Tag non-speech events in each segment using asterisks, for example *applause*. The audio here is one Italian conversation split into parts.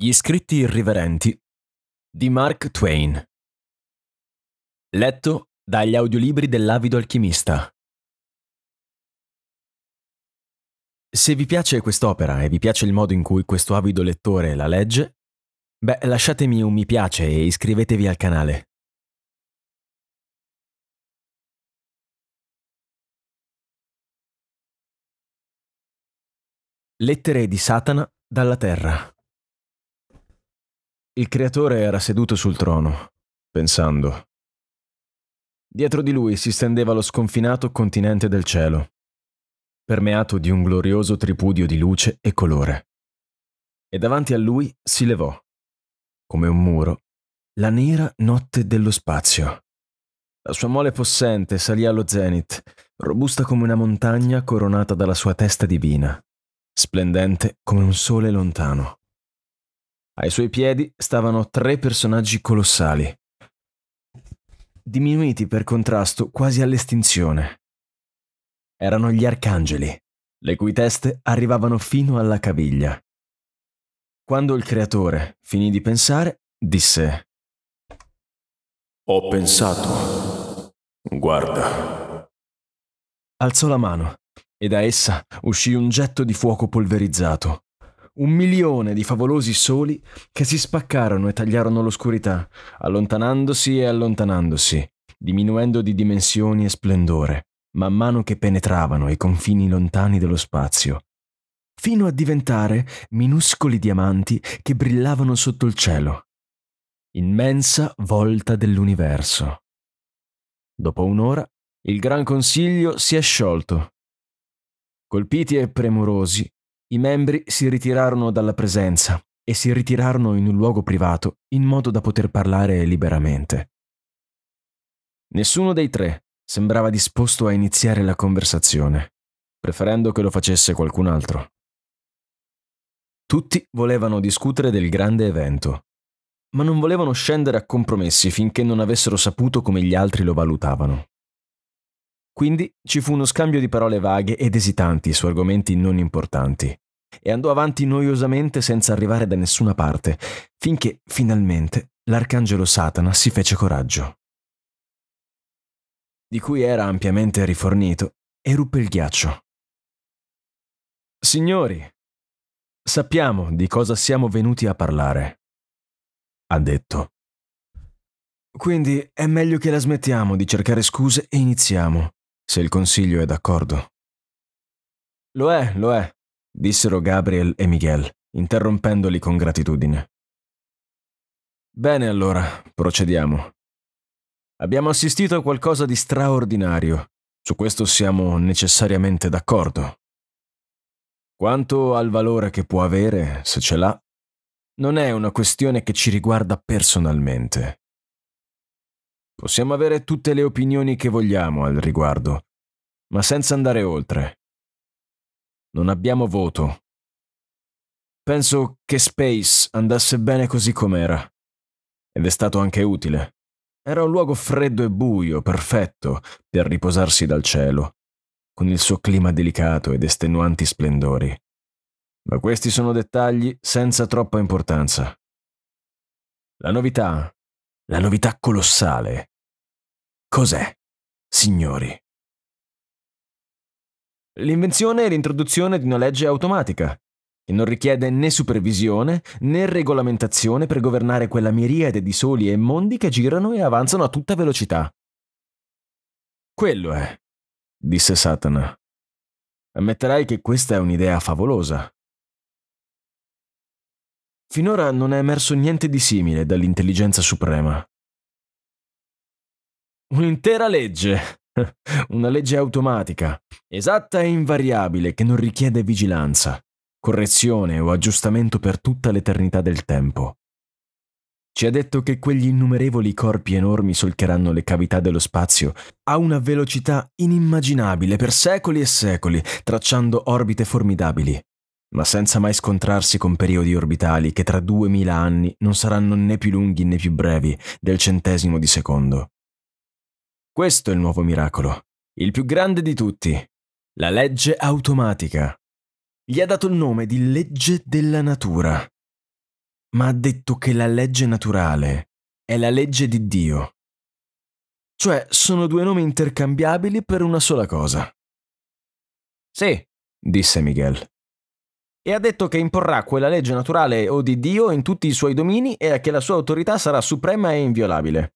Gli scritti irriverenti di Mark Twain. Letto dagli audiolibri dell'avido alchimista. Se vi piace quest'opera e vi piace il modo in cui questo avido lettore la legge, beh, lasciatemi un mi piace e iscrivetevi al canale. Lettere di Satana dalla Terra. Il creatore era seduto sul trono, pensando. Dietro di lui si stendeva lo sconfinato continente del cielo, permeato di un glorioso tripudio di luce e colore. E davanti a lui si levò, come un muro, la nera notte dello spazio. La sua mole possente salì allo zenit, robusta come una montagna coronata dalla sua testa divina, splendente come un sole lontano. Ai suoi piedi stavano tre personaggi colossali, diminuiti per contrasto quasi all'estinzione. Erano gli arcangeli, le cui teste arrivavano fino alla caviglia. Quando il creatore finì di pensare, disse Ho pensato. Guarda. Alzò la mano e da essa uscì un getto di fuoco polverizzato un milione di favolosi soli che si spaccarono e tagliarono l'oscurità, allontanandosi e allontanandosi, diminuendo di dimensioni e splendore, man mano che penetravano i confini lontani dello spazio, fino a diventare minuscoli diamanti che brillavano sotto il cielo. Immensa volta dell'universo. Dopo un'ora, il Gran Consiglio si è sciolto Colpiti e premurosi, i membri si ritirarono dalla presenza e si ritirarono in un luogo privato in modo da poter parlare liberamente. Nessuno dei tre sembrava disposto a iniziare la conversazione, preferendo che lo facesse qualcun altro. Tutti volevano discutere del grande evento, ma non volevano scendere a compromessi finché non avessero saputo come gli altri lo valutavano. Quindi ci fu uno scambio di parole vaghe ed esitanti su argomenti non importanti. E andò avanti noiosamente senza arrivare da nessuna parte, finché finalmente l'arcangelo Satana si fece coraggio. Di cui era ampiamente rifornito e ruppe il ghiaccio. Signori, sappiamo di cosa siamo venuti a parlare, ha detto. Quindi è meglio che la smettiamo di cercare scuse e iniziamo se il Consiglio è d'accordo. Lo è, lo è, dissero Gabriel e Miguel, interrompendoli con gratitudine. Bene allora, procediamo. Abbiamo assistito a qualcosa di straordinario, su questo siamo necessariamente d'accordo. Quanto al valore che può avere, se ce l'ha, non è una questione che ci riguarda personalmente. Possiamo avere tutte le opinioni che vogliamo al riguardo, ma senza andare oltre. Non abbiamo voto. Penso che Space andasse bene così com'era. Ed è stato anche utile. Era un luogo freddo e buio, perfetto per riposarsi dal cielo, con il suo clima delicato ed estenuanti splendori. Ma questi sono dettagli senza troppa importanza. La novità la novità colossale. Cos'è, signori? L'invenzione e l'introduzione di una legge automatica, che non richiede né supervisione né regolamentazione per governare quella miriade di soli e mondi che girano e avanzano a tutta velocità. Quello è, disse Satana. Ammetterai che questa è un'idea favolosa. Finora non è emerso niente di simile dall'intelligenza suprema. Un'intera legge, *laughs* una legge automatica, esatta e invariabile che non richiede vigilanza, correzione o aggiustamento per tutta l'eternità del tempo. Ci ha detto che quegli innumerevoli corpi enormi solcheranno le cavità dello spazio a una velocità inimmaginabile per secoli e secoli, tracciando orbite formidabili ma senza mai scontrarsi con periodi orbitali che tra duemila anni non saranno né più lunghi né più brevi del centesimo di secondo. Questo è il nuovo miracolo, il più grande di tutti, la legge automatica. Gli ha dato il nome di legge della natura, ma ha detto che la legge naturale è la legge di Dio. Cioè sono due nomi intercambiabili per una sola cosa. Sì, disse Miguel e ha detto che imporrà quella legge naturale o di Dio in tutti i suoi domini e che la sua autorità sarà suprema e inviolabile.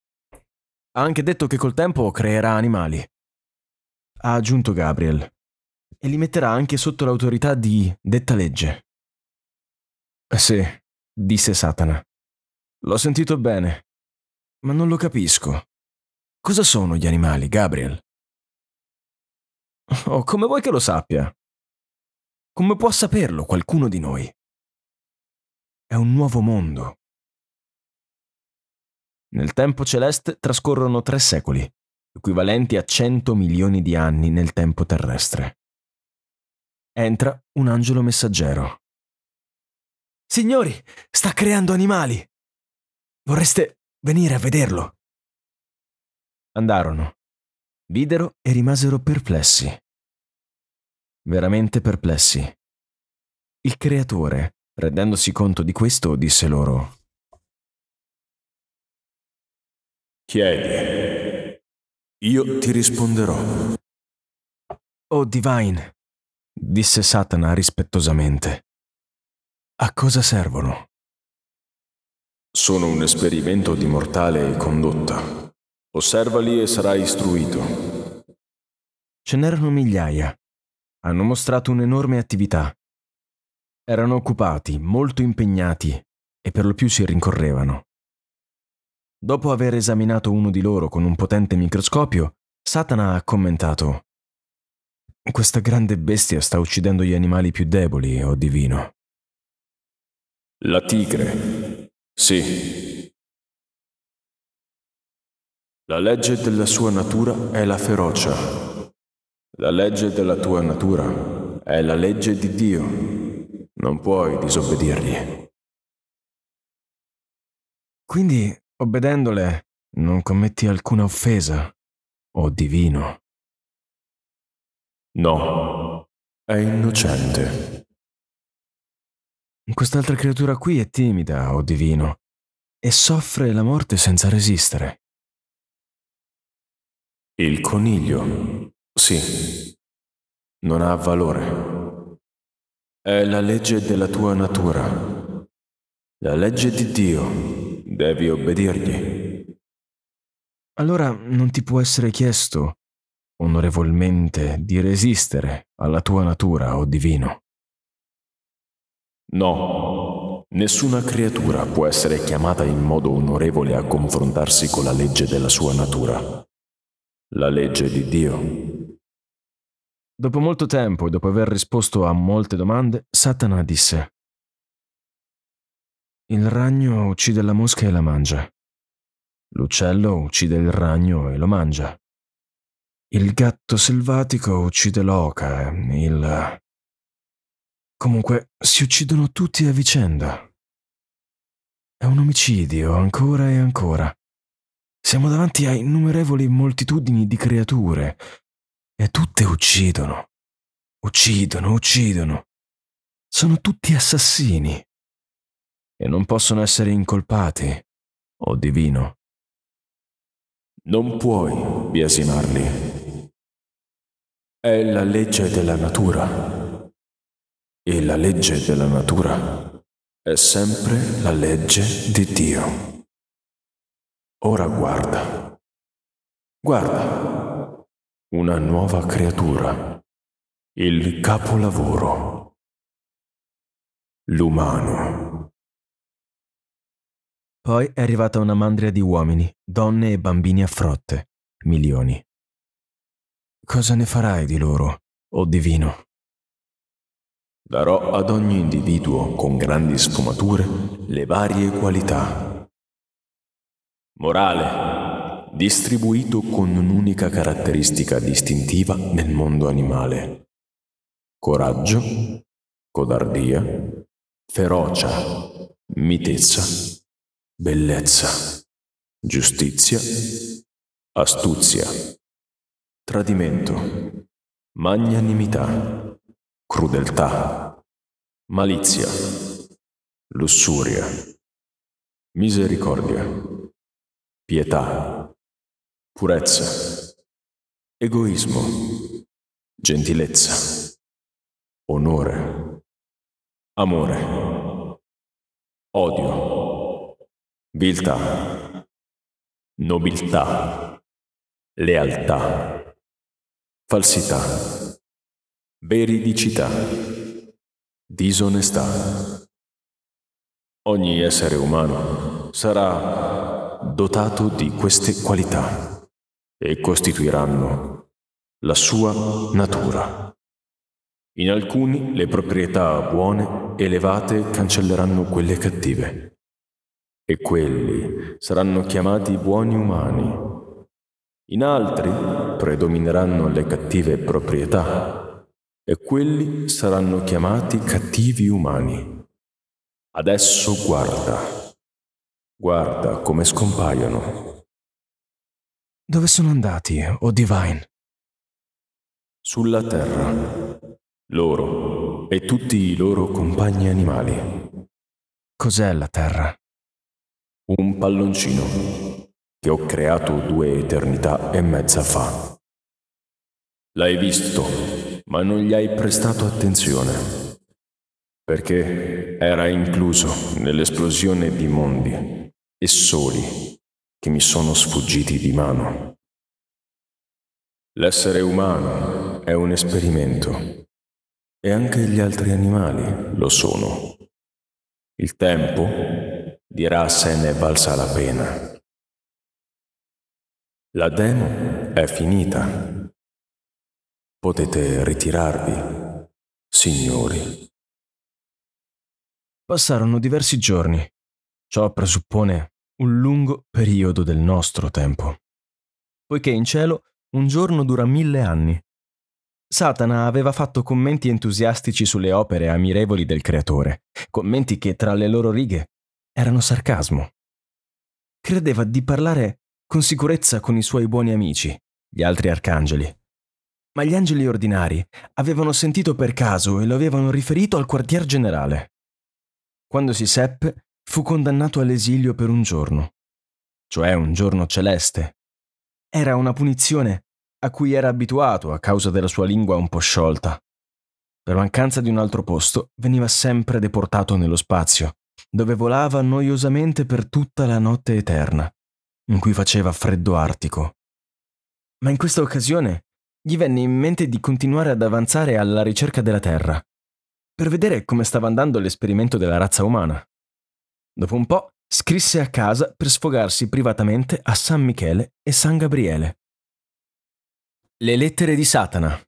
Ha anche detto che col tempo creerà animali. Ha aggiunto Gabriel. E li metterà anche sotto l'autorità di detta legge. Eh sì, disse Satana. L'ho sentito bene, ma non lo capisco. Cosa sono gli animali, Gabriel? Oh, come vuoi che lo sappia? Come può saperlo qualcuno di noi? È un nuovo mondo. Nel tempo celeste trascorrono tre secoli, equivalenti a 100 milioni di anni nel tempo terrestre. Entra un angelo messaggero. Signori, sta creando animali. Vorreste venire a vederlo? Andarono, videro e rimasero perplessi veramente perplessi. Il creatore, rendendosi conto di questo, disse loro, Chiedi, io ti risponderò. Oh Divine, disse Satana rispettosamente, a cosa servono? Sono un esperimento di mortale condotta. Osservali e sarai istruito. Ce n'erano migliaia, hanno mostrato un'enorme attività. Erano occupati, molto impegnati e per lo più si rincorrevano. Dopo aver esaminato uno di loro con un potente microscopio, Satana ha commentato Questa grande bestia sta uccidendo gli animali più deboli, o oh divino. La tigre. Sì. La legge della sua natura è la ferocia. La legge della tua natura è la legge di Dio. Non puoi disobbedirgli. Quindi, obbedendole, non commetti alcuna offesa, o divino. No, è innocente. Quest'altra creatura qui è timida, o divino, e soffre la morte senza resistere. Il coniglio sì, non ha valore. È la legge della tua natura. La legge di Dio. Devi obbedirgli. Allora non ti può essere chiesto, onorevolmente, di resistere alla tua natura, o oh divino. No, nessuna creatura può essere chiamata in modo onorevole a confrontarsi con la legge della sua natura la legge di Dio. Dopo molto tempo e dopo aver risposto a molte domande, Satana disse, Il ragno uccide la mosca e la mangia. L'uccello uccide il ragno e lo mangia. Il gatto selvatico uccide l'oca, il... Comunque, si uccidono tutti a vicenda. È un omicidio ancora e ancora. Siamo davanti a innumerevoli moltitudini di creature e tutte uccidono. Uccidono, uccidono. Sono tutti assassini e non possono essere incolpati, o oh divino. Non puoi biasimarli. È la legge della natura. E la legge della natura è sempre la legge di Dio. Ora guarda. Guarda. Una nuova creatura. Il capolavoro. L'umano. Poi è arrivata una mandria di uomini, donne e bambini a frotte, milioni. Cosa ne farai di loro, o oh divino? Darò ad ogni individuo con grandi sfumature le varie qualità Morale. Distribuito con un'unica caratteristica distintiva nel mondo animale. Coraggio, codardia, ferocia, mitezza, bellezza, giustizia, astuzia, tradimento, magnanimità, crudeltà, malizia, lussuria, misericordia pietà, purezza, egoismo, gentilezza, onore, amore, odio, viltà, nobiltà, lealtà, falsità, veridicità, disonestà. Ogni essere umano sarà dotato di queste qualità e costituiranno la sua natura. In alcuni le proprietà buone elevate cancelleranno quelle cattive e quelli saranno chiamati buoni umani. In altri predomineranno le cattive proprietà e quelli saranno chiamati cattivi umani. Adesso guarda. Guarda come scompaiono. Dove sono andati, o oh Divine? Sulla terra. Loro e tutti i loro compagni animali. Cos'è la terra? Un palloncino che ho creato due eternità e mezza fa. L'hai visto, ma non gli hai prestato attenzione perché era incluso nell'esplosione di mondi e soli che mi sono sfuggiti di mano. L'essere umano è un esperimento e anche gli altri animali lo sono. Il tempo dirà se ne è valsa la pena. La demo è finita. Potete ritirarvi, signori. Passarono diversi giorni. Ciò presuppone un lungo periodo del nostro tempo. Poiché in cielo un giorno dura mille anni. Satana aveva fatto commenti entusiastici sulle opere ammirevoli del creatore, commenti che tra le loro righe erano sarcasmo. Credeva di parlare con sicurezza con i suoi buoni amici, gli altri arcangeli. Ma gli angeli ordinari avevano sentito per caso e lo avevano riferito al quartier generale. Quando si seppe, fu condannato all'esilio per un giorno, cioè un giorno celeste. Era una punizione a cui era abituato a causa della sua lingua un po' sciolta. Per mancanza di un altro posto veniva sempre deportato nello spazio, dove volava noiosamente per tutta la notte eterna, in cui faceva freddo artico. Ma in questa occasione gli venne in mente di continuare ad avanzare alla ricerca della Terra, per vedere come stava andando l'esperimento della razza umana. Dopo un po' scrisse a casa per sfogarsi privatamente a San Michele e San Gabriele. Le lettere di Satana.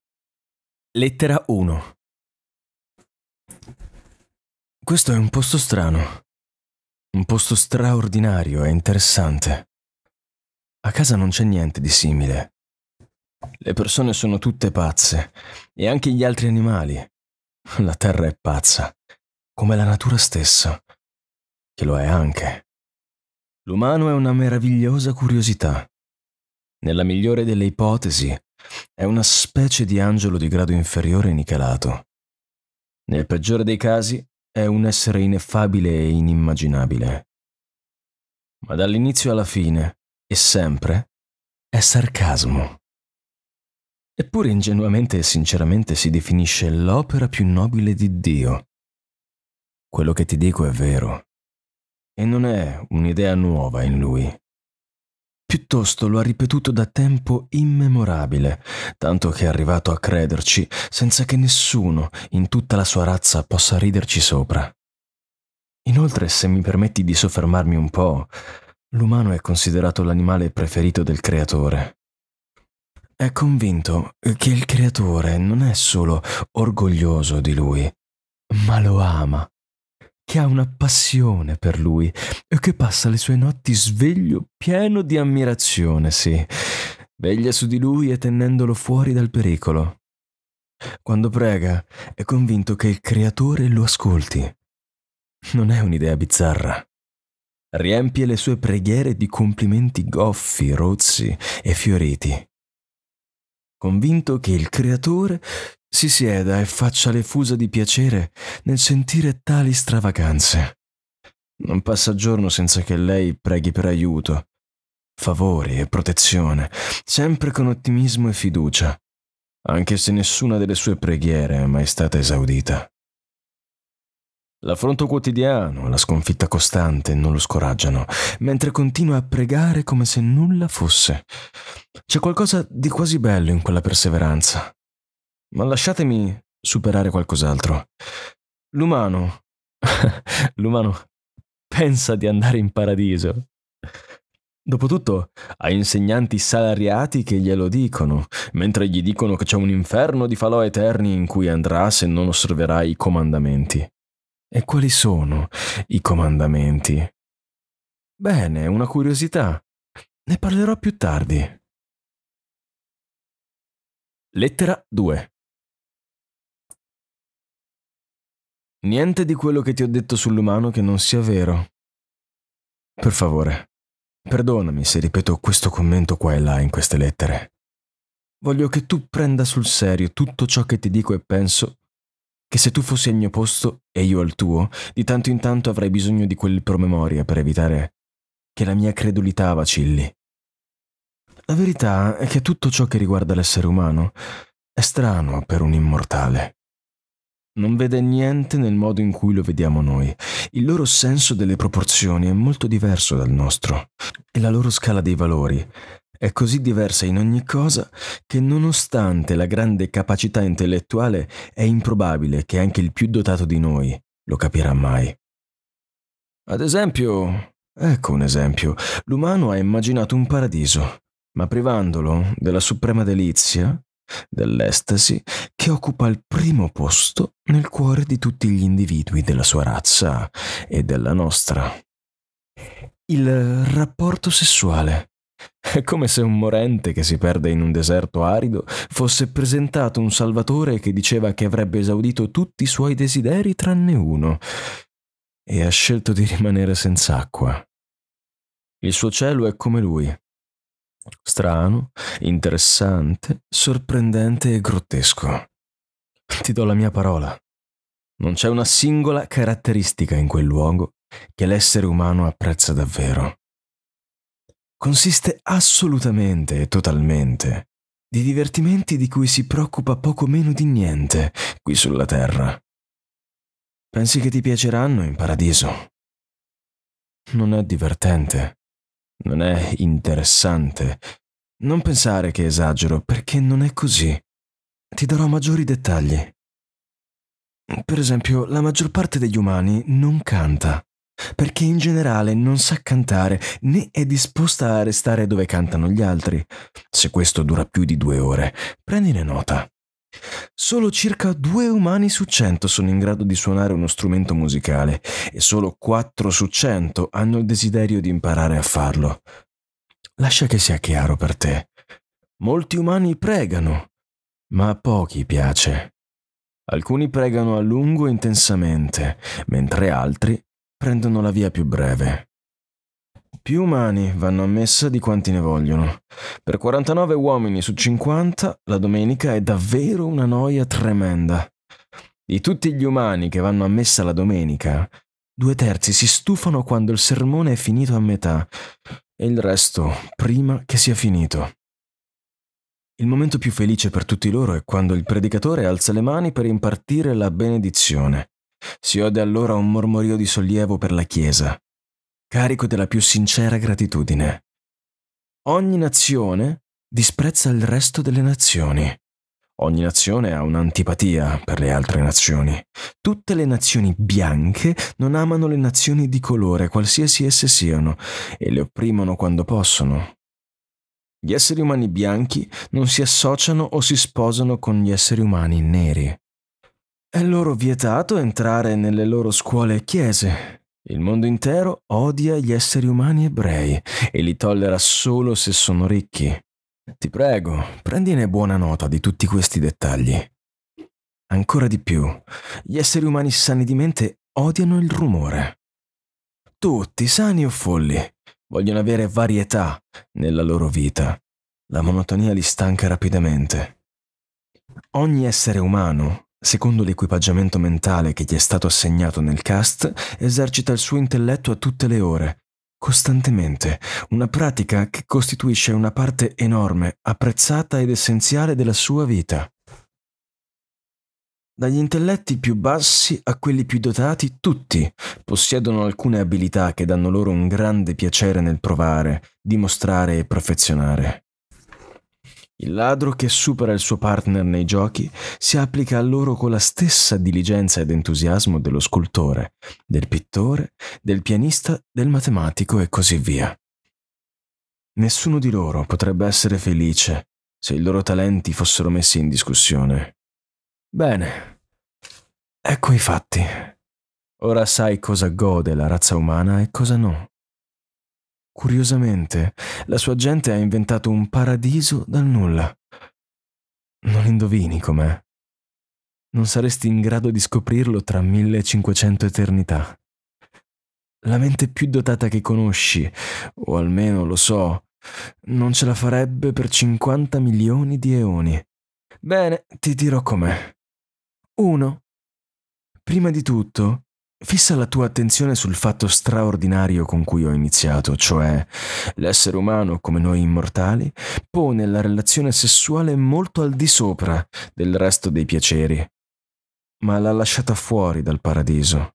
Lettera 1. Questo è un posto strano. Un posto straordinario e interessante. A casa non c'è niente di simile. Le persone sono tutte pazze, e anche gli altri animali. La terra è pazza, come la natura stessa che lo è anche. L'umano è una meravigliosa curiosità. Nella migliore delle ipotesi, è una specie di angelo di grado inferiore nichelato. Nel peggiore dei casi, è un essere ineffabile e inimmaginabile. Ma dall'inizio alla fine, e sempre, è sarcasmo. Eppure ingenuamente e sinceramente si definisce l'opera più nobile di Dio. Quello che ti dico è vero. E non è un'idea nuova in lui. Piuttosto lo ha ripetuto da tempo immemorabile, tanto che è arrivato a crederci senza che nessuno in tutta la sua razza possa riderci sopra. Inoltre, se mi permetti di soffermarmi un po', l'umano è considerato l'animale preferito del creatore. È convinto che il creatore non è solo orgoglioso di lui, ma lo ama che ha una passione per lui e che passa le sue notti sveglio pieno di ammirazione, sì. Veglia su di lui e tenendolo fuori dal pericolo. Quando prega è convinto che il Creatore lo ascolti. Non è un'idea bizzarra. Riempie le sue preghiere di complimenti goffi, rozzi e fioriti. Convinto che il Creatore si sieda e faccia le fusa di piacere nel sentire tali stravaganze. Non passa giorno senza che lei preghi per aiuto, favori e protezione, sempre con ottimismo e fiducia, anche se nessuna delle sue preghiere è mai stata esaudita. L'affronto quotidiano, la sconfitta costante non lo scoraggiano, mentre continua a pregare come se nulla fosse. C'è qualcosa di quasi bello in quella perseveranza. Ma lasciatemi superare qualcos'altro. L'umano. *laughs* L'umano pensa di andare in paradiso. Dopotutto ha insegnanti salariati che glielo dicono, mentre gli dicono che c'è un inferno di falò eterni in cui andrà se non osserverà i comandamenti. E quali sono i comandamenti? Bene, una curiosità. Ne parlerò più tardi. Lettera 2 Niente di quello che ti ho detto sull'umano che non sia vero. Per favore, perdonami se ripeto questo commento qua e là in queste lettere. Voglio che tu prenda sul serio tutto ciò che ti dico e penso, che se tu fossi al mio posto e io al tuo, di tanto in tanto avrei bisogno di quel promemoria per evitare che la mia credulità vacilli. La verità è che tutto ciò che riguarda l'essere umano è strano per un immortale. Non vede niente nel modo in cui lo vediamo noi. Il loro senso delle proporzioni è molto diverso dal nostro e la loro scala dei valori è così diversa in ogni cosa che nonostante la grande capacità intellettuale è improbabile che anche il più dotato di noi lo capirà mai. Ad esempio, ecco un esempio, l'umano ha immaginato un paradiso, ma privandolo della suprema delizia, dell'estasi che occupa il primo posto nel cuore di tutti gli individui della sua razza e della nostra. Il rapporto sessuale. È come se un morente che si perde in un deserto arido fosse presentato un salvatore che diceva che avrebbe esaudito tutti i suoi desideri tranne uno e ha scelto di rimanere senza acqua. Il suo cielo è come lui, Strano, interessante, sorprendente e grottesco. Ti do la mia parola. Non c'è una singola caratteristica in quel luogo che l'essere umano apprezza davvero. Consiste assolutamente e totalmente di divertimenti di cui si preoccupa poco meno di niente qui sulla Terra. Pensi che ti piaceranno in paradiso? Non è divertente non è interessante. Non pensare che esagero, perché non è così. Ti darò maggiori dettagli. Per esempio, la maggior parte degli umani non canta, perché in generale non sa cantare né è disposta a restare dove cantano gli altri. Se questo dura più di due ore, prendine nota. Solo circa due umani su cento sono in grado di suonare uno strumento musicale e solo quattro su cento hanno il desiderio di imparare a farlo. Lascia che sia chiaro per te. Molti umani pregano, ma a pochi piace. Alcuni pregano a lungo e intensamente, mentre altri prendono la via più breve. Più umani vanno a messa di quanti ne vogliono. Per 49 uomini su 50 la domenica è davvero una noia tremenda. Di tutti gli umani che vanno a messa la domenica, due terzi si stufano quando il sermone è finito a metà e il resto prima che sia finito. Il momento più felice per tutti loro è quando il predicatore alza le mani per impartire la benedizione. Si ode allora un mormorio di sollievo per la Chiesa carico della più sincera gratitudine. Ogni nazione disprezza il resto delle nazioni. Ogni nazione ha un'antipatia per le altre nazioni. Tutte le nazioni bianche non amano le nazioni di colore, qualsiasi esse siano, e le opprimono quando possono. Gli esseri umani bianchi non si associano o si sposano con gli esseri umani neri. È loro vietato entrare nelle loro scuole e chiese, il mondo intero odia gli esseri umani ebrei e li tollera solo se sono ricchi. Ti prego, prendine buona nota di tutti questi dettagli. Ancora di più, gli esseri umani sani di mente odiano il rumore. Tutti, sani o folli, vogliono avere varietà nella loro vita. La monotonia li stanca rapidamente. Ogni essere umano Secondo l'equipaggiamento mentale che gli è stato assegnato nel cast, esercita il suo intelletto a tutte le ore, costantemente, una pratica che costituisce una parte enorme, apprezzata ed essenziale della sua vita. Dagli intelletti più bassi a quelli più dotati, tutti possiedono alcune abilità che danno loro un grande piacere nel provare, dimostrare e perfezionare. Il ladro che supera il suo partner nei giochi si applica a loro con la stessa diligenza ed entusiasmo dello scultore, del pittore, del pianista, del matematico e così via. Nessuno di loro potrebbe essere felice se i loro talenti fossero messi in discussione. Bene, ecco i fatti. Ora sai cosa gode la razza umana e cosa no. Curiosamente, la sua gente ha inventato un paradiso dal nulla. Non indovini com'è. Non saresti in grado di scoprirlo tra 1500 eternità. La mente più dotata che conosci, o almeno lo so, non ce la farebbe per 50 milioni di eoni. Bene, ti dirò com'è. 1. Prima di tutto, Fissa la tua attenzione sul fatto straordinario con cui ho iniziato, cioè l'essere umano, come noi immortali, pone la relazione sessuale molto al di sopra del resto dei piaceri, ma l'ha lasciata fuori dal paradiso.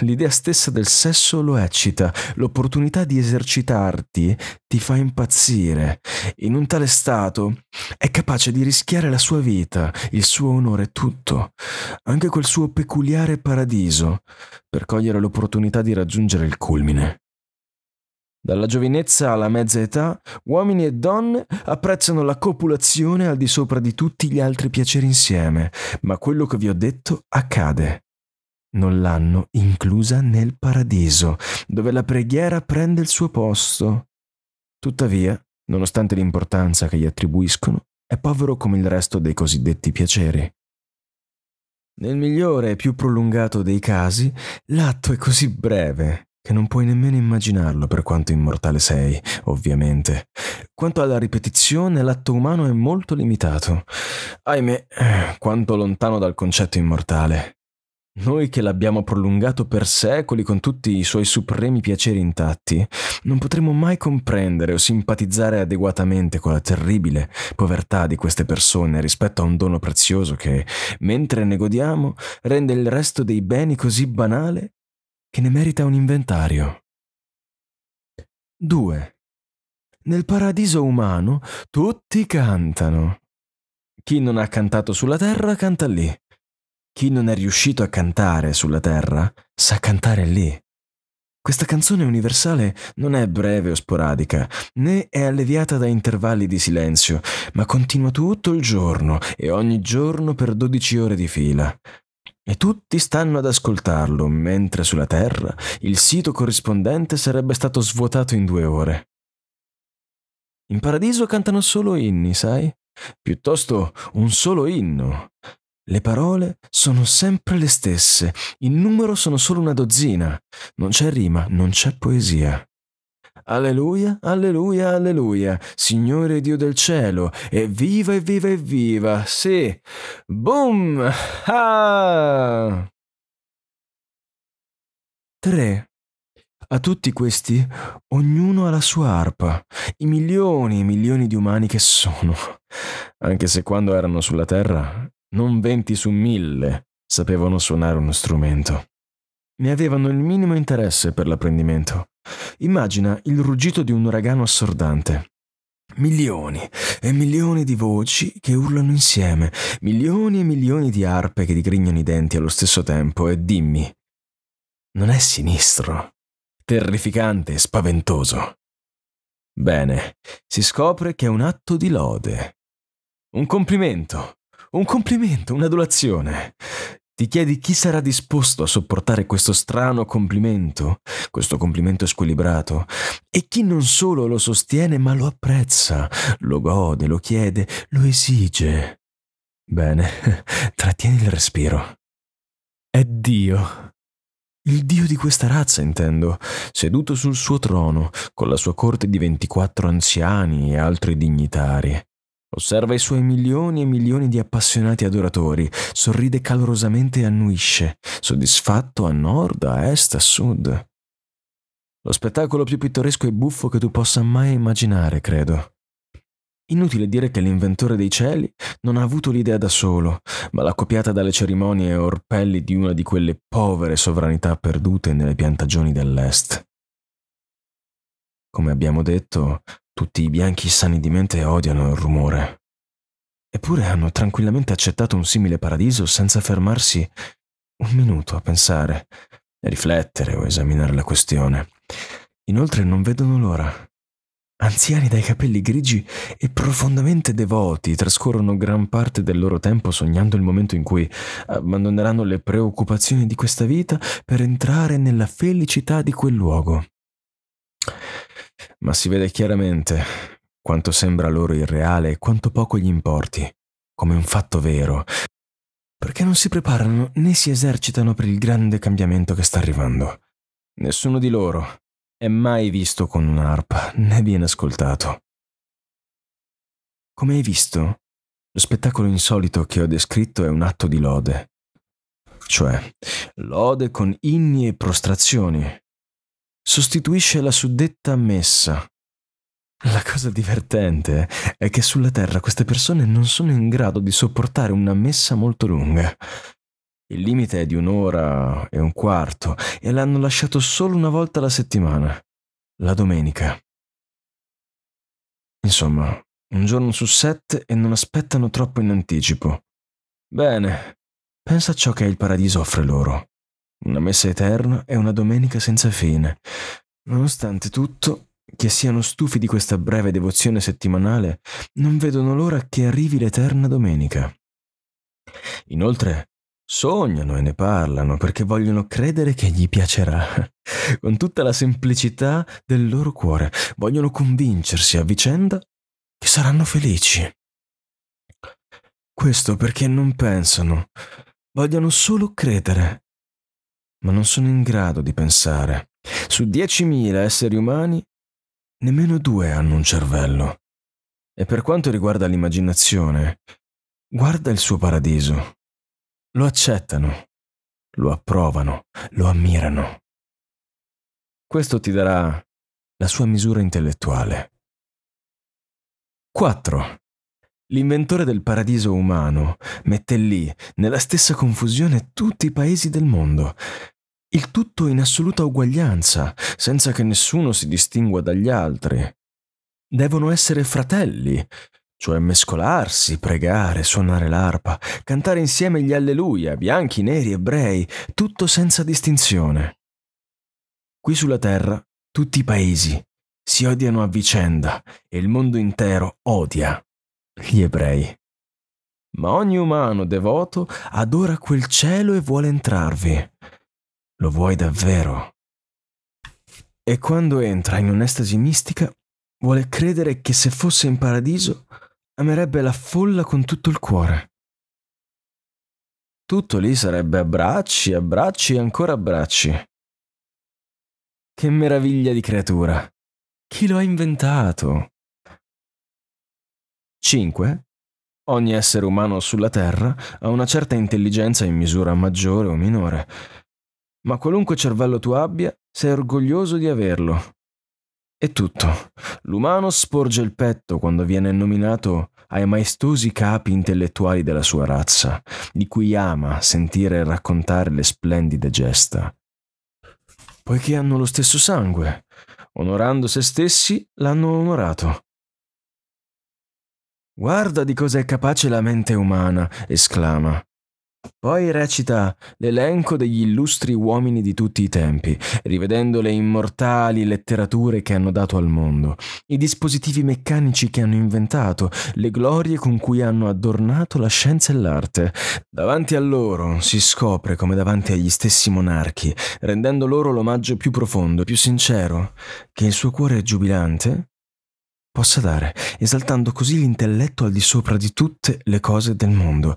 L'idea stessa del sesso lo eccita, l'opportunità di esercitarti ti fa impazzire. In un tale stato è capace di rischiare la sua vita, il suo onore, tutto, anche quel suo peculiare paradiso, per cogliere l'opportunità di raggiungere il culmine. Dalla giovinezza alla mezza età, uomini e donne apprezzano la copulazione al di sopra di tutti gli altri piaceri insieme, ma quello che vi ho detto accade non l'hanno inclusa nel paradiso, dove la preghiera prende il suo posto. Tuttavia, nonostante l'importanza che gli attribuiscono, è povero come il resto dei cosiddetti piaceri. Nel migliore e più prolungato dei casi, l'atto è così breve che non puoi nemmeno immaginarlo per quanto immortale sei, ovviamente. Quanto alla ripetizione, l'atto umano è molto limitato. Ahimè, quanto lontano dal concetto immortale. Noi che l'abbiamo prolungato per secoli con tutti i suoi supremi piaceri intatti, non potremo mai comprendere o simpatizzare adeguatamente con la terribile povertà di queste persone rispetto a un dono prezioso che, mentre ne godiamo, rende il resto dei beni così banale che ne merita un inventario. 2. Nel paradiso umano tutti cantano. Chi non ha cantato sulla terra canta lì. Chi non è riuscito a cantare sulla Terra sa cantare lì. Questa canzone universale non è breve o sporadica, né è alleviata da intervalli di silenzio, ma continua tutto il giorno e ogni giorno per 12 ore di fila. E tutti stanno ad ascoltarlo, mentre sulla Terra il sito corrispondente sarebbe stato svuotato in due ore. In paradiso cantano solo inni, sai? Piuttosto un solo inno. Le parole sono sempre le stesse, in numero sono solo una dozzina, non c'è rima, non c'è poesia. Alleluia, alleluia, alleluia, Signore Dio del cielo, evviva, evviva, evviva, sì, boom! Ah! 3. A tutti questi, ognuno ha la sua arpa, i milioni e milioni di umani che sono, anche se quando erano sulla terra non venti su mille sapevano suonare uno strumento. Ne avevano il minimo interesse per l'apprendimento. Immagina il ruggito di un uragano assordante. Milioni e milioni di voci che urlano insieme, milioni e milioni di arpe che digrignano i denti allo stesso tempo e dimmi, non è sinistro, terrificante e spaventoso. Bene, si scopre che è un atto di lode, un complimento, un complimento, un'adulazione. Ti chiedi chi sarà disposto a sopportare questo strano complimento, questo complimento squilibrato, e chi non solo lo sostiene ma lo apprezza, lo gode, lo chiede, lo esige. Bene, *laughs* trattieni il respiro. È Dio. Il Dio di questa razza, intendo, seduto sul suo trono, con la sua corte di 24 anziani e altri dignitari. Osserva i suoi milioni e milioni di appassionati adoratori, sorride calorosamente e annuisce, soddisfatto a nord, a est, a sud. Lo spettacolo più pittoresco e buffo che tu possa mai immaginare, credo. Inutile dire che l'inventore dei cieli non ha avuto l'idea da solo, ma l'ha copiata dalle cerimonie e orpelli di una di quelle povere sovranità perdute nelle piantagioni dell'Est. Come abbiamo detto, tutti i bianchi sani di mente odiano il rumore. Eppure hanno tranquillamente accettato un simile paradiso senza fermarsi un minuto a pensare, a riflettere o esaminare la questione. Inoltre non vedono l'ora. Anziani dai capelli grigi e profondamente devoti trascorrono gran parte del loro tempo sognando il momento in cui abbandoneranno le preoccupazioni di questa vita per entrare nella felicità di quel luogo ma si vede chiaramente quanto sembra loro irreale e quanto poco gli importi, come un fatto vero, perché non si preparano né si esercitano per il grande cambiamento che sta arrivando. Nessuno di loro è mai visto con un'arpa né viene ascoltato. Come hai visto, lo spettacolo insolito che ho descritto è un atto di lode, cioè lode con inni e prostrazioni, sostituisce la suddetta messa. La cosa divertente è che sulla Terra queste persone non sono in grado di sopportare una messa molto lunga. Il limite è di un'ora e un quarto e l'hanno lasciato solo una volta alla settimana, la domenica. Insomma, un giorno su sette e non aspettano troppo in anticipo. Bene, pensa a ciò che il paradiso offre loro una messa eterna e una domenica senza fine. Nonostante tutto, che siano stufi di questa breve devozione settimanale, non vedono l'ora che arrivi l'eterna domenica. Inoltre, sognano e ne parlano perché vogliono credere che gli piacerà, *laughs* con tutta la semplicità del loro cuore. Vogliono convincersi a vicenda che saranno felici. Questo perché non pensano, vogliono solo credere ma non sono in grado di pensare. Su 10.000 esseri umani, nemmeno due hanno un cervello. E per quanto riguarda l'immaginazione, guarda il suo paradiso. Lo accettano, lo approvano, lo ammirano. Questo ti darà la sua misura intellettuale. 4. L'inventore del paradiso umano mette lì, nella stessa confusione, tutti i paesi del mondo. Il tutto in assoluta uguaglianza, senza che nessuno si distingua dagli altri. Devono essere fratelli, cioè mescolarsi, pregare, suonare l'arpa, cantare insieme gli alleluia, bianchi, neri, ebrei, tutto senza distinzione. Qui sulla terra tutti i paesi si odiano a vicenda e il mondo intero odia gli ebrei. Ma ogni umano devoto adora quel cielo e vuole entrarvi. Lo vuoi davvero? E quando entra in un'estasi mistica, vuole credere che se fosse in paradiso, amerebbe la folla con tutto il cuore. Tutto lì sarebbe abbracci, abbracci e ancora abbracci. Che meraviglia di creatura! Chi lo ha inventato? 5. Ogni essere umano sulla Terra ha una certa intelligenza in misura maggiore o minore, ma qualunque cervello tu abbia, sei orgoglioso di averlo. È tutto. L'umano sporge il petto quando viene nominato ai maestosi capi intellettuali della sua razza, di cui ama sentire e raccontare le splendide gesta. Poiché hanno lo stesso sangue, onorando se stessi, l'hanno onorato Guarda di cosa è capace la mente umana, esclama. Poi recita l'elenco degli illustri uomini di tutti i tempi, rivedendo le immortali letterature che hanno dato al mondo, i dispositivi meccanici che hanno inventato, le glorie con cui hanno adornato la scienza e l'arte. Davanti a loro si scopre come davanti agli stessi monarchi, rendendo loro l'omaggio più profondo, più sincero, che il suo cuore è giubilante possa dare, esaltando così l'intelletto al di sopra di tutte le cose del mondo,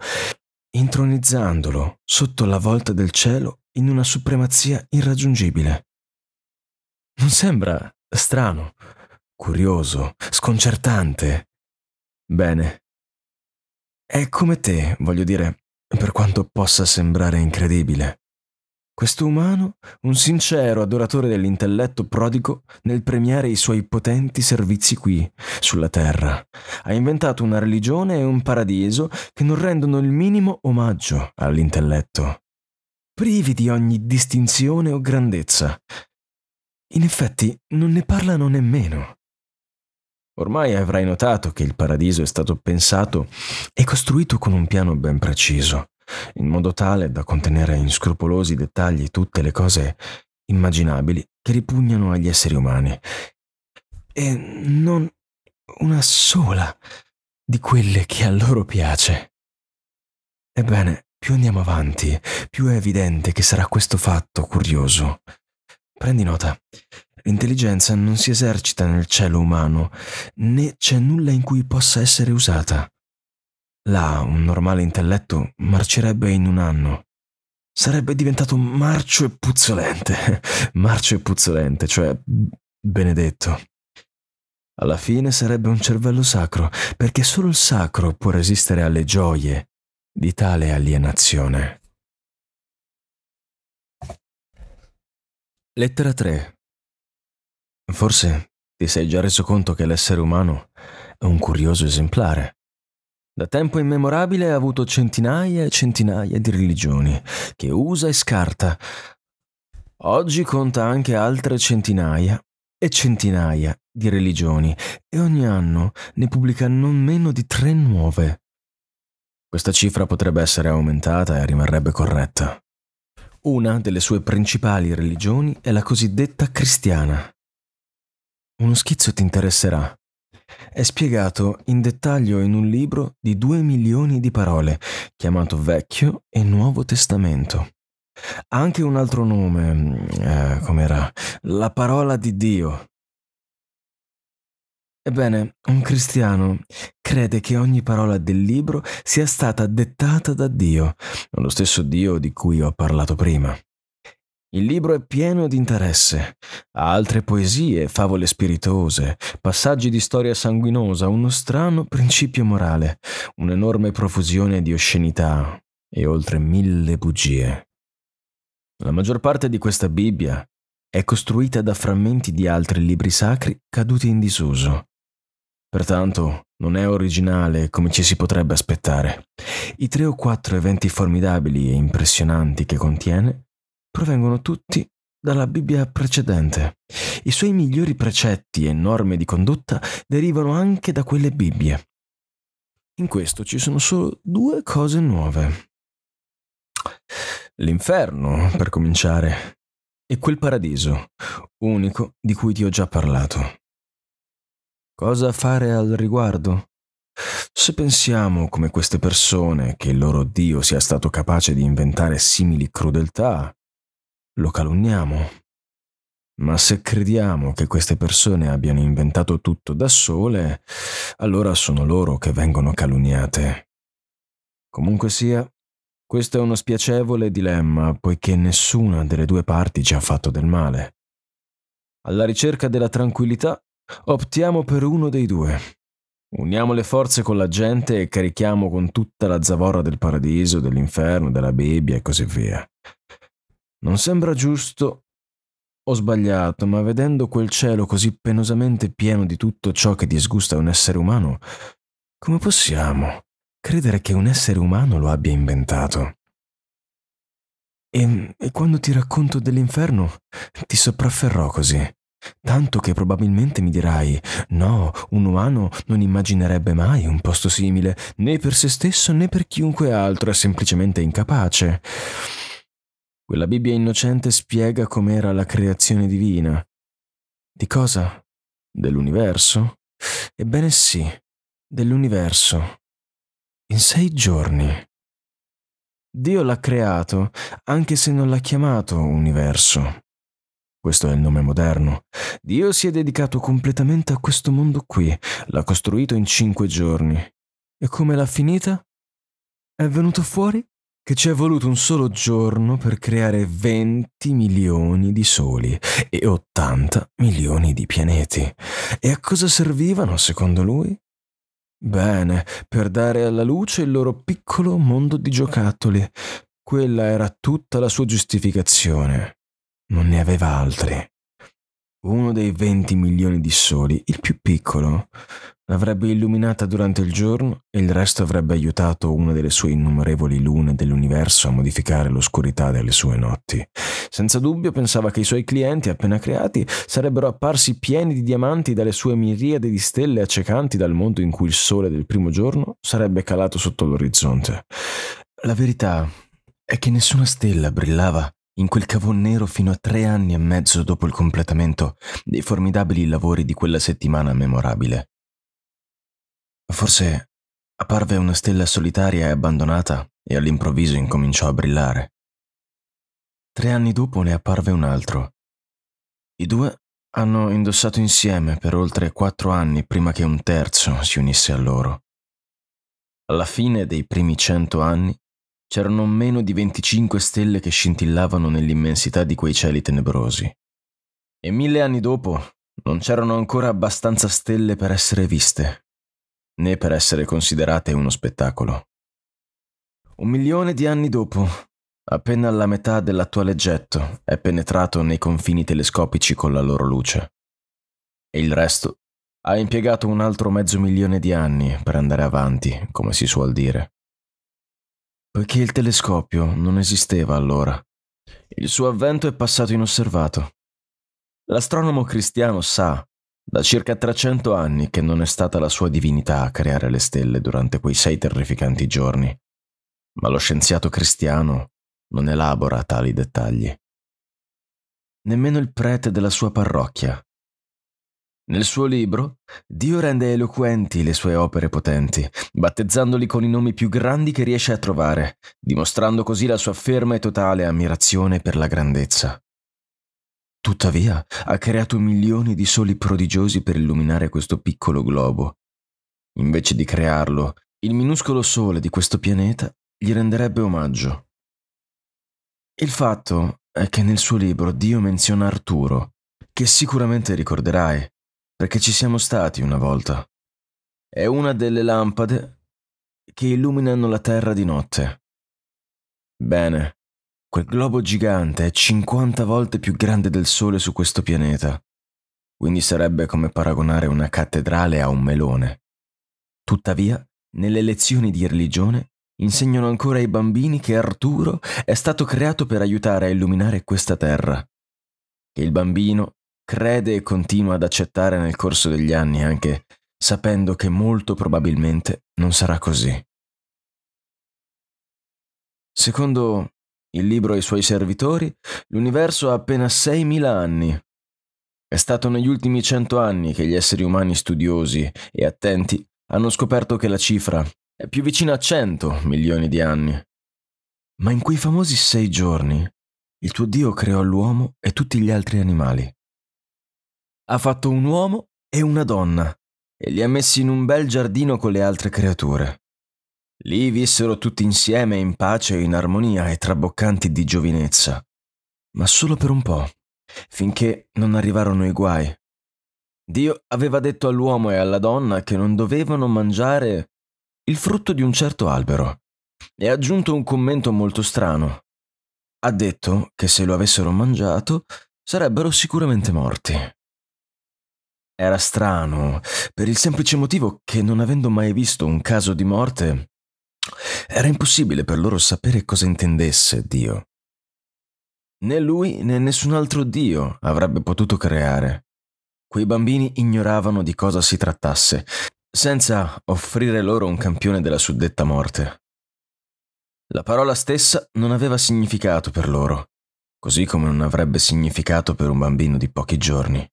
intronizzandolo sotto la volta del cielo in una supremazia irraggiungibile. Non sembra strano, curioso, sconcertante? Bene. È come te, voglio dire, per quanto possa sembrare incredibile. Questo umano, un sincero adoratore dell'intelletto prodigo nel premiare i suoi potenti servizi qui, sulla terra, ha inventato una religione e un paradiso che non rendono il minimo omaggio all'intelletto, privi di ogni distinzione o grandezza. In effetti non ne parlano nemmeno. Ormai avrai notato che il paradiso è stato pensato e costruito con un piano ben preciso, in modo tale da contenere in scrupolosi dettagli tutte le cose immaginabili che ripugnano agli esseri umani. E non una sola di quelle che a loro piace. Ebbene, più andiamo avanti, più è evidente che sarà questo fatto curioso. Prendi nota, l'intelligenza non si esercita nel cielo umano, né c'è nulla in cui possa essere usata. Là un normale intelletto marcerebbe in un anno. Sarebbe diventato marcio e puzzolente. *laughs* marcio e puzzolente, cioè benedetto. Alla fine sarebbe un cervello sacro, perché solo il sacro può resistere alle gioie di tale alienazione. Lettera 3. Forse ti sei già reso conto che l'essere umano è un curioso esemplare. Da tempo immemorabile ha avuto centinaia e centinaia di religioni, che usa e scarta. Oggi conta anche altre centinaia e centinaia di religioni, e ogni anno ne pubblica non meno di tre nuove. Questa cifra potrebbe essere aumentata e rimarrebbe corretta. Una delle sue principali religioni è la cosiddetta cristiana. Uno schizzo ti interesserà è spiegato in dettaglio in un libro di due milioni di parole, chiamato Vecchio e Nuovo Testamento. Ha anche un altro nome, mm, eh, com'era? La parola di Dio. Ebbene, un cristiano crede che ogni parola del libro sia stata dettata da Dio, lo stesso Dio di cui ho parlato prima. Il libro è pieno di interesse. Ha altre poesie, favole spiritose, passaggi di storia sanguinosa, uno strano principio morale, un'enorme profusione di oscenità e oltre mille bugie. La maggior parte di questa Bibbia è costruita da frammenti di altri libri sacri caduti in disuso. Pertanto non è originale come ci si potrebbe aspettare. I tre o quattro eventi formidabili e impressionanti che contiene provengono tutti dalla Bibbia precedente. I suoi migliori precetti e norme di condotta derivano anche da quelle Bibbie. In questo ci sono solo due cose nuove. L'inferno, per cominciare, e quel paradiso, unico di cui ti ho già parlato. Cosa fare al riguardo? Se pensiamo come queste persone che il loro Dio sia stato capace di inventare simili crudeltà, lo calunniamo. Ma se crediamo che queste persone abbiano inventato tutto da sole, allora sono loro che vengono calunniate. Comunque sia, questo è uno spiacevole dilemma, poiché nessuna delle due parti ci ha fatto del male. Alla ricerca della tranquillità, optiamo per uno dei due. Uniamo le forze con la gente e carichiamo con tutta la zavorra del paradiso, dell'inferno, della Bibbia e così via. Non sembra giusto. Ho sbagliato, ma vedendo quel cielo così penosamente pieno di tutto ciò che disgusta un essere umano, come possiamo credere che un essere umano lo abbia inventato? E, ehm, e quando ti racconto dell'inferno, ti soprafferrò così. Tanto che probabilmente mi dirai, no, un umano non immaginerebbe mai un posto simile, né per se stesso né per chiunque altro, è semplicemente incapace. Quella Bibbia innocente spiega com'era la creazione divina. Di cosa? Dell'universo? Ebbene sì, dell'universo. In sei giorni. Dio l'ha creato, anche se non l'ha chiamato universo. Questo è il nome moderno. Dio si è dedicato completamente a questo mondo qui, l'ha costruito in cinque giorni. E come l'ha finita? È venuto fuori che ci è voluto un solo giorno per creare 20 milioni di soli e 80 milioni di pianeti. E a cosa servivano, secondo lui? Bene, per dare alla luce il loro piccolo mondo di giocattoli. Quella era tutta la sua giustificazione. Non ne aveva altri uno dei 20 milioni di soli, il più piccolo, l'avrebbe illuminata durante il giorno e il resto avrebbe aiutato una delle sue innumerevoli lune dell'universo a modificare l'oscurità delle sue notti. Senza dubbio pensava che i suoi clienti appena creati sarebbero apparsi pieni di diamanti dalle sue miriade di stelle accecanti dal mondo in cui il sole del primo giorno sarebbe calato sotto l'orizzonte. La verità è che nessuna stella brillava in quel cavò nero fino a tre anni e mezzo dopo il completamento dei formidabili lavori di quella settimana memorabile. Forse apparve una stella solitaria e abbandonata e all'improvviso incominciò a brillare. Tre anni dopo ne apparve un altro. I due hanno indossato insieme per oltre quattro anni prima che un terzo si unisse a loro. Alla fine dei primi cento anni, C'erano meno di 25 stelle che scintillavano nell'immensità di quei cieli tenebrosi. E mille anni dopo non c'erano ancora abbastanza stelle per essere viste, né per essere considerate uno spettacolo. Un milione di anni dopo, appena la metà dell'attuale getto è penetrato nei confini telescopici con la loro luce. E il resto ha impiegato un altro mezzo milione di anni per andare avanti, come si suol dire poiché il telescopio non esisteva allora. Il suo avvento è passato inosservato. L'astronomo cristiano sa, da circa 300 anni, che non è stata la sua divinità a creare le stelle durante quei sei terrificanti giorni, ma lo scienziato cristiano non elabora tali dettagli. Nemmeno il prete della sua parrocchia nel suo libro, Dio rende eloquenti le sue opere potenti, battezzandoli con i nomi più grandi che riesce a trovare, dimostrando così la sua ferma e totale ammirazione per la grandezza. Tuttavia, ha creato milioni di soli prodigiosi per illuminare questo piccolo globo. Invece di crearlo, il minuscolo sole di questo pianeta gli renderebbe omaggio. Il fatto è che nel suo libro Dio menziona Arturo, che sicuramente ricorderai, perché ci siamo stati una volta. È una delle lampade che illuminano la Terra di notte. Bene, quel globo gigante è 50 volte più grande del Sole su questo pianeta, quindi sarebbe come paragonare una cattedrale a un melone. Tuttavia, nelle lezioni di religione insegnano ancora ai bambini che Arturo è stato creato per aiutare a illuminare questa terra, che il bambino crede e continua ad accettare nel corso degli anni anche sapendo che molto probabilmente non sarà così. Secondo il libro e i suoi servitori, l'universo ha appena 6.000 anni. È stato negli ultimi 100 anni che gli esseri umani studiosi e attenti hanno scoperto che la cifra è più vicina a 100 milioni di anni. Ma in quei famosi sei giorni, il tuo Dio creò l'uomo e tutti gli altri animali ha fatto un uomo e una donna e li ha messi in un bel giardino con le altre creature. Lì vissero tutti insieme in pace, e in armonia e traboccanti di giovinezza, ma solo per un po', finché non arrivarono i guai. Dio aveva detto all'uomo e alla donna che non dovevano mangiare il frutto di un certo albero e ha aggiunto un commento molto strano. Ha detto che se lo avessero mangiato sarebbero sicuramente morti. Era strano, per il semplice motivo che non avendo mai visto un caso di morte, era impossibile per loro sapere cosa intendesse Dio. Né lui né nessun altro Dio avrebbe potuto creare. Quei bambini ignoravano di cosa si trattasse, senza offrire loro un campione della suddetta morte. La parola stessa non aveva significato per loro, così come non avrebbe significato per un bambino di pochi giorni.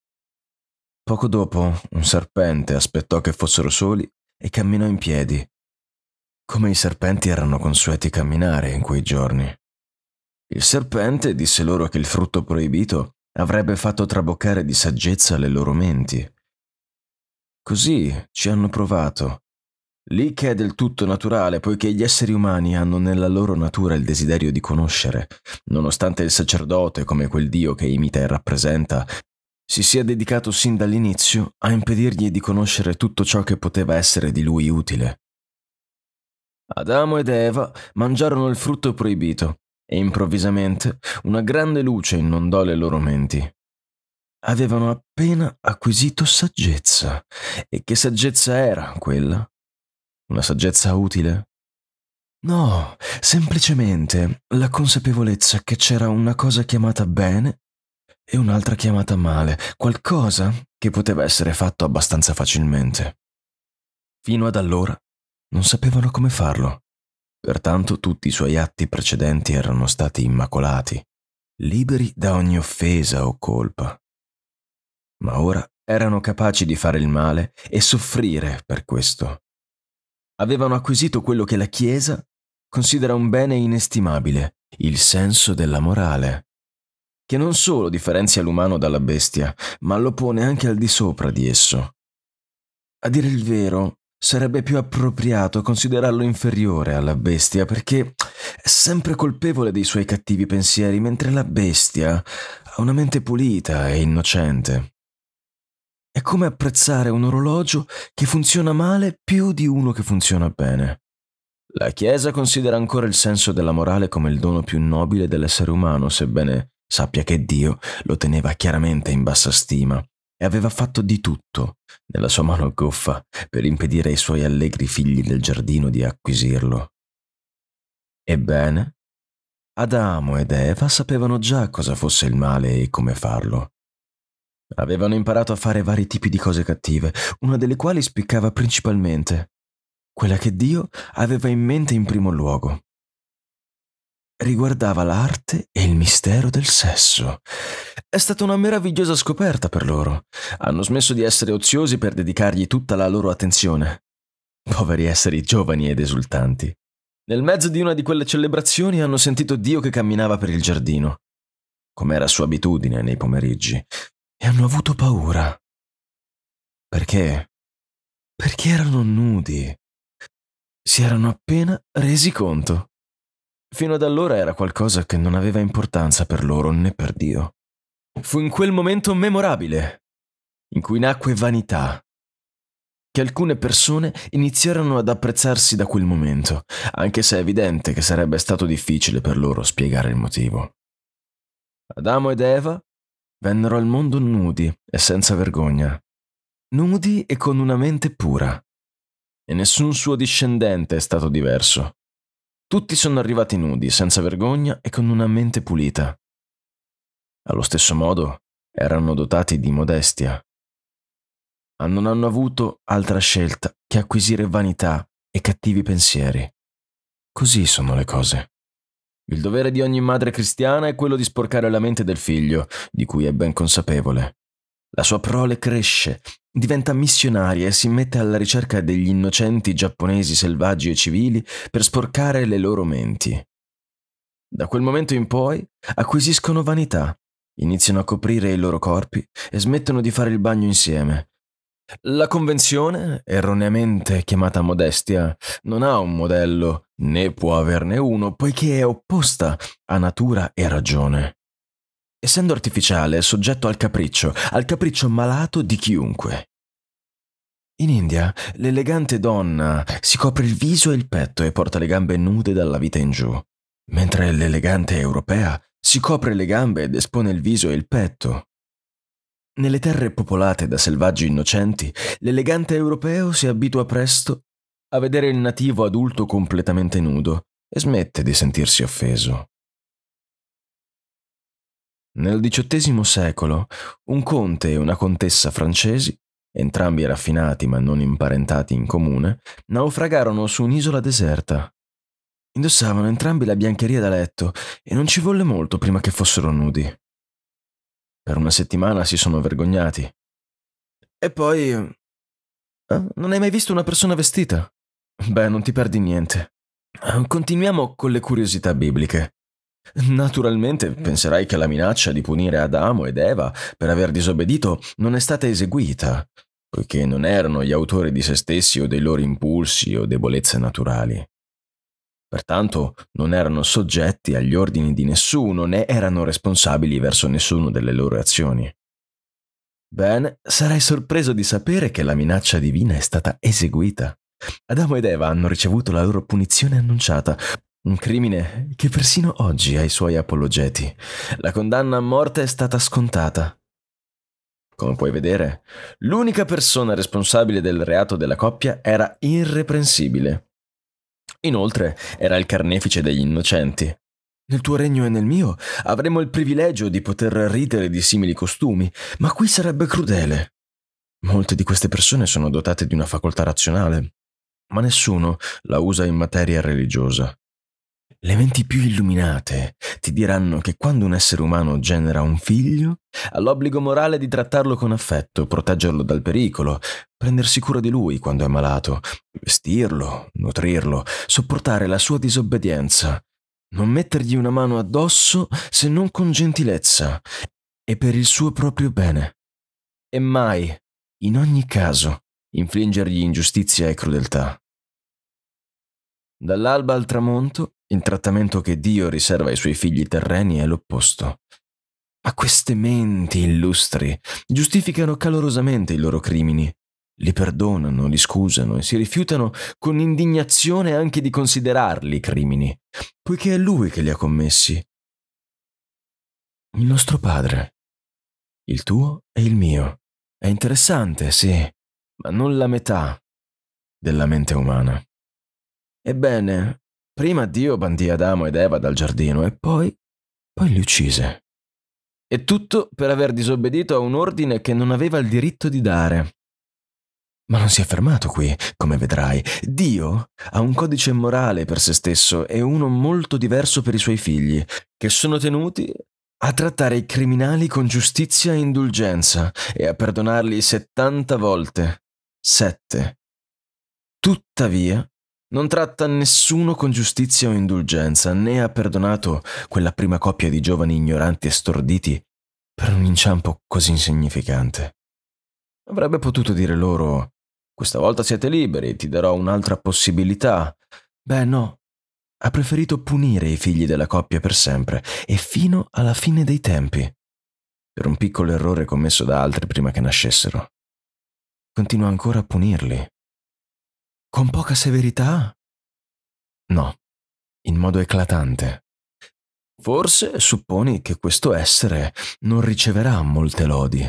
Poco dopo, un serpente aspettò che fossero soli e camminò in piedi, come i serpenti erano consueti camminare in quei giorni. Il serpente disse loro che il frutto proibito avrebbe fatto traboccare di saggezza le loro menti. Così ci hanno provato. Lì che è del tutto naturale, poiché gli esseri umani hanno nella loro natura il desiderio di conoscere, nonostante il sacerdote, come quel Dio che imita e rappresenta, si sia dedicato sin dall'inizio a impedirgli di conoscere tutto ciò che poteva essere di lui utile. Adamo ed Eva mangiarono il frutto proibito e improvvisamente una grande luce inondò le loro menti. Avevano appena acquisito saggezza. E che saggezza era quella? Una saggezza utile? No, semplicemente la consapevolezza che c'era una cosa chiamata bene e un'altra chiamata male, qualcosa che poteva essere fatto abbastanza facilmente. Fino ad allora non sapevano come farlo, pertanto tutti i suoi atti precedenti erano stati immacolati, liberi da ogni offesa o colpa. Ma ora erano capaci di fare il male e soffrire per questo. Avevano acquisito quello che la Chiesa considera un bene inestimabile, il senso della morale che non solo differenzia l'umano dalla bestia, ma lo pone anche al di sopra di esso. A dire il vero, sarebbe più appropriato considerarlo inferiore alla bestia perché è sempre colpevole dei suoi cattivi pensieri, mentre la bestia ha una mente pulita e innocente. È come apprezzare un orologio che funziona male più di uno che funziona bene. La Chiesa considera ancora il senso della morale come il dono più nobile dell'essere umano, sebbene Sappia che Dio lo teneva chiaramente in bassa stima e aveva fatto di tutto, nella sua mano goffa, per impedire ai suoi allegri figli del giardino di acquisirlo. Ebbene, Adamo ed Eva sapevano già cosa fosse il male e come farlo. Avevano imparato a fare vari tipi di cose cattive, una delle quali spiccava principalmente quella che Dio aveva in mente in primo luogo riguardava l'arte e il mistero del sesso. È stata una meravigliosa scoperta per loro. Hanno smesso di essere oziosi per dedicargli tutta la loro attenzione. Poveri esseri giovani ed esultanti. Nel mezzo di una di quelle celebrazioni hanno sentito Dio che camminava per il giardino, come era sua abitudine nei pomeriggi, e hanno avuto paura. Perché? Perché erano nudi. Si erano appena resi conto. Fino ad allora era qualcosa che non aveva importanza per loro né per Dio. Fu in quel momento memorabile, in cui nacque vanità, che alcune persone iniziarono ad apprezzarsi da quel momento, anche se è evidente che sarebbe stato difficile per loro spiegare il motivo. Adamo ed Eva vennero al mondo nudi e senza vergogna, nudi e con una mente pura, e nessun suo discendente è stato diverso. Tutti sono arrivati nudi, senza vergogna e con una mente pulita. Allo stesso modo, erano dotati di modestia. Ma Non hanno avuto altra scelta che acquisire vanità e cattivi pensieri. Così sono le cose. Il dovere di ogni madre cristiana è quello di sporcare la mente del figlio, di cui è ben consapevole. La sua prole cresce Diventa missionaria e si mette alla ricerca degli innocenti giapponesi selvaggi e civili per sporcare le loro menti. Da quel momento in poi acquisiscono vanità, iniziano a coprire i loro corpi e smettono di fare il bagno insieme. La convenzione, erroneamente chiamata modestia, non ha un modello, né può averne uno, poiché è opposta a natura e ragione. Essendo artificiale, è soggetto al capriccio, al capriccio malato di chiunque. In India, l'elegante donna si copre il viso e il petto e porta le gambe nude dalla vita in giù, mentre l'elegante europea si copre le gambe ed espone il viso e il petto. Nelle terre popolate da selvaggi innocenti, l'elegante europeo si abitua presto a vedere il nativo adulto completamente nudo e smette di sentirsi offeso. Nel XVIII secolo, un conte e una contessa francesi, entrambi raffinati ma non imparentati in comune, naufragarono su un'isola deserta. Indossavano entrambi la biancheria da letto e non ci volle molto prima che fossero nudi. Per una settimana si sono vergognati. E poi... Eh? Non hai mai visto una persona vestita? Beh, non ti perdi niente. Ah, continuiamo con le curiosità bibliche. Naturalmente penserai che la minaccia di punire Adamo ed Eva per aver disobbedito non è stata eseguita, poiché non erano gli autori di se stessi o dei loro impulsi o debolezze naturali. Pertanto non erano soggetti agli ordini di nessuno né erano responsabili verso nessuno delle loro azioni. Ben, sarai sorpreso di sapere che la minaccia divina è stata eseguita. Adamo ed Eva hanno ricevuto la loro punizione annunciata, un crimine che persino oggi ha i suoi apologeti. La condanna a morte è stata scontata. Come puoi vedere, l'unica persona responsabile del reato della coppia era irreprensibile. Inoltre, era il carnefice degli innocenti. Nel tuo regno e nel mio avremo il privilegio di poter ridere di simili costumi, ma qui sarebbe crudele. Molte di queste persone sono dotate di una facoltà razionale, ma nessuno la usa in materia religiosa. Le menti più illuminate ti diranno che quando un essere umano genera un figlio, ha l'obbligo morale di trattarlo con affetto, proteggerlo dal pericolo, prendersi cura di lui quando è malato, vestirlo, nutrirlo, sopportare la sua disobbedienza, non mettergli una mano addosso se non con gentilezza e per il suo proprio bene. E mai, in ogni caso, infliggergli ingiustizia e crudeltà. Dall'alba al tramonto, il trattamento che Dio riserva ai suoi figli terreni è l'opposto. Ma queste menti illustri giustificano calorosamente i loro crimini, li perdonano, li scusano e si rifiutano con indignazione anche di considerarli crimini, poiché è Lui che li ha commessi. Il nostro Padre, il tuo e il mio, è interessante, sì, ma non la metà della mente umana. Ebbene, Prima Dio bandì Adamo ed Eva dal giardino e poi, poi li uccise. E tutto per aver disobbedito a un ordine che non aveva il diritto di dare. Ma non si è fermato qui, come vedrai. Dio ha un codice morale per se stesso e uno molto diverso per i suoi figli, che sono tenuti a trattare i criminali con giustizia e indulgenza e a perdonarli settanta volte. Sette. Tuttavia, non tratta nessuno con giustizia o indulgenza, né ha perdonato quella prima coppia di giovani ignoranti e storditi per un inciampo così insignificante. Avrebbe potuto dire loro, questa volta siete liberi, ti darò un'altra possibilità. Beh no, ha preferito punire i figli della coppia per sempre e fino alla fine dei tempi, per un piccolo errore commesso da altri prima che nascessero. Continua ancora a punirli, con poca severità? No, in modo eclatante. Forse supponi che questo essere non riceverà molte lodi.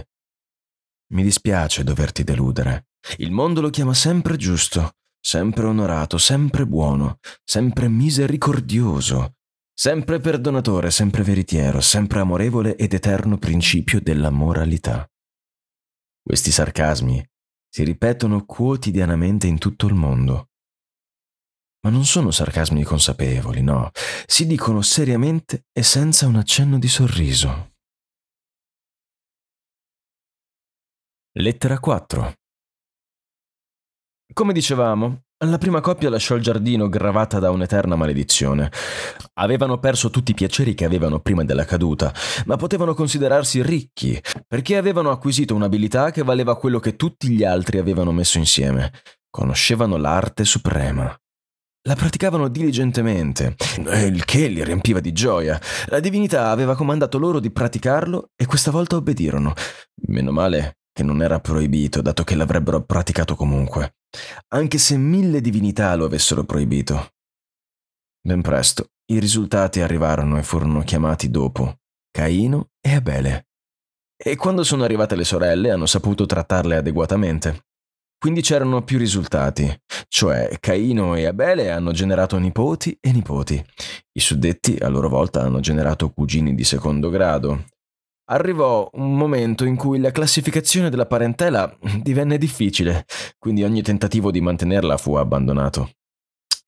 Mi dispiace doverti deludere. Il mondo lo chiama sempre giusto, sempre onorato, sempre buono, sempre misericordioso, sempre perdonatore, sempre veritiero, sempre amorevole ed eterno principio della moralità. Questi sarcasmi si ripetono quotidianamente in tutto il mondo. Ma non sono sarcasmi consapevoli, no, si dicono seriamente e senza un accenno di sorriso. Lettera 4 Come dicevamo, la prima coppia lasciò il giardino gravata da un'eterna maledizione. Avevano perso tutti i piaceri che avevano prima della caduta, ma potevano considerarsi ricchi, perché avevano acquisito un'abilità che valeva quello che tutti gli altri avevano messo insieme. Conoscevano l'arte suprema. La praticavano diligentemente, il che li riempiva di gioia. La divinità aveva comandato loro di praticarlo e questa volta obbedirono. Meno male che non era proibito, dato che l'avrebbero praticato comunque, anche se mille divinità lo avessero proibito. Ben presto, i risultati arrivarono e furono chiamati dopo Caino e Abele. E quando sono arrivate le sorelle hanno saputo trattarle adeguatamente. Quindi c'erano più risultati, cioè Caino e Abele hanno generato nipoti e nipoti. I suddetti a loro volta hanno generato cugini di secondo grado, arrivò un momento in cui la classificazione della parentela *laughs* divenne difficile, quindi ogni tentativo di mantenerla fu abbandonato.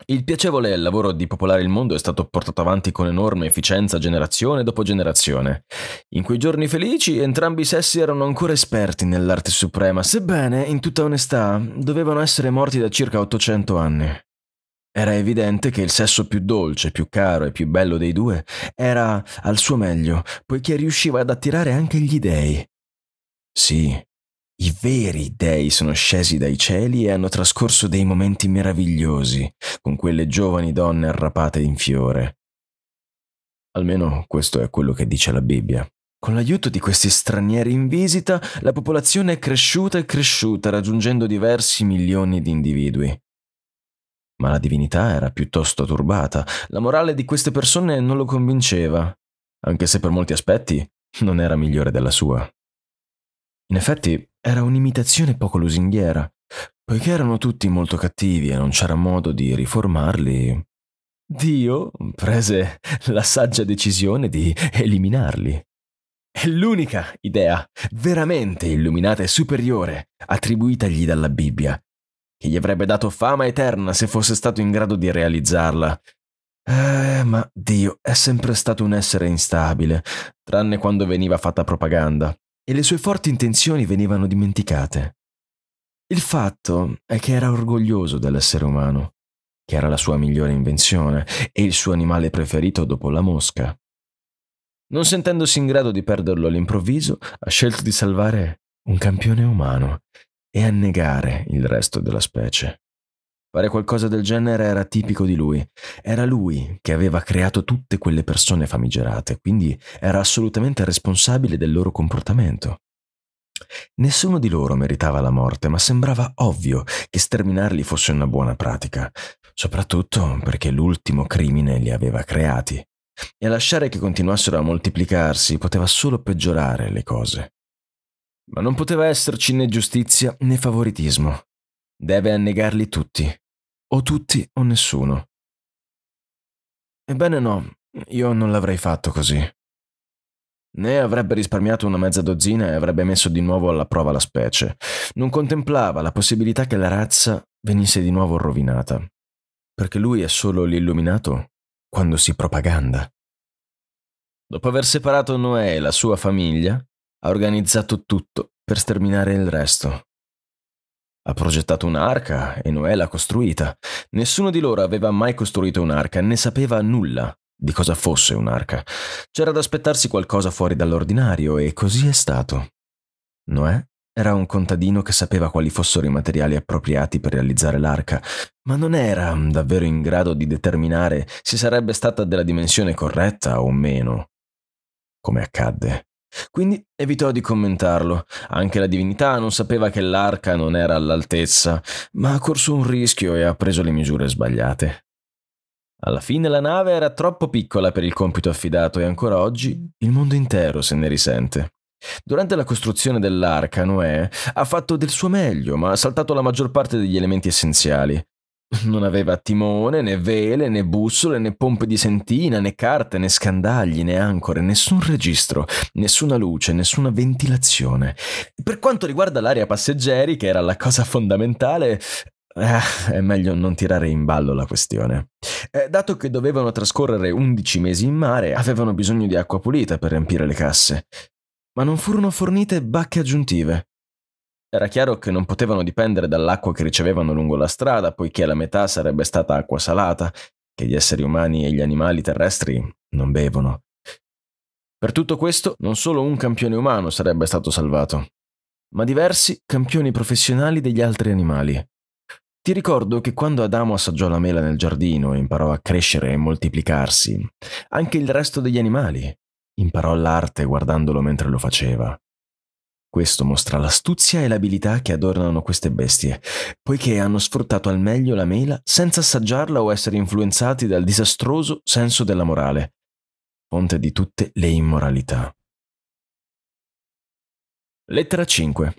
Il piacevole lavoro di popolare il mondo è stato portato avanti con enorme efficienza generazione dopo generazione. In quei giorni felici entrambi i sessi erano ancora esperti nell'arte suprema, sebbene, in tutta onestà, dovevano essere morti da circa 800 anni. Era evidente che il sesso più dolce, più caro e più bello dei due era al suo meglio, poiché riusciva ad attirare anche gli dei. Sì, i veri dei sono scesi dai cieli e hanno trascorso dei momenti meravigliosi con quelle giovani donne arrapate in fiore. Almeno questo è quello che dice la Bibbia. Con l'aiuto di questi stranieri in visita, la popolazione è cresciuta e cresciuta, raggiungendo diversi milioni di individui ma la divinità era piuttosto turbata, la morale di queste persone non lo convinceva, anche se per molti aspetti non era migliore della sua. In effetti era un'imitazione poco lusinghiera, poiché erano tutti molto cattivi e non c'era modo di riformarli. Dio prese la saggia decisione di eliminarli. È l'unica idea veramente illuminata e superiore attribuitagli dalla Bibbia che gli avrebbe dato fama eterna se fosse stato in grado di realizzarla. Eh, ma Dio è sempre stato un essere instabile, tranne quando veniva fatta propaganda, e le sue forti intenzioni venivano dimenticate. Il fatto è che era orgoglioso dell'essere umano, che era la sua migliore invenzione e il suo animale preferito dopo la mosca. Non sentendosi in grado di perderlo all'improvviso, ha scelto di salvare un campione umano e annegare il resto della specie. Fare qualcosa del genere era tipico di lui. Era lui che aveva creato tutte quelle persone famigerate, quindi era assolutamente responsabile del loro comportamento. Nessuno di loro meritava la morte, ma sembrava ovvio che sterminarli fosse una buona pratica, soprattutto perché l'ultimo crimine li aveva creati. E lasciare che continuassero a moltiplicarsi poteva solo peggiorare le cose. Ma non poteva esserci né giustizia né favoritismo. Deve annegarli tutti. O tutti o nessuno. Ebbene no, io non l'avrei fatto così. Ne avrebbe risparmiato una mezza dozzina e avrebbe messo di nuovo alla prova la specie. Non contemplava la possibilità che la razza venisse di nuovo rovinata. Perché lui è solo l'illuminato quando si propaganda. Dopo aver separato Noè e la sua famiglia, ha organizzato tutto per sterminare il resto. Ha progettato un'arca e Noè l'ha costruita. Nessuno di loro aveva mai costruito un'arca, né sapeva nulla di cosa fosse un'arca. C'era da aspettarsi qualcosa fuori dall'ordinario e così è stato. Noè era un contadino che sapeva quali fossero i materiali appropriati per realizzare l'arca, ma non era davvero in grado di determinare se sarebbe stata della dimensione corretta o meno. Come accadde. Quindi evitò di commentarlo. Anche la divinità non sapeva che l'arca non era all'altezza, ma ha corso un rischio e ha preso le misure sbagliate. Alla fine la nave era troppo piccola per il compito affidato e ancora oggi il mondo intero se ne risente. Durante la costruzione dell'arca, Noè ha fatto del suo meglio, ma ha saltato la maggior parte degli elementi essenziali. *laughs* Non aveva timone, né vele, né bussole, né pompe di sentina, né carte, né scandagli, né ancore, nessun registro, nessuna luce, nessuna ventilazione. Per quanto riguarda l'aria passeggeri, che era la cosa fondamentale, eh, è meglio non tirare in ballo la questione. Eh, dato che dovevano trascorrere 11 mesi in mare, avevano bisogno di acqua pulita per riempire le casse. Ma non furono fornite bacche aggiuntive. Era chiaro che non potevano dipendere dall'acqua che ricevevano lungo la strada, poiché la metà sarebbe stata acqua salata, che gli esseri umani e gli animali terrestri non bevono. Per tutto questo, non solo un campione umano sarebbe stato salvato, ma diversi campioni professionali degli altri animali. Ti ricordo che quando Adamo assaggiò la mela nel giardino e imparò a crescere e moltiplicarsi, anche il resto degli animali imparò l'arte guardandolo mentre lo faceva. Questo mostra l'astuzia e l'abilità che adornano queste bestie, poiché hanno sfruttato al meglio la mela senza assaggiarla o essere influenzati dal disastroso senso della morale, fonte di tutte le immoralità. Lettera 5.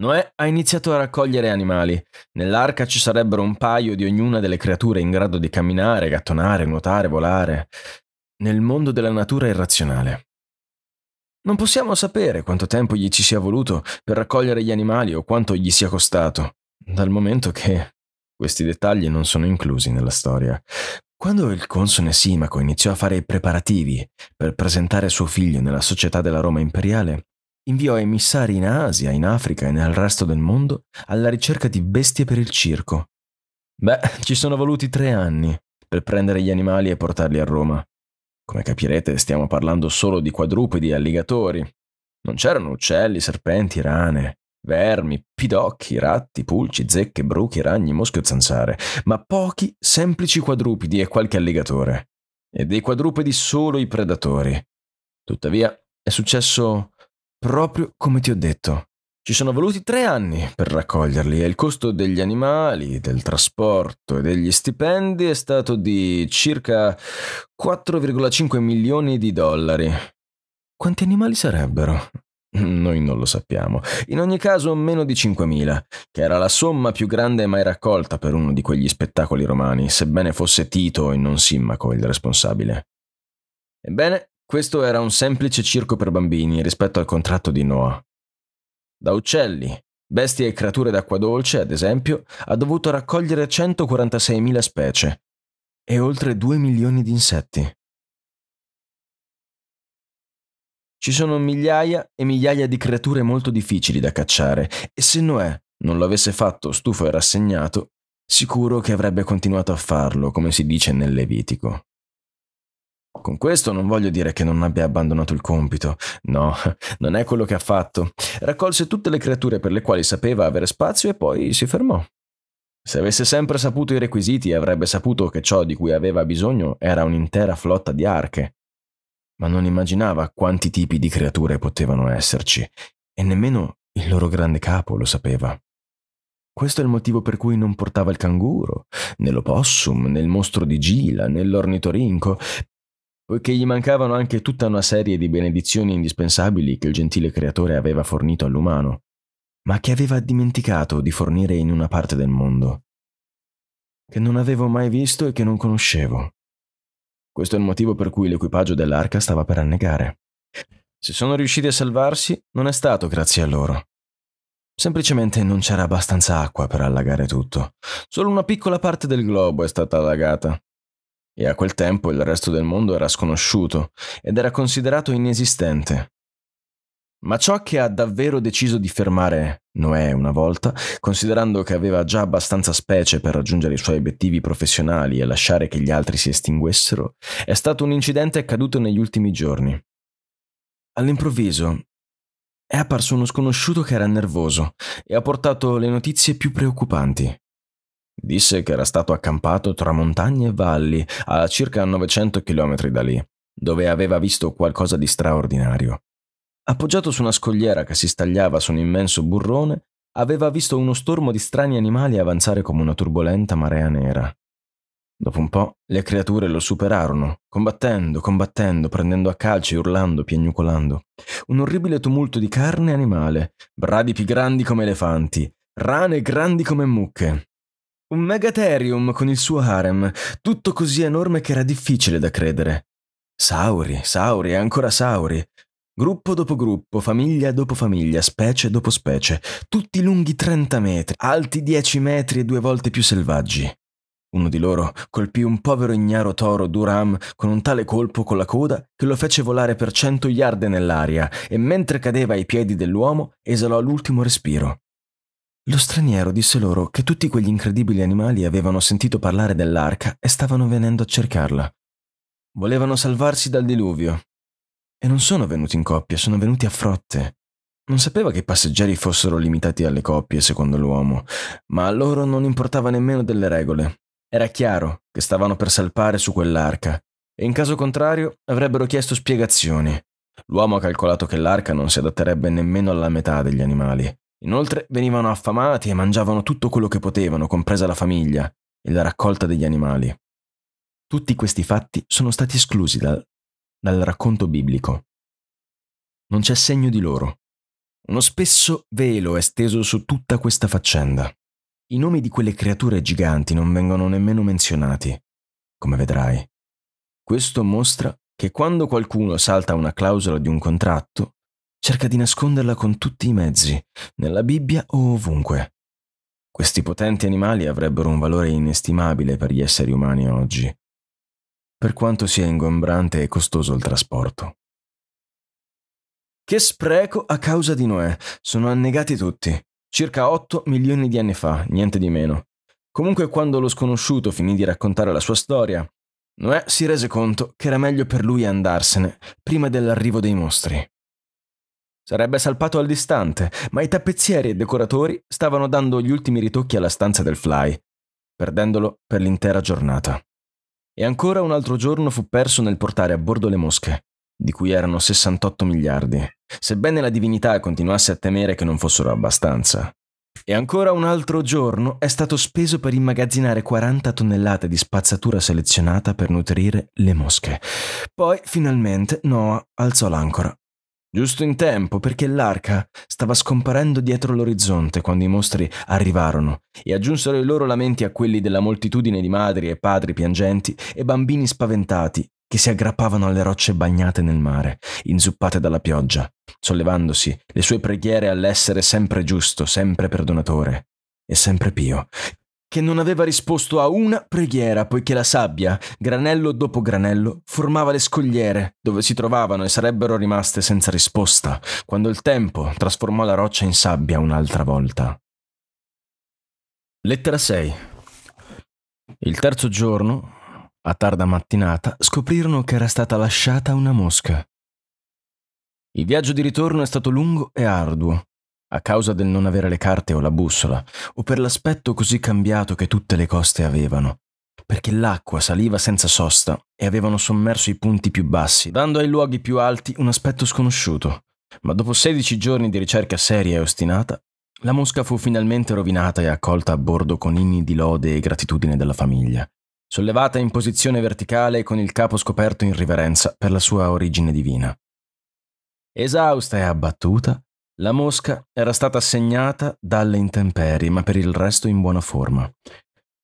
Noè ha iniziato a raccogliere animali. Nell'arca ci sarebbero un paio di ognuna delle creature in grado di camminare, gattonare, nuotare, volare. Nel mondo della natura irrazionale. Non possiamo sapere quanto tempo gli ci sia voluto per raccogliere gli animali o quanto gli sia costato, dal momento che questi dettagli non sono inclusi nella storia. Quando il consone Simaco iniziò a fare i preparativi per presentare suo figlio nella società della Roma imperiale, inviò emissari in Asia, in Africa e nel resto del mondo alla ricerca di bestie per il circo. Beh, ci sono voluti tre anni per prendere gli animali e portarli a Roma. Come capirete stiamo parlando solo di quadrupedi e alligatori. Non c'erano uccelli, serpenti, rane, vermi, pidocchi, ratti, pulci, zecche, bruchi, ragni, mosche o zanzare, ma pochi semplici quadrupedi e qualche alligatore. E dei quadrupedi solo i predatori. Tuttavia è successo proprio come ti ho detto. Ci sono voluti tre anni per raccoglierli e il costo degli animali, del trasporto e degli stipendi è stato di circa 4,5 milioni di dollari. Quanti animali sarebbero? Noi non lo sappiamo. In ogni caso meno di 5.000, che era la somma più grande mai raccolta per uno di quegli spettacoli romani, sebbene fosse Tito e non Simmaco il responsabile. Ebbene, questo era un semplice circo per bambini rispetto al contratto di Noah da uccelli, bestie e creature d'acqua dolce, ad esempio, ha dovuto raccogliere 146.000 specie e oltre 2 milioni di insetti. Ci sono migliaia e migliaia di creature molto difficili da cacciare e se Noè non lo avesse fatto stufo e rassegnato, sicuro che avrebbe continuato a farlo, come si dice nel Levitico. Con questo non voglio dire che non abbia abbandonato il compito, no, non è quello che ha fatto. Raccolse tutte le creature per le quali sapeva avere spazio e poi si fermò. Se avesse sempre saputo i requisiti avrebbe saputo che ciò di cui aveva bisogno era un'intera flotta di arche. Ma non immaginava quanti tipi di creature potevano esserci, e nemmeno il loro grande capo lo sapeva. Questo è il motivo per cui non portava il canguro, né l'opossum, né il mostro di Gila, né l'ornitorinco, poiché gli mancavano anche tutta una serie di benedizioni indispensabili che il gentile creatore aveva fornito all'umano, ma che aveva dimenticato di fornire in una parte del mondo, che non avevo mai visto e che non conoscevo. Questo è il motivo per cui l'equipaggio dell'arca stava per annegare. Se sono riusciti a salvarsi, non è stato grazie a loro. Semplicemente non c'era abbastanza acqua per allagare tutto. Solo una piccola parte del globo è stata allagata, e a quel tempo il resto del mondo era sconosciuto ed era considerato inesistente. Ma ciò che ha davvero deciso di fermare Noè una volta, considerando che aveva già abbastanza specie per raggiungere i suoi obiettivi professionali e lasciare che gli altri si estinguessero, è stato un incidente accaduto negli ultimi giorni. All'improvviso è apparso uno sconosciuto che era nervoso e ha portato le notizie più preoccupanti. Disse che era stato accampato tra montagne e valli, a circa 900 km da lì, dove aveva visto qualcosa di straordinario. Appoggiato su una scogliera che si stagliava su un immenso burrone, aveva visto uno stormo di strani animali avanzare come una turbolenta marea nera. Dopo un po' le creature lo superarono, combattendo, combattendo, prendendo a calci, urlando, piagnucolando. Un orribile tumulto di carne animale, bradipi grandi come elefanti, rane grandi come mucche, un megatherium con il suo harem, tutto così enorme che era difficile da credere. Sauri, Sauri ancora Sauri. Gruppo dopo gruppo, famiglia dopo famiglia, specie dopo specie, tutti lunghi 30 metri, alti 10 metri e due volte più selvaggi. Uno di loro colpì un povero ignaro toro Duram con un tale colpo con la coda che lo fece volare per cento yard nell'aria e mentre cadeva ai piedi dell'uomo esalò l'ultimo respiro. Lo straniero disse loro che tutti quegli incredibili animali avevano sentito parlare dell'arca e stavano venendo a cercarla. Volevano salvarsi dal diluvio. E non sono venuti in coppia, sono venuti a frotte. Non sapeva che i passeggeri fossero limitati alle coppie, secondo l'uomo, ma a loro non importava nemmeno delle regole. Era chiaro che stavano per salpare su quell'arca, e in caso contrario avrebbero chiesto spiegazioni. L'uomo ha calcolato che l'arca non si adatterebbe nemmeno alla metà degli animali, Inoltre venivano affamati e mangiavano tutto quello che potevano, compresa la famiglia e la raccolta degli animali. Tutti questi fatti sono stati esclusi dal, dal racconto biblico. Non c'è segno di loro. Uno spesso velo è steso su tutta questa faccenda. I nomi di quelle creature giganti non vengono nemmeno menzionati, come vedrai. Questo mostra che quando qualcuno salta una clausola di un contratto, cerca di nasconderla con tutti i mezzi, nella Bibbia o ovunque. Questi potenti animali avrebbero un valore inestimabile per gli esseri umani oggi, per quanto sia ingombrante e costoso il trasporto. Che spreco a causa di Noè, sono annegati tutti, circa 8 milioni di anni fa, niente di meno. Comunque quando lo sconosciuto finì di raccontare la sua storia, Noè si rese conto che era meglio per lui andarsene prima dell'arrivo dei mostri. Sarebbe salpato al distante, ma i tappezzieri e i decoratori stavano dando gli ultimi ritocchi alla stanza del Fly, perdendolo per l'intera giornata. E ancora un altro giorno fu perso nel portare a bordo le mosche, di cui erano 68 miliardi, sebbene la divinità continuasse a temere che non fossero abbastanza. E ancora un altro giorno è stato speso per immagazzinare 40 tonnellate di spazzatura selezionata per nutrire le mosche. Poi, finalmente, Noah alzò l'ancora Giusto in tempo, perché l'arca stava scomparendo dietro l'orizzonte quando i mostri arrivarono e aggiunsero i loro lamenti a quelli della moltitudine di madri e padri piangenti e bambini spaventati che si aggrappavano alle rocce bagnate nel mare, inzuppate dalla pioggia, sollevandosi le sue preghiere all'essere sempre giusto, sempre perdonatore e sempre pio, che non aveva risposto a una preghiera, poiché la sabbia, granello dopo granello, formava le scogliere, dove si trovavano e sarebbero rimaste senza risposta, quando il tempo trasformò la roccia in sabbia un'altra volta. Lettera 6 Il terzo giorno, a tarda mattinata, scoprirono che era stata lasciata una mosca. Il viaggio di ritorno è stato lungo e arduo a causa del non avere le carte o la bussola, o per l'aspetto così cambiato che tutte le coste avevano, perché l'acqua saliva senza sosta e avevano sommerso i punti più bassi, dando ai luoghi più alti un aspetto sconosciuto. Ma dopo 16 giorni di ricerca seria e ostinata, la mosca fu finalmente rovinata e accolta a bordo con inni di lode e gratitudine della famiglia, sollevata in posizione verticale e con il capo scoperto in riverenza per la sua origine divina. Esausta e abbattuta, la mosca era stata segnata dalle intemperie, ma per il resto in buona forma.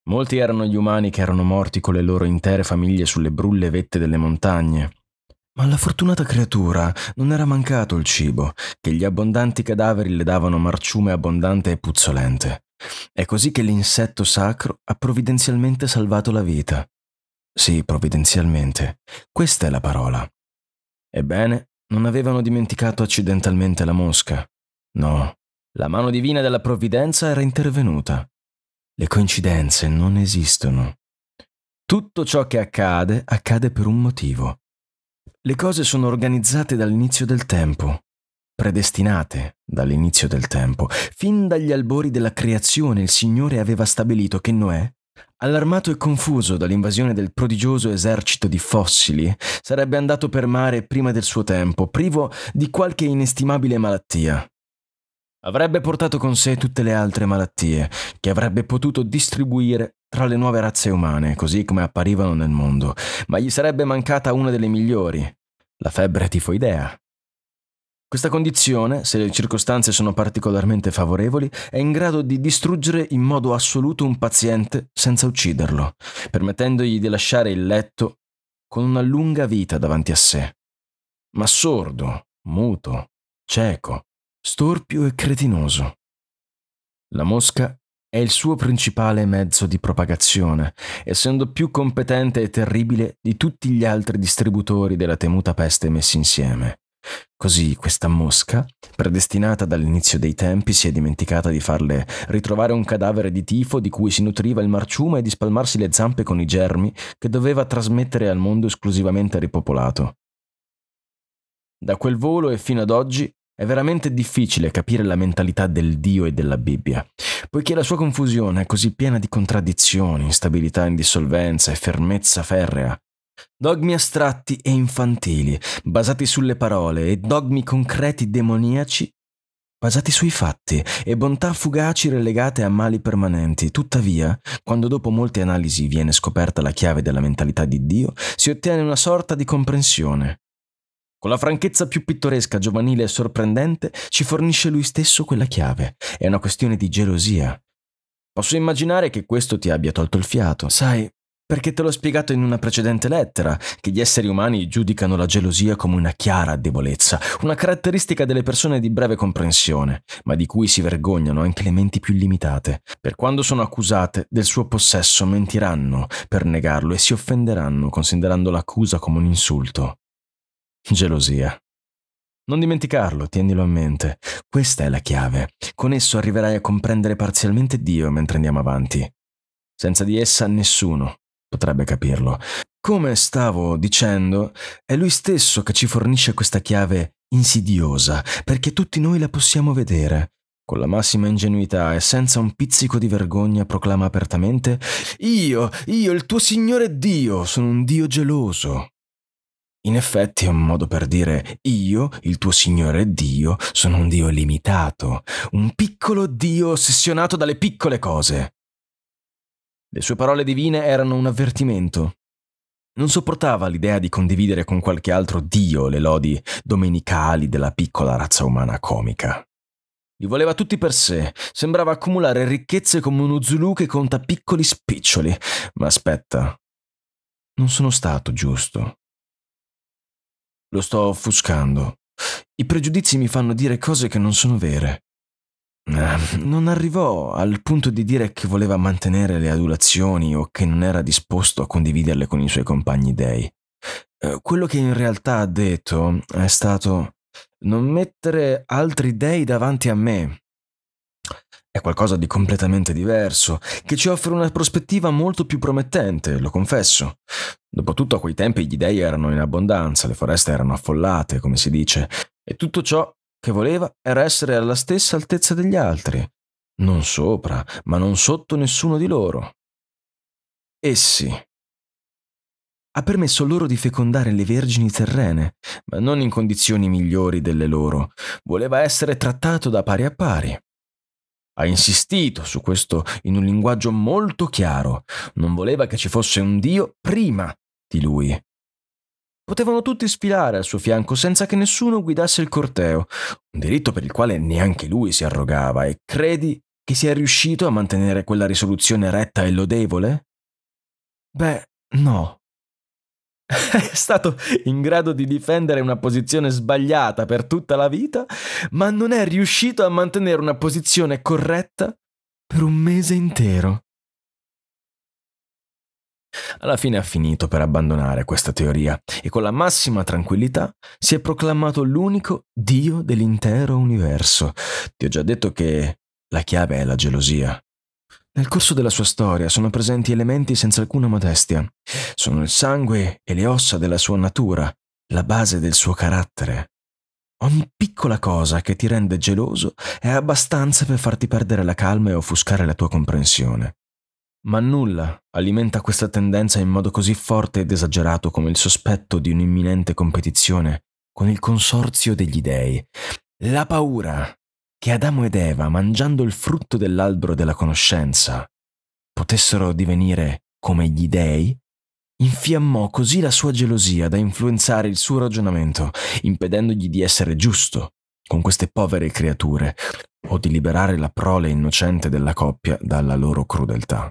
Molti erano gli umani che erano morti con le loro intere famiglie sulle brulle vette delle montagne. Ma alla fortunata creatura non era mancato il cibo, che gli abbondanti cadaveri le davano marciume abbondante e puzzolente. È così che l'insetto sacro ha provvidenzialmente salvato la vita. Sì, provvidenzialmente. Questa è la parola. Ebbene, non avevano dimenticato accidentalmente la mosca. No, la mano divina della provvidenza era intervenuta. Le coincidenze non esistono. Tutto ciò che accade accade per un motivo. Le cose sono organizzate dall'inizio del tempo, predestinate dall'inizio del tempo. Fin dagli albori della creazione il Signore aveva stabilito che Noè Allarmato e confuso dall'invasione del prodigioso esercito di fossili, sarebbe andato per mare prima del suo tempo, privo di qualche inestimabile malattia. Avrebbe portato con sé tutte le altre malattie che avrebbe potuto distribuire tra le nuove razze umane, così come apparivano nel mondo, ma gli sarebbe mancata una delle migliori, la febbre tifoidea, questa condizione, se le circostanze sono particolarmente favorevoli, è in grado di distruggere in modo assoluto un paziente senza ucciderlo, permettendogli di lasciare il letto con una lunga vita davanti a sé. Ma sordo, muto, cieco, storpio e cretinoso. La mosca è il suo principale mezzo di propagazione, essendo più competente e terribile di tutti gli altri distributori della temuta peste messi insieme. Così questa mosca, predestinata dall'inizio dei tempi, si è dimenticata di farle ritrovare un cadavere di tifo di cui si nutriva il marciume e di spalmarsi le zampe con i germi che doveva trasmettere al mondo esclusivamente ripopolato. Da quel volo e fino ad oggi è veramente difficile capire la mentalità del Dio e della Bibbia, poiché la sua confusione è così piena di contraddizioni, instabilità, indissolvenza e fermezza ferrea Dogmi astratti e infantili, basati sulle parole, e dogmi concreti demoniaci, basati sui fatti, e bontà fugaci relegate a mali permanenti. Tuttavia, quando dopo molte analisi viene scoperta la chiave della mentalità di Dio, si ottiene una sorta di comprensione. Con la franchezza più pittoresca, giovanile e sorprendente, ci fornisce lui stesso quella chiave. È una questione di gelosia. Posso immaginare che questo ti abbia tolto il fiato. Sai, perché te l'ho spiegato in una precedente lettera, che gli esseri umani giudicano la gelosia come una chiara debolezza, una caratteristica delle persone di breve comprensione, ma di cui si vergognano anche le menti più limitate. Per quando sono accusate del suo possesso mentiranno per negarlo e si offenderanno considerando l'accusa come un insulto. Gelosia. Non dimenticarlo, tienilo a mente. Questa è la chiave. Con esso arriverai a comprendere parzialmente Dio mentre andiamo avanti. Senza di essa nessuno, potrebbe capirlo. Come stavo dicendo, è lui stesso che ci fornisce questa chiave insidiosa, perché tutti noi la possiamo vedere. Con la massima ingenuità e senza un pizzico di vergogna proclama apertamente Io, io, il tuo Signore Dio, sono un Dio geloso. In effetti è un modo per dire io, il tuo Signore Dio, sono un Dio limitato, un piccolo Dio ossessionato dalle piccole cose. Le sue parole divine erano un avvertimento. Non sopportava l'idea di condividere con qualche altro dio le lodi domenicali della piccola razza umana comica. Li voleva tutti per sé, sembrava accumulare ricchezze come uno Zulu che conta piccoli spiccioli. Ma aspetta, non sono stato giusto. Lo sto offuscando. I pregiudizi mi fanno dire cose che non sono vere. Eh, non arrivò al punto di dire che voleva mantenere le adulazioni o che non era disposto a condividerle con i suoi compagni dei. Eh, quello che in realtà ha detto è stato non mettere altri dei davanti a me. È qualcosa di completamente diverso, che ci offre una prospettiva molto più promettente, lo confesso. Dopotutto a quei tempi gli dei erano in abbondanza, le foreste erano affollate, come si dice, e tutto ciò che voleva era essere alla stessa altezza degli altri, non sopra, ma non sotto nessuno di loro. Essi. Ha permesso loro di fecondare le vergini terrene, ma non in condizioni migliori delle loro. Voleva essere trattato da pari a pari. Ha insistito su questo in un linguaggio molto chiaro. Non voleva che ci fosse un Dio prima di lui, Potevano tutti sfilare al suo fianco senza che nessuno guidasse il corteo, un diritto per il quale neanche lui si arrogava, e credi che sia riuscito a mantenere quella risoluzione retta e lodevole? Beh, no. *laughs* È stato in grado di difendere una posizione sbagliata per tutta la vita, ma non è riuscito a mantenere una posizione corretta per un mese intero. Alla fine ha finito per abbandonare questa teoria e con la massima tranquillità si è proclamato l'unico Dio dell'intero universo. Ti ho già detto che la chiave è la gelosia. Nel corso della sua storia sono presenti elementi senza alcuna modestia. Sono il sangue e le ossa della sua natura, la base del suo carattere. Ogni piccola cosa che ti rende geloso è abbastanza per farti perdere la calma e offuscare la tua comprensione. Ma nulla alimenta questa tendenza in modo così forte ed esagerato come il sospetto di un'imminente competizione con il consorzio degli dei. La paura che Adamo ed Eva, mangiando il frutto dell'albero della conoscenza, potessero divenire come gli dei, infiammò così la sua gelosia da influenzare il suo ragionamento, impedendogli di essere giusto con queste povere creature o di liberare la prole innocente della coppia dalla loro crudeltà.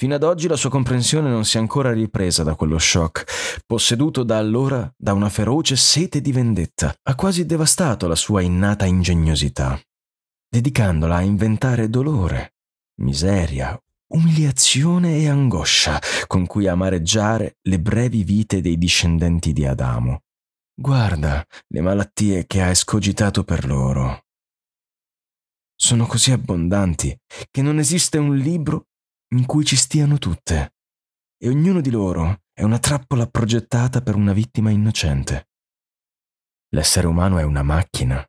Fino ad oggi la sua comprensione non si è ancora ripresa da quello shock, posseduto da allora da una feroce sete di vendetta. Ha quasi devastato la sua innata ingegnosità, dedicandola a inventare dolore, miseria, umiliazione e angoscia con cui amareggiare le brevi vite dei discendenti di Adamo. Guarda le malattie che ha escogitato per loro. Sono così abbondanti che non esiste un libro in cui ci stiano tutte, e ognuno di loro è una trappola progettata per una vittima innocente. L'essere umano è una macchina,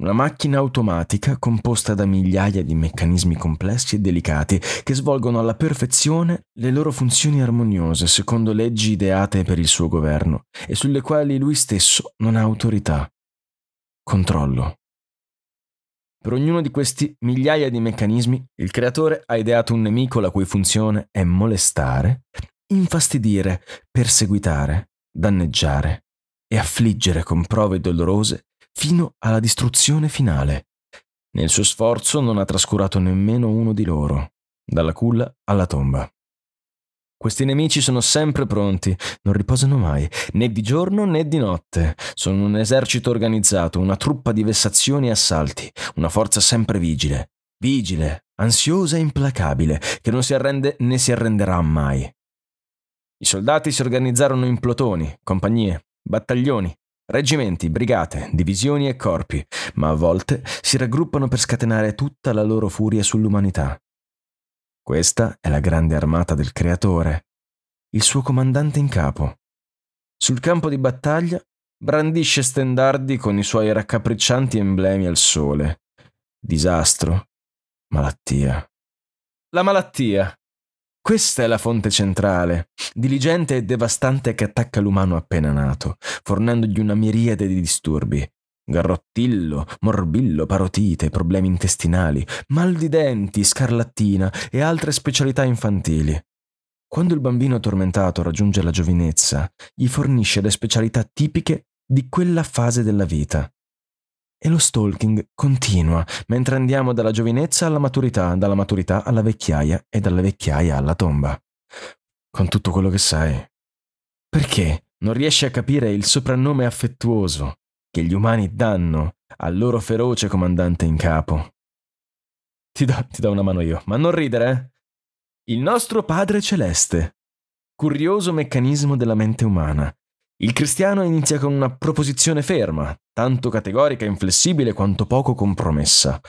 una macchina automatica composta da migliaia di meccanismi complessi e delicati che svolgono alla perfezione le loro funzioni armoniose secondo leggi ideate per il suo governo e sulle quali lui stesso non ha autorità, controllo per ognuno di questi migliaia di meccanismi, il creatore ha ideato un nemico la cui funzione è molestare, infastidire, perseguitare, danneggiare e affliggere con prove dolorose fino alla distruzione finale. Nel suo sforzo non ha trascurato nemmeno uno di loro, dalla culla alla tomba. Questi nemici sono sempre pronti, non riposano mai, né di giorno né di notte. Sono un esercito organizzato, una truppa di vessazioni e assalti, una forza sempre vigile, vigile, ansiosa e implacabile, che non si arrende né si arrenderà mai. I soldati si organizzarono in plotoni, compagnie, battaglioni, reggimenti, brigate, divisioni e corpi, ma a volte si raggruppano per scatenare tutta la loro furia sull'umanità. Questa è la grande armata del Creatore, il suo comandante in capo. Sul campo di battaglia brandisce stendardi con i suoi raccapriccianti emblemi al sole. Disastro, malattia. La malattia. Questa è la fonte centrale, diligente e devastante che attacca l'umano appena nato, fornendogli una miriade di disturbi, Garrottillo, morbillo, parotite, problemi intestinali, mal di denti, scarlattina e altre specialità infantili. Quando il bambino tormentato raggiunge la giovinezza, gli fornisce le specialità tipiche di quella fase della vita. E lo stalking continua mentre andiamo dalla giovinezza alla maturità, dalla maturità alla vecchiaia e dalla vecchiaia alla tomba. Con tutto quello che sai. Perché non riesci a capire il soprannome affettuoso che gli umani danno al loro feroce comandante in capo. Ti do, ti do una mano io, ma non ridere. Eh. Il nostro Padre Celeste. Curioso meccanismo della mente umana. Il cristiano inizia con una proposizione ferma, tanto categorica e inflessibile quanto poco compromessa.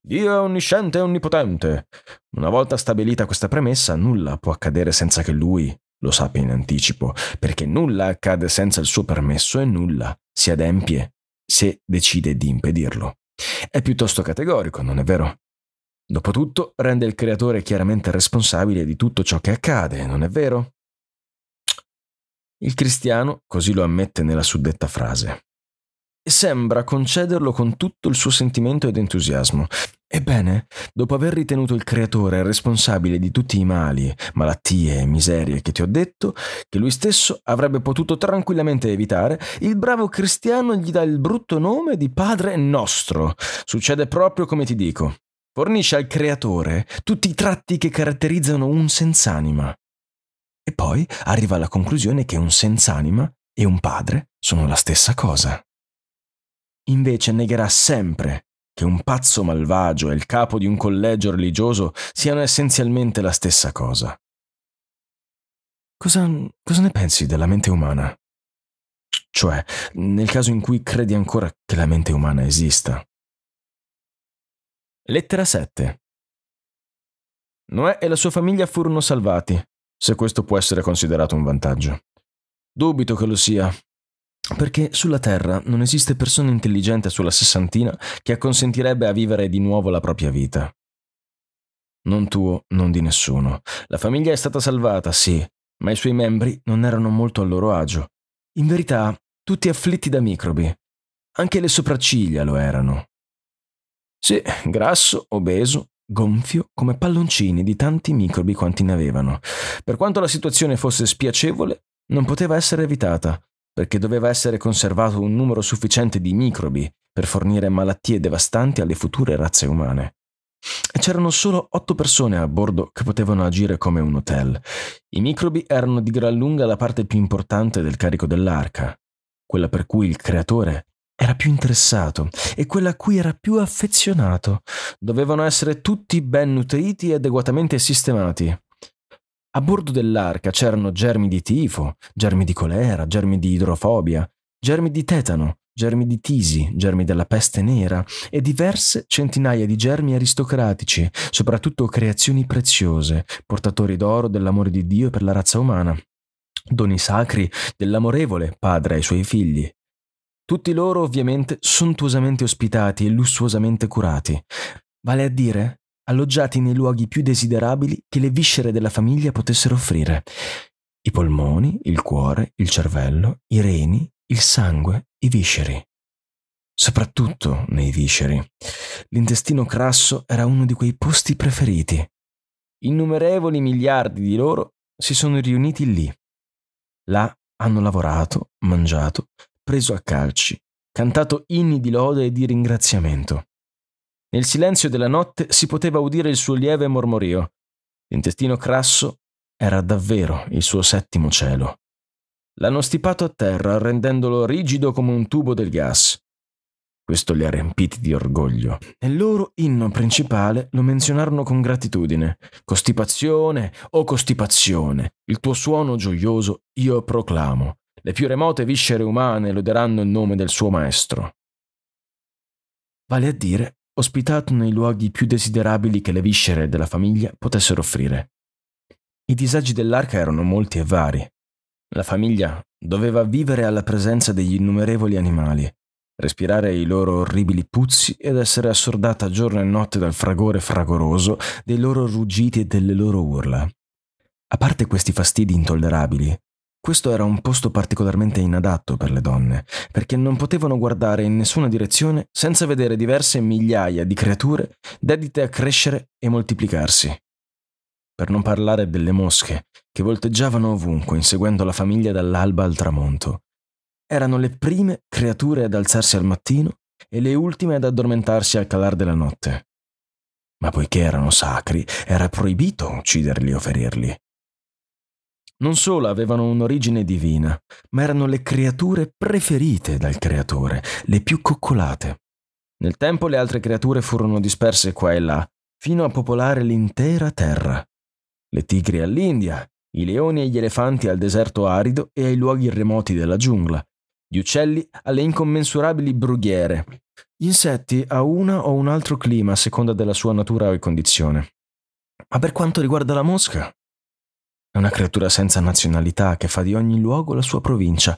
Dio è onnisciente e onnipotente. Una volta stabilita questa premessa, nulla può accadere senza che lui lo sappia in anticipo, perché nulla accade senza il suo permesso e nulla si adempie se decide di impedirlo. È piuttosto categorico, non è vero? Dopotutto rende il creatore chiaramente responsabile di tutto ciò che accade, non è vero? Il cristiano così lo ammette nella suddetta frase. E sembra concederlo con tutto il suo sentimento ed entusiasmo, Ebbene, dopo aver ritenuto il creatore responsabile di tutti i mali, malattie e miserie che ti ho detto, che lui stesso avrebbe potuto tranquillamente evitare, il bravo cristiano gli dà il brutto nome di Padre nostro. Succede proprio come ti dico. Fornisce al creatore tutti i tratti che caratterizzano un senz'anima. E poi arriva alla conclusione che un senz'anima e un padre sono la stessa cosa. Invece negherà sempre che un pazzo malvagio e il capo di un collegio religioso siano essenzialmente la stessa cosa. Cosa, cosa ne pensi della mente umana? Cioè, nel caso in cui credi ancora che la mente umana esista. Lettera 7. Noè e la sua famiglia furono salvati, se questo può essere considerato un vantaggio. Dubito che lo sia, perché sulla Terra non esiste persona intelligente sulla sessantina che acconsentirebbe a vivere di nuovo la propria vita. Non tuo, non di nessuno. La famiglia è stata salvata, sì, ma i suoi membri non erano molto a loro agio. In verità, tutti afflitti da microbi. Anche le sopracciglia lo erano. Sì, grasso, obeso, gonfio, come palloncini di tanti microbi quanti ne avevano. Per quanto la situazione fosse spiacevole, non poteva essere evitata perché doveva essere conservato un numero sufficiente di microbi per fornire malattie devastanti alle future razze umane. C'erano solo otto persone a bordo che potevano agire come un hotel. I microbi erano di gran lunga la parte più importante del carico dell'arca, quella per cui il creatore era più interessato e quella a cui era più affezionato. Dovevano essere tutti ben nutriti e adeguatamente sistemati. A bordo dell'arca c'erano germi di tifo, germi di colera, germi di idrofobia, germi di tetano, germi di tisi, germi della peste nera e diverse centinaia di germi aristocratici, soprattutto creazioni preziose, portatori d'oro dell'amore di Dio per la razza umana, doni sacri dell'amorevole padre ai suoi figli. Tutti loro ovviamente sontuosamente ospitati e lussuosamente curati, vale a dire alloggiati nei luoghi più desiderabili che le viscere della famiglia potessero offrire. I polmoni, il cuore, il cervello, i reni, il sangue, i visceri. Soprattutto nei visceri. L'intestino crasso era uno di quei posti preferiti. Innumerevoli miliardi di loro si sono riuniti lì. Là hanno lavorato, mangiato, preso a calci, cantato inni di lode e di ringraziamento. Nel silenzio della notte si poteva udire il suo lieve mormorio. L'intestino crasso era davvero il suo settimo cielo. L'hanno stipato a terra, rendendolo rigido come un tubo del gas. Questo li ha riempiti di orgoglio. Nel loro inno principale lo menzionarono con gratitudine. Costipazione, o oh costipazione, il tuo suono gioioso io proclamo. Le più remote viscere umane loderanno il nome del suo maestro. Vale a dire ospitato nei luoghi più desiderabili che le viscere della famiglia potessero offrire. I disagi dell'arca erano molti e vari. La famiglia doveva vivere alla presenza degli innumerevoli animali, respirare i loro orribili puzzi ed essere assordata giorno e notte dal fragore fragoroso dei loro ruggiti e delle loro urla. A parte questi fastidi intollerabili, questo era un posto particolarmente inadatto per le donne, perché non potevano guardare in nessuna direzione senza vedere diverse migliaia di creature dedite a crescere e moltiplicarsi. Per non parlare delle mosche, che volteggiavano ovunque inseguendo la famiglia dall'alba al tramonto. Erano le prime creature ad alzarsi al mattino e le ultime ad addormentarsi al calar della notte. Ma poiché erano sacri, era proibito ucciderli o ferirli. Non solo avevano un'origine divina, ma erano le creature preferite dal creatore, le più coccolate. Nel tempo le altre creature furono disperse qua e là, fino a popolare l'intera terra. Le tigri all'India, i leoni e gli elefanti al deserto arido e ai luoghi remoti della giungla, gli uccelli alle incommensurabili brughiere, gli insetti a una o un altro clima a seconda della sua natura e condizione. Ma per quanto riguarda la mosca, è una creatura senza nazionalità che fa di ogni luogo la sua provincia,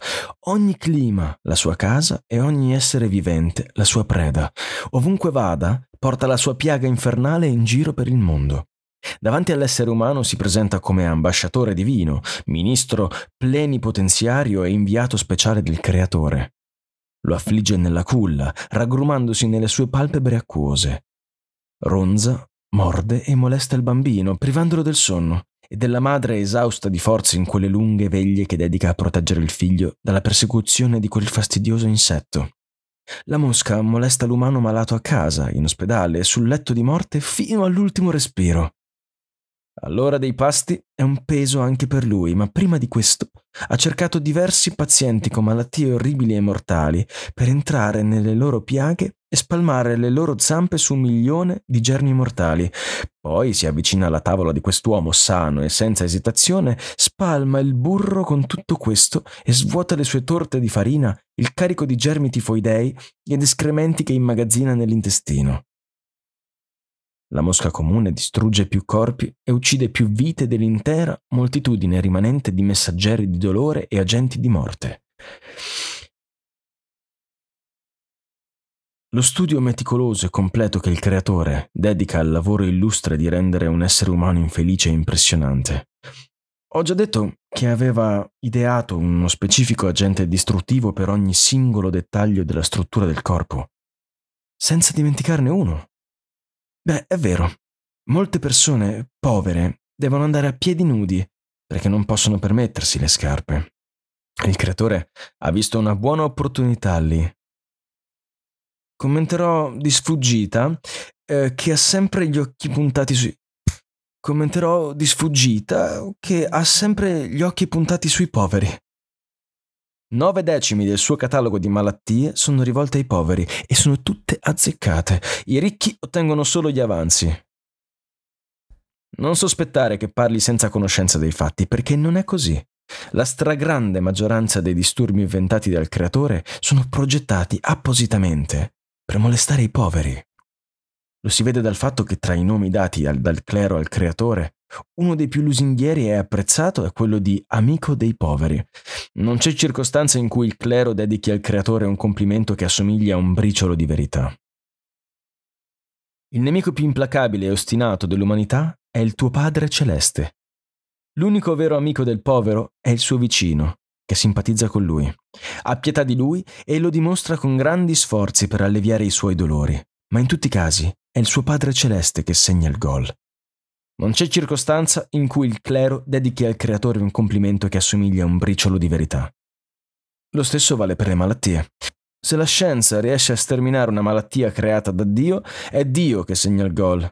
ogni clima la sua casa e ogni essere vivente la sua preda. Ovunque vada, porta la sua piaga infernale in giro per il mondo. Davanti all'essere umano si presenta come ambasciatore divino, ministro plenipotenziario e inviato speciale del Creatore. Lo affligge nella culla, raggrumandosi nelle sue palpebre acquose. Ronza, morde e molesta il bambino, privandolo del sonno e della madre esausta di forze in quelle lunghe veglie che dedica a proteggere il figlio dalla persecuzione di quel fastidioso insetto. La mosca molesta l'umano malato a casa, in ospedale, sul letto di morte fino all'ultimo respiro. All'ora dei pasti è un peso anche per lui, ma prima di questo ha cercato diversi pazienti con malattie orribili e mortali per entrare nelle loro piaghe e spalmare le loro zampe su un milione di germi mortali. Poi si avvicina alla tavola di quest'uomo sano e senza esitazione, spalma il burro con tutto questo e svuota le sue torte di farina, il carico di germi tifoidei ed escrementi che immagazzina nell'intestino. La mosca comune distrugge più corpi e uccide più vite dell'intera moltitudine rimanente di messaggeri di dolore e agenti di morte. Lo studio meticoloso e completo che il creatore dedica al lavoro illustre di rendere un essere umano infelice e impressionante. Ho già detto che aveva ideato uno specifico agente distruttivo per ogni singolo dettaglio della struttura del corpo, senza dimenticarne uno. Beh, è vero, molte persone povere devono andare a piedi nudi perché non possono permettersi le scarpe. Il creatore ha visto una buona opportunità lì Commenterò di sfuggita eh, che ha sempre gli occhi puntati sui... Commenterò di sfuggita che ha sempre gli occhi puntati sui poveri. Nove decimi del suo catalogo di malattie sono rivolte ai poveri e sono tutte azzeccate. I ricchi ottengono solo gli avanzi. Non sospettare che parli senza conoscenza dei fatti, perché non è così. La stragrande maggioranza dei disturbi inventati dal creatore sono progettati appositamente per molestare i poveri. Lo si vede dal fatto che tra i nomi dati al, dal clero al creatore, uno dei più lusinghieri e apprezzato è quello di amico dei poveri. Non c'è circostanza in cui il clero dedichi al creatore un complimento che assomiglia a un briciolo di verità. Il nemico più implacabile e ostinato dell'umanità è il tuo Padre Celeste. L'unico vero amico del povero è il suo vicino, che simpatizza con lui, ha pietà di lui e lo dimostra con grandi sforzi per alleviare i suoi dolori, ma in tutti i casi è il suo Padre Celeste che segna il gol. Non c'è circostanza in cui il clero dedichi al creatore un complimento che assomiglia a un briciolo di verità. Lo stesso vale per le malattie. Se la scienza riesce a sterminare una malattia creata da Dio, è Dio che segna il gol.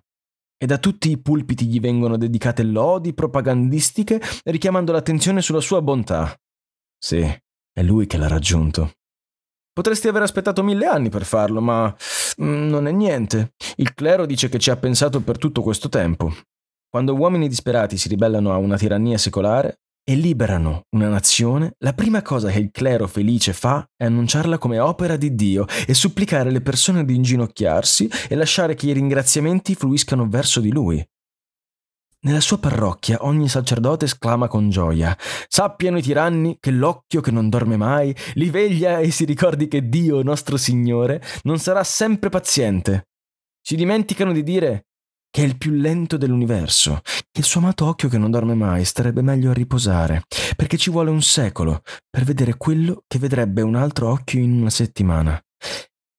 E da tutti i pulpiti gli vengono dedicate lodi propagandistiche richiamando l'attenzione sulla sua bontà. Sì, è lui che l'ha raggiunto. Potresti aver aspettato mille anni per farlo, ma mm, non è niente. Il clero dice che ci ha pensato per tutto questo tempo. Quando uomini disperati si ribellano a una tirannia secolare e liberano una nazione, la prima cosa che il clero felice fa è annunciarla come opera di Dio e supplicare le persone ad inginocchiarsi e lasciare che i ringraziamenti fluiscano verso di lui. Nella sua parrocchia ogni sacerdote esclama con gioia, sappiano i tiranni che l'occhio che non dorme mai li veglia e si ricordi che Dio, nostro Signore, non sarà sempre paziente. Si dimenticano di dire che è il più lento dell'universo, che il suo amato occhio che non dorme mai starebbe meglio a riposare, perché ci vuole un secolo per vedere quello che vedrebbe un altro occhio in una settimana.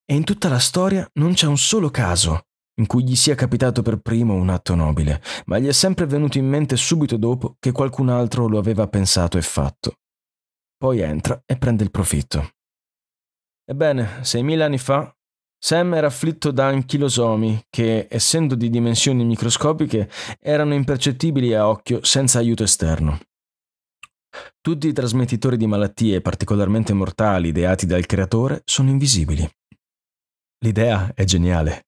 E in tutta la storia non c'è un solo caso in cui gli sia capitato per primo un atto nobile, ma gli è sempre venuto in mente subito dopo che qualcun altro lo aveva pensato e fatto. Poi entra e prende il profitto. Ebbene, 6.000 anni fa, Sam era afflitto da anchilosomi che, essendo di dimensioni microscopiche, erano impercettibili a occhio senza aiuto esterno. Tutti i trasmettitori di malattie particolarmente mortali ideati dal creatore sono invisibili. L'idea è geniale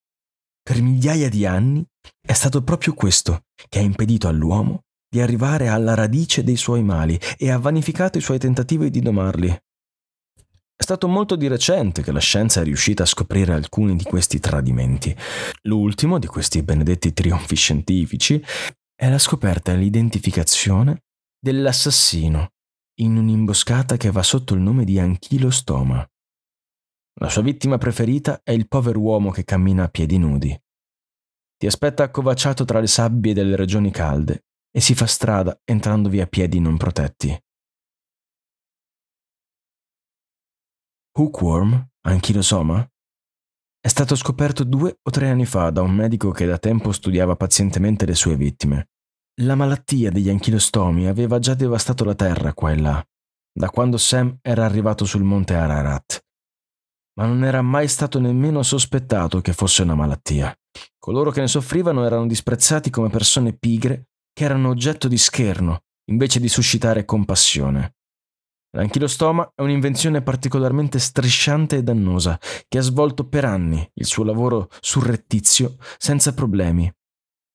per migliaia di anni è stato proprio questo che ha impedito all'uomo di arrivare alla radice dei suoi mali e ha vanificato i suoi tentativi di domarli. È stato molto di recente che la scienza è riuscita a scoprire alcuni di questi tradimenti. L'ultimo di questi benedetti trionfi scientifici è la scoperta e l'identificazione dell'assassino in un'imboscata che va sotto il nome di Anchilostoma. La sua vittima preferita è il povero uomo che cammina a piedi nudi. Ti aspetta accovacciato tra le sabbie delle regioni calde e si fa strada entrandovi a piedi non protetti. Hookworm, anchilosoma, è stato scoperto due o tre anni fa da un medico che da tempo studiava pazientemente le sue vittime. La malattia degli anchilostomi aveva già devastato la terra qua e là, da quando Sam era arrivato sul monte Ararat ma non era mai stato nemmeno sospettato che fosse una malattia. Coloro che ne soffrivano erano disprezzati come persone pigre che erano oggetto di scherno, invece di suscitare compassione. L'anchilostoma è un'invenzione particolarmente strisciante e dannosa, che ha svolto per anni il suo lavoro surrettizio senza problemi,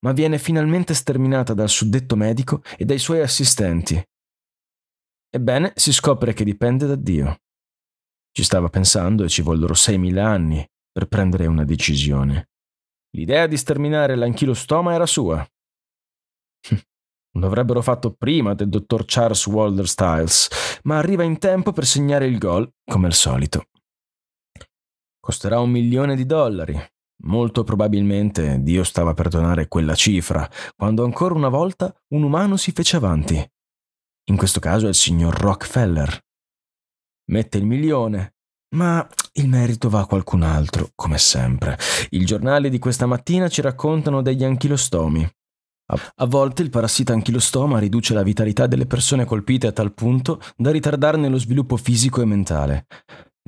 ma viene finalmente sterminata dal suddetto medico e dai suoi assistenti. Ebbene, si scopre che dipende da Dio. Ci stava pensando e ci vollero 6.000 anni per prendere una decisione. L'idea di sterminare l'anchilostoma era sua. Hm, lo avrebbero fatto prima del dottor Charles Walder Stiles, ma arriva in tempo per segnare il gol, come al solito. Costerà un milione di dollari. Molto probabilmente Dio stava per donare quella cifra, quando ancora una volta un umano si fece avanti. In questo caso è il signor Rockefeller mette il milione. Ma il merito va a qualcun altro, come sempre. Il giornale di questa mattina ci raccontano degli anchilostomi. A volte il parassita anchilostoma riduce la vitalità delle persone colpite a tal punto da ritardarne lo sviluppo fisico e mentale.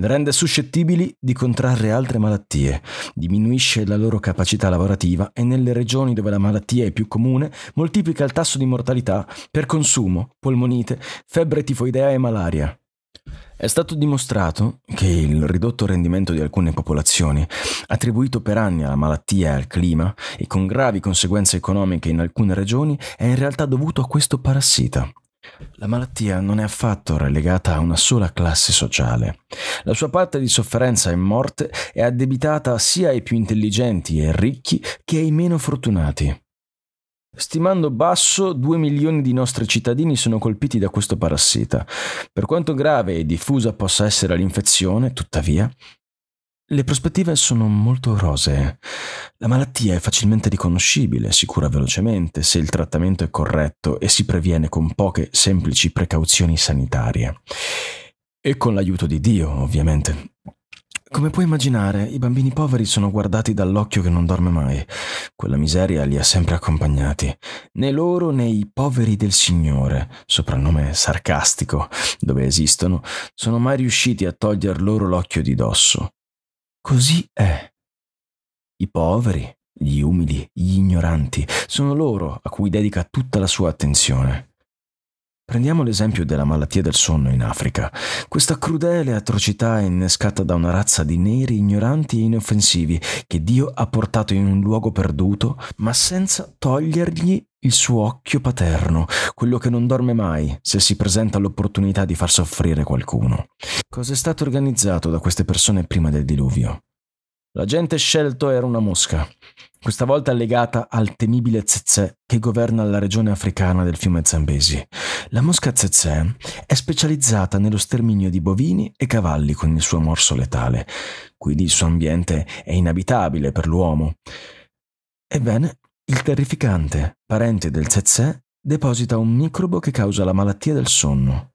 Le rende suscettibili di contrarre altre malattie, diminuisce la loro capacità lavorativa e nelle regioni dove la malattia è più comune moltiplica il tasso di mortalità per consumo, polmonite, febbre tifoidea e malaria. È stato dimostrato che il ridotto rendimento di alcune popolazioni, attribuito per anni alla malattia e al clima, e con gravi conseguenze economiche in alcune regioni, è in realtà dovuto a questo parassita. La malattia non è affatto relegata a una sola classe sociale. La sua parte di sofferenza e morte è addebitata sia ai più intelligenti e ricchi che ai meno fortunati. Stimando basso, 2 milioni di nostri cittadini sono colpiti da questo parassita. Per quanto grave e diffusa possa essere l'infezione, tuttavia, le prospettive sono molto rosee. La malattia è facilmente riconoscibile, si cura velocemente se il trattamento è corretto e si previene con poche semplici precauzioni sanitarie. E con l'aiuto di Dio, ovviamente. Come puoi immaginare, i bambini poveri sono guardati dall'occhio che non dorme mai. Quella miseria li ha sempre accompagnati. Né loro né i poveri del Signore, soprannome sarcastico, dove esistono, sono mai riusciti a toglier loro l'occhio di dosso. Così è. I poveri, gli umili, gli ignoranti, sono loro a cui dedica tutta la sua attenzione. Prendiamo l'esempio della malattia del sonno in Africa. Questa crudele atrocità è innescata da una razza di neri ignoranti e inoffensivi che Dio ha portato in un luogo perduto, ma senza togliergli il suo occhio paterno, quello che non dorme mai se si presenta l'opportunità di far soffrire qualcuno. Cos'è stato organizzato da queste persone prima del diluvio? L'agente scelto era una mosca, questa volta legata al temibile Tsetse che governa la regione africana del fiume Zambesi. La mosca Tsetse è specializzata nello sterminio di bovini e cavalli con il suo morso letale, quindi il suo ambiente è inabitabile per l'uomo. Ebbene, il terrificante parente del Tsetse deposita un microbo che causa la malattia del sonno.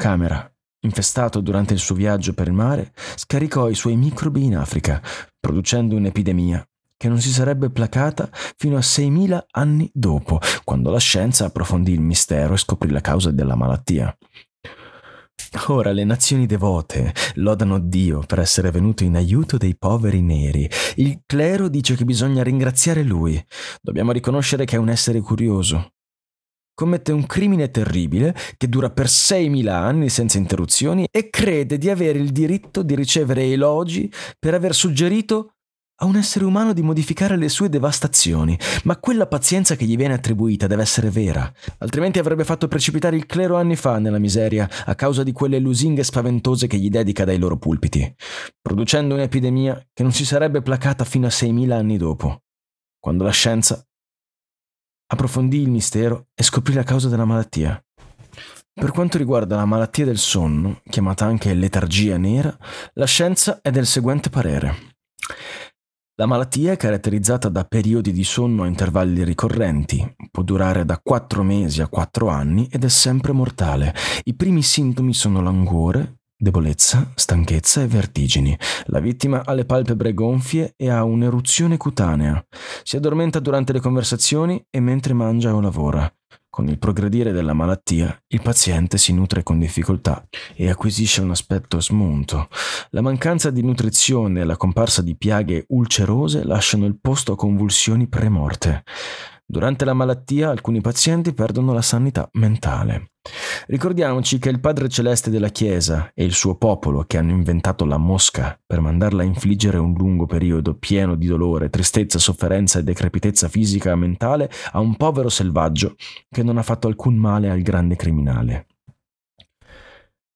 Camera Infestato durante il suo viaggio per il mare, scaricò i suoi microbi in Africa, producendo un'epidemia che non si sarebbe placata fino a 6.000 anni dopo, quando la scienza approfondì il mistero e scoprì la causa della malattia. Ora le nazioni devote lodano Dio per essere venuto in aiuto dei poveri neri. Il clero dice che bisogna ringraziare Lui. Dobbiamo riconoscere che è un essere curioso, commette un crimine terribile che dura per 6.000 anni senza interruzioni e crede di avere il diritto di ricevere elogi per aver suggerito a un essere umano di modificare le sue devastazioni, ma quella pazienza che gli viene attribuita deve essere vera, altrimenti avrebbe fatto precipitare il clero anni fa nella miseria a causa di quelle lusinghe spaventose che gli dedica dai loro pulpiti, producendo un'epidemia che non si sarebbe placata fino a 6.000 anni dopo, quando la scienza approfondì il mistero e scoprì la causa della malattia. Per quanto riguarda la malattia del sonno, chiamata anche letargia nera, la scienza è del seguente parere. La malattia è caratterizzata da periodi di sonno a intervalli ricorrenti, può durare da 4 mesi a 4 anni ed è sempre mortale. I primi sintomi sono languore, Debolezza, stanchezza e vertigini. La vittima ha le palpebre gonfie e ha un'eruzione cutanea. Si addormenta durante le conversazioni e mentre mangia o lavora. Con il progredire della malattia, il paziente si nutre con difficoltà e acquisisce un aspetto smunto. La mancanza di nutrizione e la comparsa di piaghe ulcerose lasciano il posto a convulsioni premorte. Durante la malattia alcuni pazienti perdono la sanità mentale. Ricordiamoci che il Padre Celeste della Chiesa e il suo popolo che hanno inventato la mosca per mandarla a infliggere un lungo periodo pieno di dolore, tristezza, sofferenza e decrepitezza fisica e mentale a un povero selvaggio che non ha fatto alcun male al grande criminale.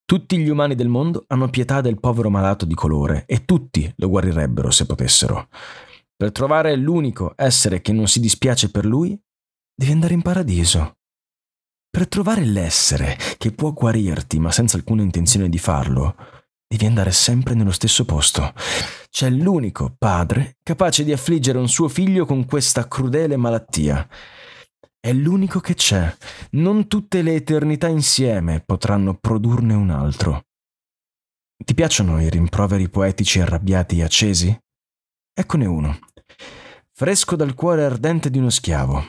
Tutti gli umani del mondo hanno pietà del povero malato di colore e tutti lo guarirebbero se potessero. Per trovare l'unico essere che non si dispiace per lui, devi andare in paradiso. Per trovare l'essere che può guarirti ma senza alcuna intenzione di farlo, devi andare sempre nello stesso posto. C'è l'unico padre capace di affliggere un suo figlio con questa crudele malattia. È l'unico che c'è. Non tutte le eternità insieme potranno produrne un altro. Ti piacciono i rimproveri poetici arrabbiati e accesi? Eccone uno fresco dal cuore ardente di uno schiavo.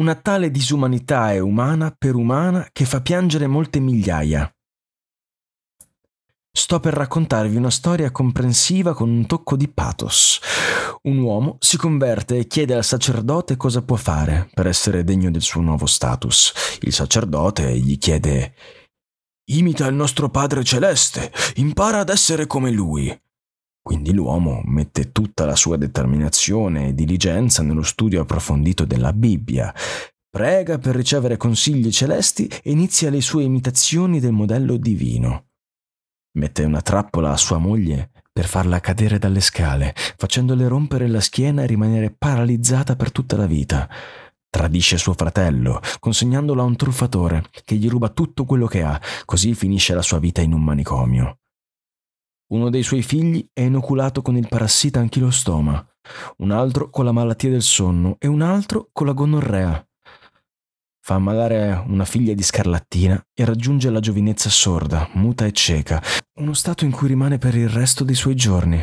Una tale disumanità è umana per umana che fa piangere molte migliaia. Sto per raccontarvi una storia comprensiva con un tocco di pathos. Un uomo si converte e chiede al sacerdote cosa può fare per essere degno del suo nuovo status. Il sacerdote gli chiede Imita il nostro Padre Celeste, impara ad essere come Lui. Quindi l'uomo mette tutta la sua determinazione e diligenza nello studio approfondito della Bibbia, prega per ricevere consigli celesti e inizia le sue imitazioni del modello divino. Mette una trappola a sua moglie per farla cadere dalle scale, facendole rompere la schiena e rimanere paralizzata per tutta la vita. Tradisce suo fratello, consegnandolo a un truffatore che gli ruba tutto quello che ha, così finisce la sua vita in un manicomio. Uno dei suoi figli è inoculato con il parassita anchilostoma, un altro con la malattia del sonno e un altro con la gonorrea. Fa ammalare una figlia di scarlattina e raggiunge la giovinezza sorda, muta e cieca, uno stato in cui rimane per il resto dei suoi giorni.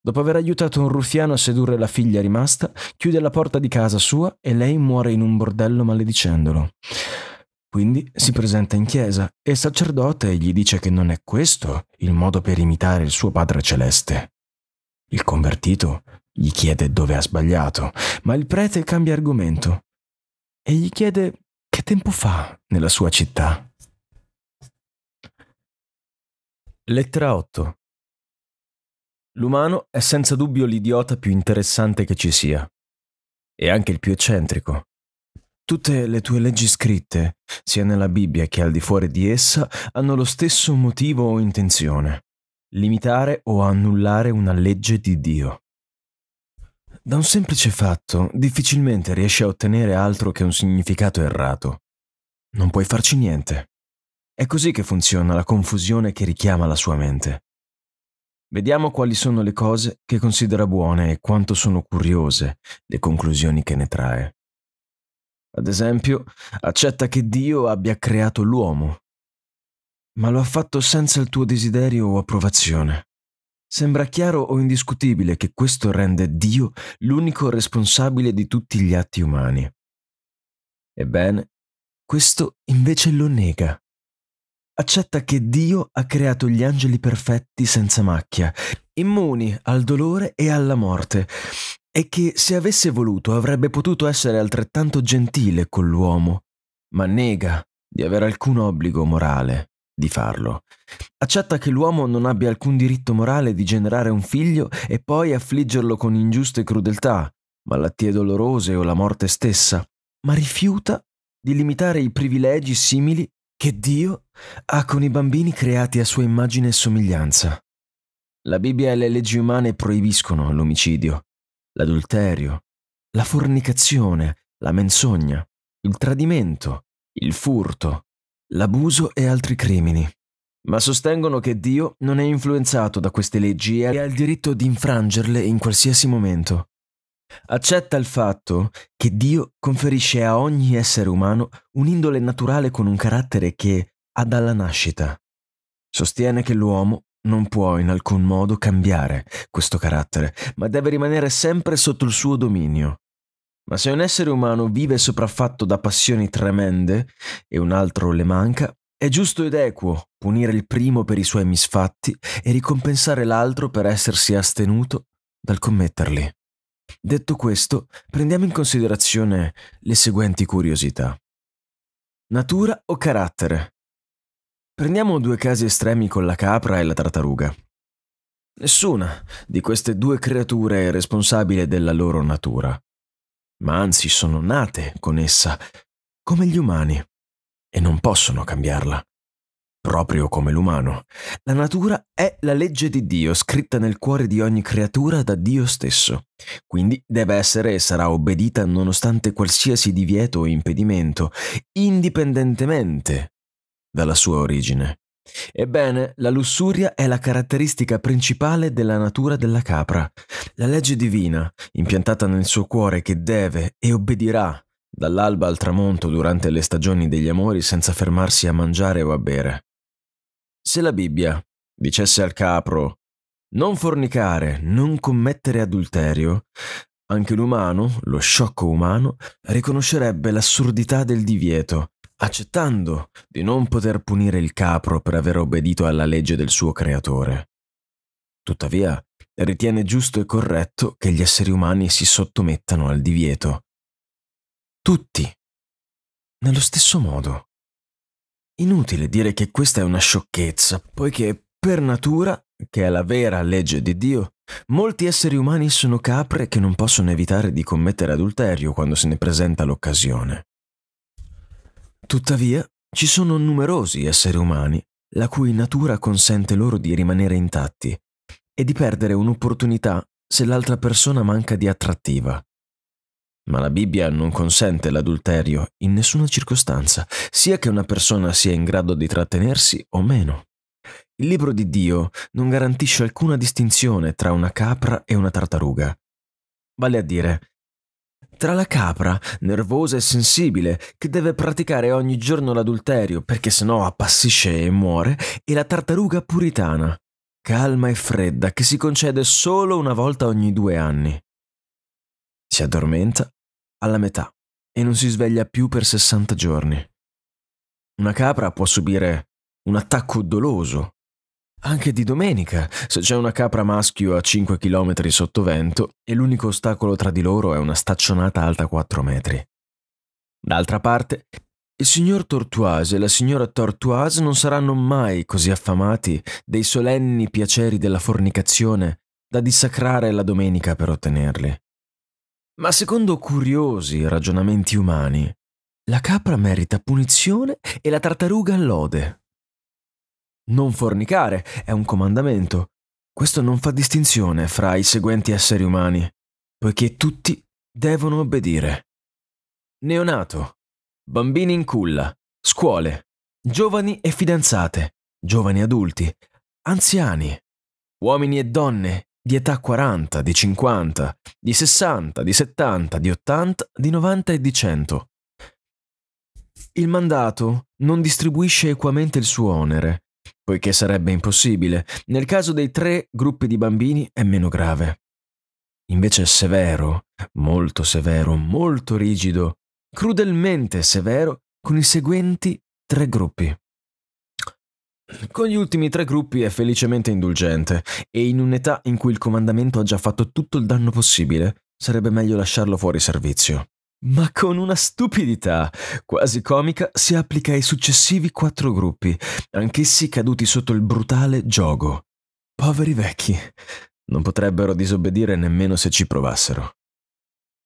Dopo aver aiutato un ruffiano a sedurre la figlia rimasta, chiude la porta di casa sua e lei muore in un bordello maledicendolo. Quindi si presenta in chiesa e il sacerdote gli dice che non è questo il modo per imitare il suo Padre Celeste. Il convertito gli chiede dove ha sbagliato, ma il prete cambia argomento e gli chiede che tempo fa nella sua città. Lettera 8 L'umano è senza dubbio l'idiota più interessante che ci sia, e anche il più eccentrico. Tutte le tue leggi scritte, sia nella Bibbia che al di fuori di essa, hanno lo stesso motivo o intenzione, limitare o annullare una legge di Dio. Da un semplice fatto difficilmente riesci a ottenere altro che un significato errato. Non puoi farci niente. È così che funziona la confusione che richiama la sua mente. Vediamo quali sono le cose che considera buone e quanto sono curiose le conclusioni che ne trae. Ad esempio, accetta che Dio abbia creato l'uomo, ma lo ha fatto senza il tuo desiderio o approvazione. Sembra chiaro o indiscutibile che questo rende Dio l'unico responsabile di tutti gli atti umani. Ebbene, questo invece lo nega. Accetta che Dio ha creato gli angeli perfetti senza macchia, immuni al dolore e alla morte, e che se avesse voluto avrebbe potuto essere altrettanto gentile con l'uomo, ma nega di avere alcun obbligo morale di farlo. Accetta che l'uomo non abbia alcun diritto morale di generare un figlio e poi affliggerlo con ingiuste crudeltà, malattie dolorose o la morte stessa, ma rifiuta di limitare i privilegi simili che Dio ha con i bambini creati a sua immagine e somiglianza. La Bibbia e le leggi umane proibiscono l'omicidio, l'adulterio, la fornicazione, la menzogna, il tradimento, il furto, l'abuso e altri crimini. Ma sostengono che Dio non è influenzato da queste leggi e ha il diritto di infrangerle in qualsiasi momento. Accetta il fatto che Dio conferisce a ogni essere umano un'indole naturale con un carattere che ha dalla nascita. Sostiene che l'uomo non può in alcun modo cambiare questo carattere, ma deve rimanere sempre sotto il suo dominio. Ma se un essere umano vive sopraffatto da passioni tremende e un altro le manca, è giusto ed equo punire il primo per i suoi misfatti e ricompensare l'altro per essersi astenuto dal commetterli. Detto questo, prendiamo in considerazione le seguenti curiosità. Natura o carattere? Prendiamo due casi estremi con la capra e la tartaruga. Nessuna di queste due creature è responsabile della loro natura, ma anzi sono nate con essa, come gli umani, e non possono cambiarla. Proprio come l'umano, la natura è la legge di Dio scritta nel cuore di ogni creatura da Dio stesso, quindi deve essere e sarà obbedita nonostante qualsiasi divieto o impedimento, indipendentemente dalla sua origine. Ebbene, la lussuria è la caratteristica principale della natura della capra. La legge divina, impiantata nel suo cuore che deve e obbedirà dall'alba al tramonto durante le stagioni degli amori senza fermarsi a mangiare o a bere. Se la Bibbia dicesse al capro non fornicare, non commettere adulterio, anche l'umano, lo sciocco umano, riconoscerebbe l'assurdità del divieto accettando di non poter punire il capro per aver obbedito alla legge del suo creatore. Tuttavia, ritiene giusto e corretto che gli esseri umani si sottomettano al divieto. Tutti. Nello stesso modo. Inutile dire che questa è una sciocchezza, poiché per natura, che è la vera legge di Dio, molti esseri umani sono capre che non possono evitare di commettere adulterio quando se ne presenta l'occasione. Tuttavia, ci sono numerosi esseri umani la cui natura consente loro di rimanere intatti e di perdere un'opportunità se l'altra persona manca di attrattiva. Ma la Bibbia non consente l'adulterio in nessuna circostanza, sia che una persona sia in grado di trattenersi o meno. Il libro di Dio non garantisce alcuna distinzione tra una capra e una tartaruga. Vale a dire, tra la capra, nervosa e sensibile, che deve praticare ogni giorno l'adulterio perché sennò appassisce e muore, e la tartaruga puritana, calma e fredda, che si concede solo una volta ogni due anni. Si addormenta alla metà e non si sveglia più per 60 giorni. Una capra può subire un attacco doloso anche di domenica, se c'è una capra maschio a 5 km sotto vento e l'unico ostacolo tra di loro è una staccionata alta 4 metri. D'altra parte, il signor Tortoise e la signora Tortoise non saranno mai così affamati dei solenni piaceri della fornicazione da dissacrare la domenica per ottenerli. Ma secondo curiosi ragionamenti umani, la capra merita punizione e la tartaruga lode. Non fornicare è un comandamento. Questo non fa distinzione fra i seguenti esseri umani, poiché tutti devono obbedire. Neonato, bambini in culla, scuole, giovani e fidanzate, giovani adulti, anziani, uomini e donne di età 40, di 50, di 60, di 70, di 80, di 90 e di 100. Il mandato non distribuisce equamente il suo onere, poiché sarebbe impossibile. Nel caso dei tre gruppi di bambini è meno grave. Invece è severo, molto severo, molto rigido, crudelmente severo con i seguenti tre gruppi. Con gli ultimi tre gruppi è felicemente indulgente e in un'età in cui il comandamento ha già fatto tutto il danno possibile, sarebbe meglio lasciarlo fuori servizio ma con una stupidità quasi comica si applica ai successivi quattro gruppi, anch'essi caduti sotto il brutale gioco. Poveri vecchi, non potrebbero disobbedire nemmeno se ci provassero.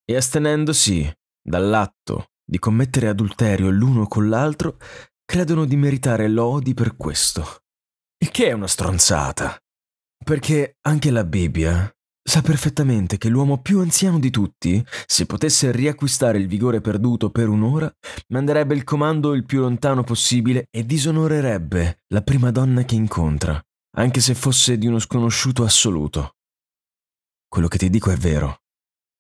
E astenendosi dall'atto di commettere adulterio l'uno con l'altro, credono di meritare lodi per questo. Il che è una stronzata. Perché anche la Bibbia Sa perfettamente che l'uomo più anziano di tutti, se potesse riacquistare il vigore perduto per un'ora, manderebbe il comando il più lontano possibile e disonorerebbe la prima donna che incontra, anche se fosse di uno sconosciuto assoluto. Quello che ti dico è vero.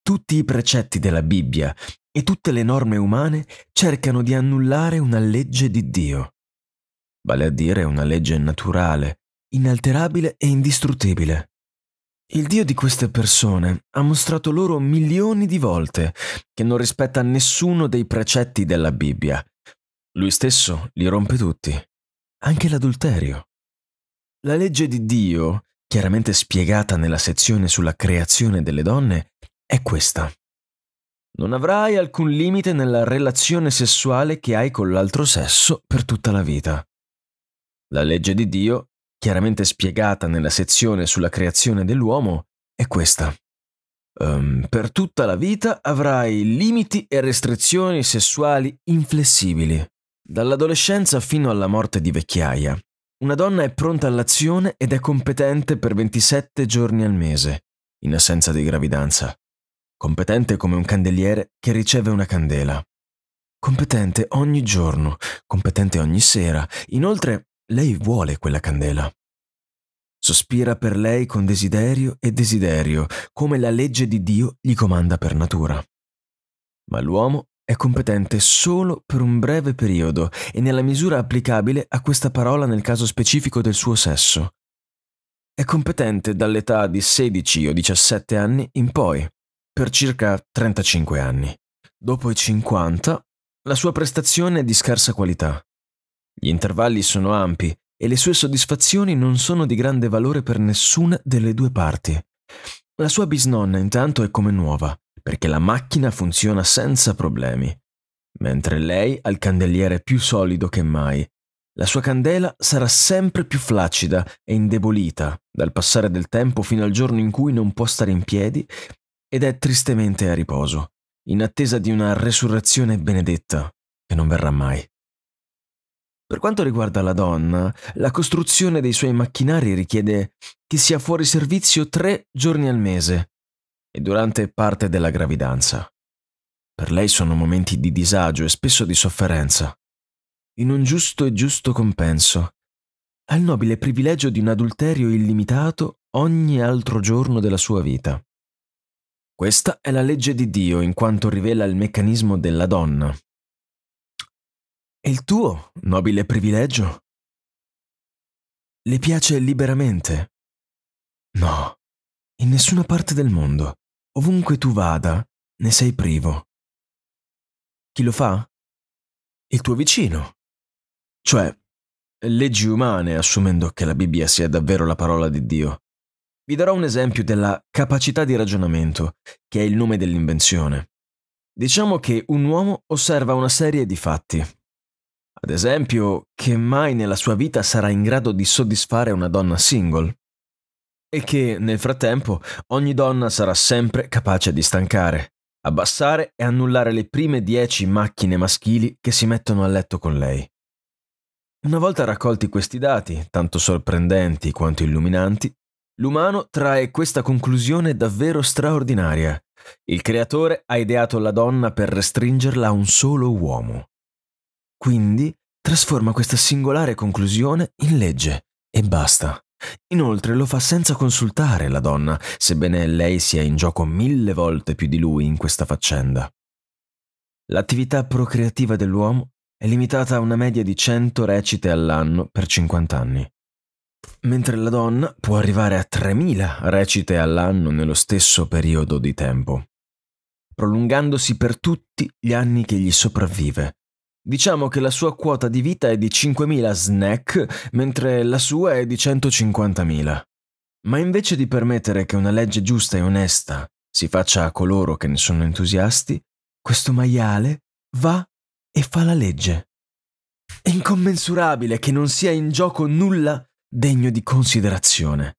Tutti i precetti della Bibbia e tutte le norme umane cercano di annullare una legge di Dio. Vale a dire una legge naturale, inalterabile e indistruttibile. Il Dio di queste persone ha mostrato loro milioni di volte che non rispetta nessuno dei precetti della Bibbia. Lui stesso li rompe tutti, anche l'adulterio. La legge di Dio, chiaramente spiegata nella sezione sulla creazione delle donne, è questa. Non avrai alcun limite nella relazione sessuale che hai con l'altro sesso per tutta la vita. La legge di Dio chiaramente spiegata nella sezione sulla creazione dell'uomo, è questa. Um, per tutta la vita avrai limiti e restrizioni sessuali inflessibili. Dall'adolescenza fino alla morte di vecchiaia, una donna è pronta all'azione ed è competente per 27 giorni al mese, in assenza di gravidanza. Competente come un candeliere che riceve una candela. Competente ogni giorno, competente ogni sera. Inoltre lei vuole quella candela. Sospira per lei con desiderio e desiderio, come la legge di Dio gli comanda per natura. Ma l'uomo è competente solo per un breve periodo e nella misura applicabile a questa parola nel caso specifico del suo sesso. È competente dall'età di 16 o 17 anni in poi, per circa 35 anni. Dopo i 50, la sua prestazione è di scarsa qualità gli intervalli sono ampi e le sue soddisfazioni non sono di grande valore per nessuna delle due parti. La sua bisnonna intanto è come nuova, perché la macchina funziona senza problemi, mentre lei ha il candeliere più solido che mai. La sua candela sarà sempre più flaccida e indebolita dal passare del tempo fino al giorno in cui non può stare in piedi ed è tristemente a riposo, in attesa di una resurrezione benedetta che non verrà mai. Per quanto riguarda la donna, la costruzione dei suoi macchinari richiede che sia fuori servizio tre giorni al mese e durante parte della gravidanza. Per lei sono momenti di disagio e spesso di sofferenza, in un giusto e giusto compenso, ha il nobile privilegio di un adulterio illimitato ogni altro giorno della sua vita. Questa è la legge di Dio in quanto rivela il meccanismo della donna, e il tuo, nobile privilegio? Le piace liberamente? No, in nessuna parte del mondo, ovunque tu vada, ne sei privo. Chi lo fa? Il tuo vicino. Cioè, leggi umane, assumendo che la Bibbia sia davvero la parola di Dio. Vi darò un esempio della capacità di ragionamento, che è il nome dell'invenzione. Diciamo che un uomo osserva una serie di fatti, ad esempio, che mai nella sua vita sarà in grado di soddisfare una donna single. E che, nel frattempo, ogni donna sarà sempre capace di stancare, abbassare e annullare le prime dieci macchine maschili che si mettono a letto con lei. Una volta raccolti questi dati, tanto sorprendenti quanto illuminanti, l'umano trae questa conclusione davvero straordinaria. Il creatore ha ideato la donna per restringerla a un solo uomo. Quindi trasforma questa singolare conclusione in legge e basta. Inoltre lo fa senza consultare la donna, sebbene lei sia in gioco mille volte più di lui in questa faccenda. L'attività procreativa dell'uomo è limitata a una media di 100 recite all'anno per 50 anni, mentre la donna può arrivare a 3.000 recite all'anno nello stesso periodo di tempo, prolungandosi per tutti gli anni che gli sopravvive, Diciamo che la sua quota di vita è di 5.000 snack, mentre la sua è di 150.000. Ma invece di permettere che una legge giusta e onesta si faccia a coloro che ne sono entusiasti, questo maiale va e fa la legge. È incommensurabile che non sia in gioco nulla degno di considerazione.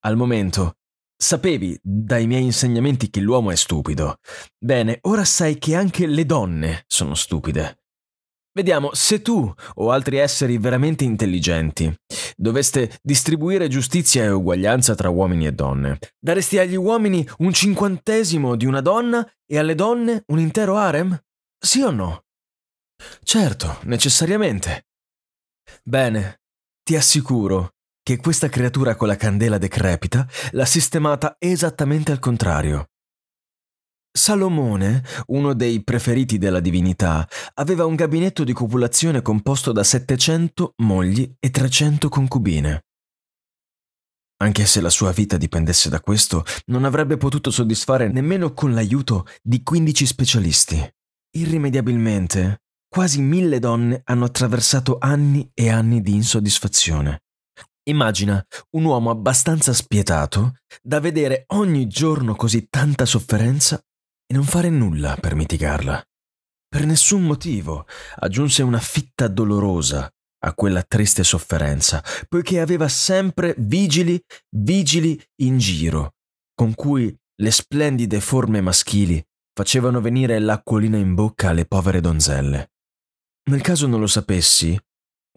Al momento, sapevi dai miei insegnamenti che l'uomo è stupido. Bene, ora sai che anche le donne sono stupide. Vediamo, se tu o altri esseri veramente intelligenti doveste distribuire giustizia e uguaglianza tra uomini e donne, daresti agli uomini un cinquantesimo di una donna e alle donne un intero harem? Sì o no? Certo, necessariamente. Bene, ti assicuro che questa creatura con la candela decrepita l'ha sistemata esattamente al contrario. Salomone, uno dei preferiti della divinità, aveva un gabinetto di copulazione composto da 700 mogli e 300 concubine. Anche se la sua vita dipendesse da questo, non avrebbe potuto soddisfare nemmeno con l'aiuto di 15 specialisti. Irrimediabilmente, quasi mille donne hanno attraversato anni e anni di insoddisfazione. Immagina un uomo abbastanza spietato da vedere ogni giorno così tanta sofferenza non fare nulla per mitigarla. Per nessun motivo aggiunse una fitta dolorosa a quella triste sofferenza, poiché aveva sempre vigili, vigili in giro, con cui le splendide forme maschili facevano venire l'acquolina in bocca alle povere donzelle. Nel caso non lo sapessi,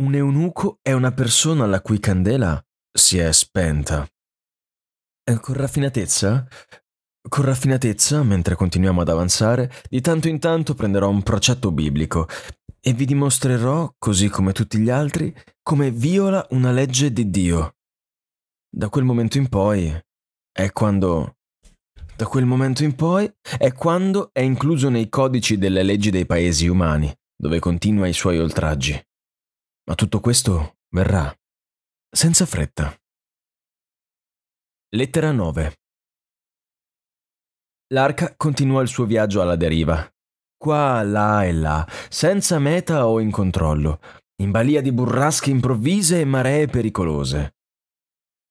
un eunuco è una persona la cui candela si è spenta. Con raffinatezza con raffinatezza, mentre continuiamo ad avanzare, di tanto in tanto prenderò un procetto biblico e vi dimostrerò, così come tutti gli altri, come viola una legge di Dio. Da quel momento in poi è quando... Da quel momento in poi è quando è incluso nei codici delle leggi dei paesi umani, dove continua i suoi oltraggi. Ma tutto questo verrà, senza fretta. Lettera 9 L'arca continuò il suo viaggio alla deriva. Qua, là e là, senza meta o in controllo, in balia di burrasche improvvise e maree pericolose.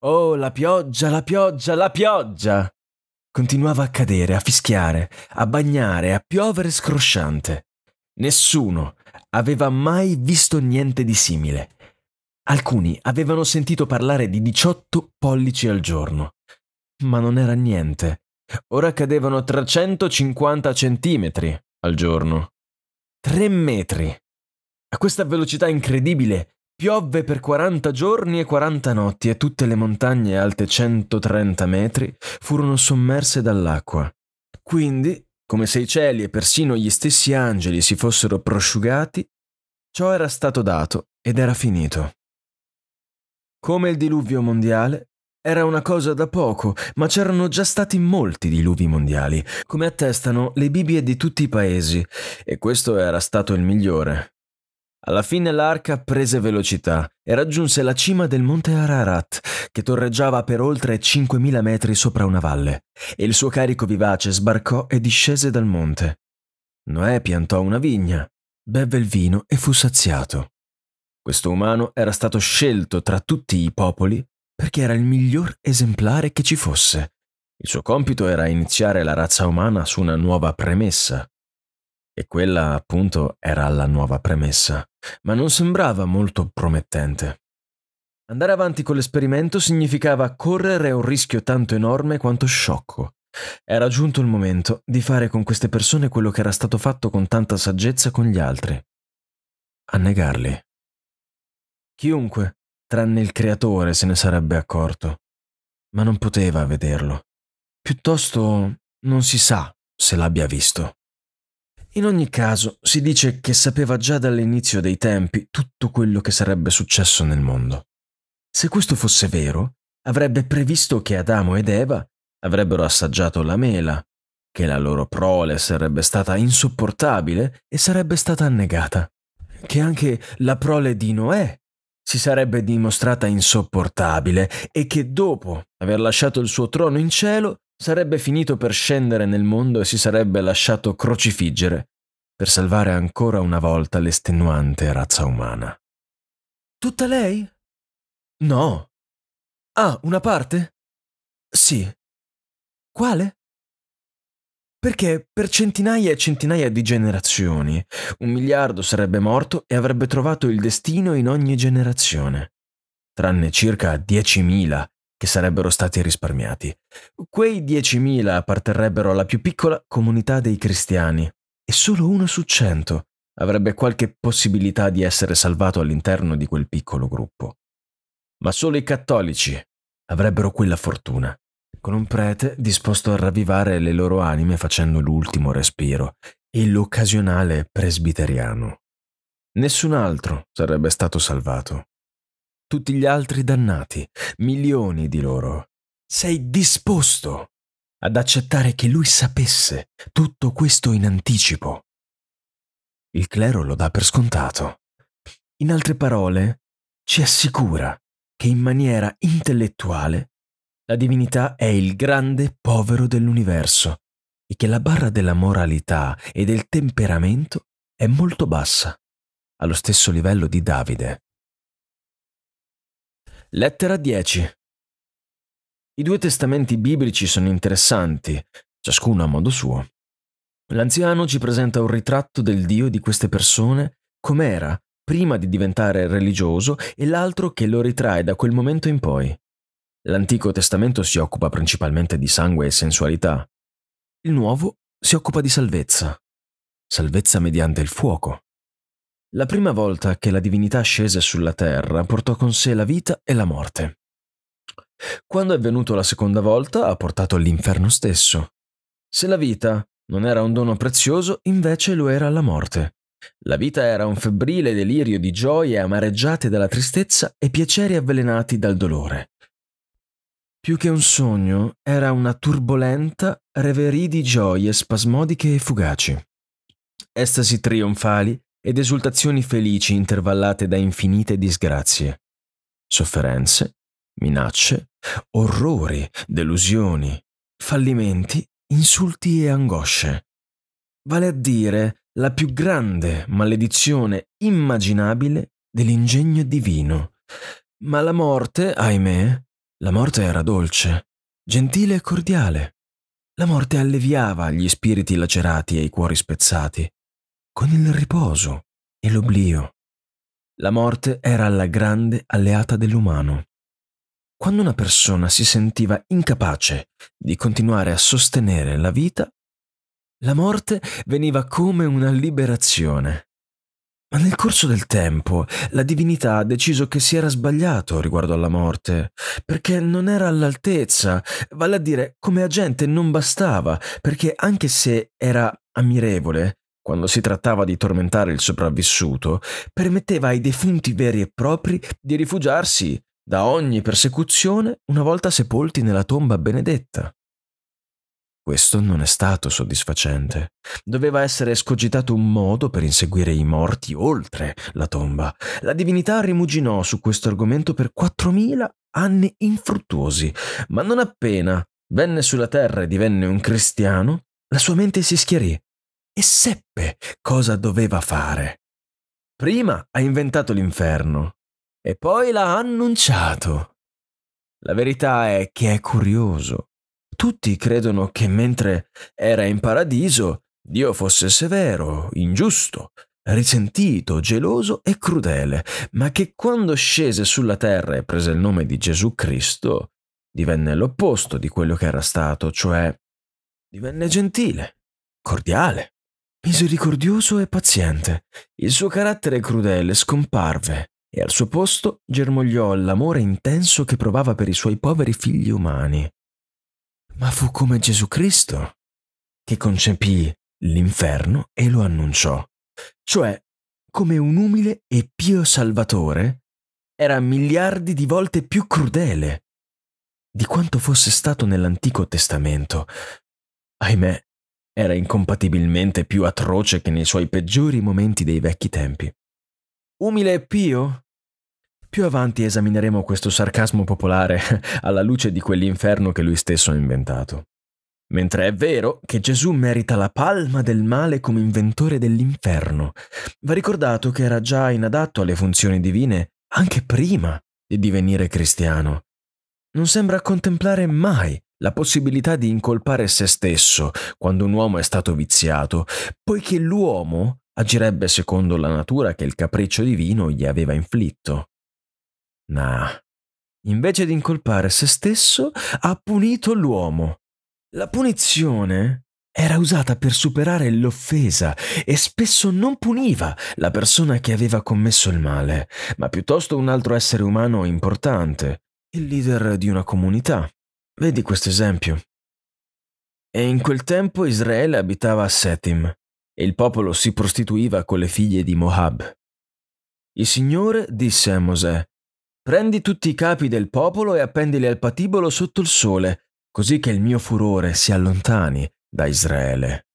Oh, la pioggia, la pioggia, la pioggia! Continuava a cadere, a fischiare, a bagnare, a piovere scrosciante. Nessuno aveva mai visto niente di simile. Alcuni avevano sentito parlare di 18 pollici al giorno, ma non era niente Ora cadevano 350 centimetri al giorno. Tre metri. A questa velocità incredibile piovve per 40 giorni e 40 notti e tutte le montagne alte 130 metri furono sommerse dall'acqua. Quindi, come se i cieli e persino gli stessi angeli si fossero prosciugati, ciò era stato dato ed era finito. Come il diluvio mondiale, era una cosa da poco, ma c'erano già stati molti diluvi mondiali, come attestano le Bibbie di tutti i paesi, e questo era stato il migliore. Alla fine l'arca prese velocità e raggiunse la cima del monte Ararat, che torreggiava per oltre 5.000 metri sopra una valle, e il suo carico vivace sbarcò e discese dal monte. Noè piantò una vigna, bevve il vino e fu saziato. Questo umano era stato scelto tra tutti i popoli perché era il miglior esemplare che ci fosse. Il suo compito era iniziare la razza umana su una nuova premessa. E quella, appunto, era la nuova premessa, ma non sembrava molto promettente. Andare avanti con l'esperimento significava correre un rischio tanto enorme quanto sciocco. Era giunto il momento di fare con queste persone quello che era stato fatto con tanta saggezza con gli altri. Annegarli. Chiunque Tranne il creatore se ne sarebbe accorto, ma non poteva vederlo. Piuttosto non si sa se l'abbia visto. In ogni caso, si dice che sapeva già dall'inizio dei tempi tutto quello che sarebbe successo nel mondo. Se questo fosse vero, avrebbe previsto che Adamo ed Eva avrebbero assaggiato la mela, che la loro prole sarebbe stata insopportabile e sarebbe stata annegata, che anche la prole di Noè si sarebbe dimostrata insopportabile e che dopo aver lasciato il suo trono in cielo sarebbe finito per scendere nel mondo e si sarebbe lasciato crocifiggere per salvare ancora una volta l'estenuante razza umana. Tutta lei? No. Ah, una parte? Sì. Quale? Perché per centinaia e centinaia di generazioni un miliardo sarebbe morto e avrebbe trovato il destino in ogni generazione, tranne circa 10.000 che sarebbero stati risparmiati. Quei 10.000 apparterrebbero alla più piccola comunità dei cristiani e solo uno su cento avrebbe qualche possibilità di essere salvato all'interno di quel piccolo gruppo. Ma solo i cattolici avrebbero quella fortuna con un prete disposto a ravvivare le loro anime facendo l'ultimo respiro e l'occasionale presbiteriano. Nessun altro sarebbe stato salvato. Tutti gli altri dannati, milioni di loro. Sei disposto ad accettare che lui sapesse tutto questo in anticipo. Il clero lo dà per scontato. In altre parole, ci assicura che in maniera intellettuale la divinità è il grande povero dell'universo e che la barra della moralità e del temperamento è molto bassa, allo stesso livello di Davide. Lettera 10 I due testamenti biblici sono interessanti, ciascuno a modo suo. L'anziano ci presenta un ritratto del Dio di queste persone com'era prima di diventare religioso e l'altro che lo ritrae da quel momento in poi. L'Antico Testamento si occupa principalmente di sangue e sensualità. Il Nuovo si occupa di salvezza. Salvezza mediante il fuoco. La prima volta che la divinità scese sulla terra portò con sé la vita e la morte. Quando è venuto la seconda volta ha portato all'inferno stesso. Se la vita non era un dono prezioso, invece lo era la morte. La vita era un febbrile delirio di gioie amareggiate dalla tristezza e piaceri avvelenati dal dolore. Più che un sogno, era una turbolenta reverie di gioie spasmodiche e fugaci. Estasi trionfali ed esultazioni felici intervallate da infinite disgrazie. Sofferenze, minacce, orrori, delusioni, fallimenti, insulti e angosce. Vale a dire la più grande maledizione immaginabile dell'ingegno divino. Ma la morte, ahimè, la morte era dolce, gentile e cordiale. La morte alleviava gli spiriti lacerati e i cuori spezzati, con il riposo e l'oblio. La morte era la grande alleata dell'umano. Quando una persona si sentiva incapace di continuare a sostenere la vita, la morte veniva come una liberazione. Ma nel corso del tempo la divinità ha deciso che si era sbagliato riguardo alla morte, perché non era all'altezza, vale a dire come agente non bastava, perché anche se era ammirevole, quando si trattava di tormentare il sopravvissuto, permetteva ai defunti veri e propri di rifugiarsi da ogni persecuzione una volta sepolti nella tomba benedetta. Questo non è stato soddisfacente. Doveva essere escogitato un modo per inseguire i morti oltre la tomba. La divinità rimuginò su questo argomento per 4.000 anni infruttuosi, ma non appena venne sulla terra e divenne un cristiano, la sua mente si schiarì e seppe cosa doveva fare. Prima ha inventato l'inferno e poi l'ha annunciato. La verità è che è curioso tutti credono che mentre era in paradiso Dio fosse severo, ingiusto, risentito, geloso e crudele, ma che quando scese sulla terra e prese il nome di Gesù Cristo, divenne l'opposto di quello che era stato, cioè divenne gentile, cordiale, misericordioso e paziente. Il suo carattere crudele scomparve e al suo posto germogliò l'amore intenso che provava per i suoi poveri figli umani ma fu come Gesù Cristo che concepì l'inferno e lo annunciò, cioè come un umile e pio Salvatore era miliardi di volte più crudele di quanto fosse stato nell'Antico Testamento. Ahimè, era incompatibilmente più atroce che nei suoi peggiori momenti dei vecchi tempi. Umile e pio? Più avanti esamineremo questo sarcasmo popolare *laughs* alla luce di quell'inferno che lui stesso ha inventato. Mentre è vero che Gesù merita la palma del male come inventore dell'inferno, va ricordato che era già inadatto alle funzioni divine anche prima di divenire cristiano. Non sembra contemplare mai la possibilità di incolpare se stesso quando un uomo è stato viziato, poiché l'uomo agirebbe secondo la natura che il capriccio divino gli aveva inflitto. Nah. Invece di incolpare se stesso, ha punito l'uomo. La punizione era usata per superare l'offesa e spesso non puniva la persona che aveva commesso il male, ma piuttosto un altro essere umano importante, il leader di una comunità. Vedi questo esempio. E in quel tempo Israele abitava a Setim e il popolo si prostituiva con le figlie di Moab. Il Signore disse a Mosè, Prendi tutti i capi del popolo e appendili al patibolo sotto il sole, così che il mio furore si allontani da Israele.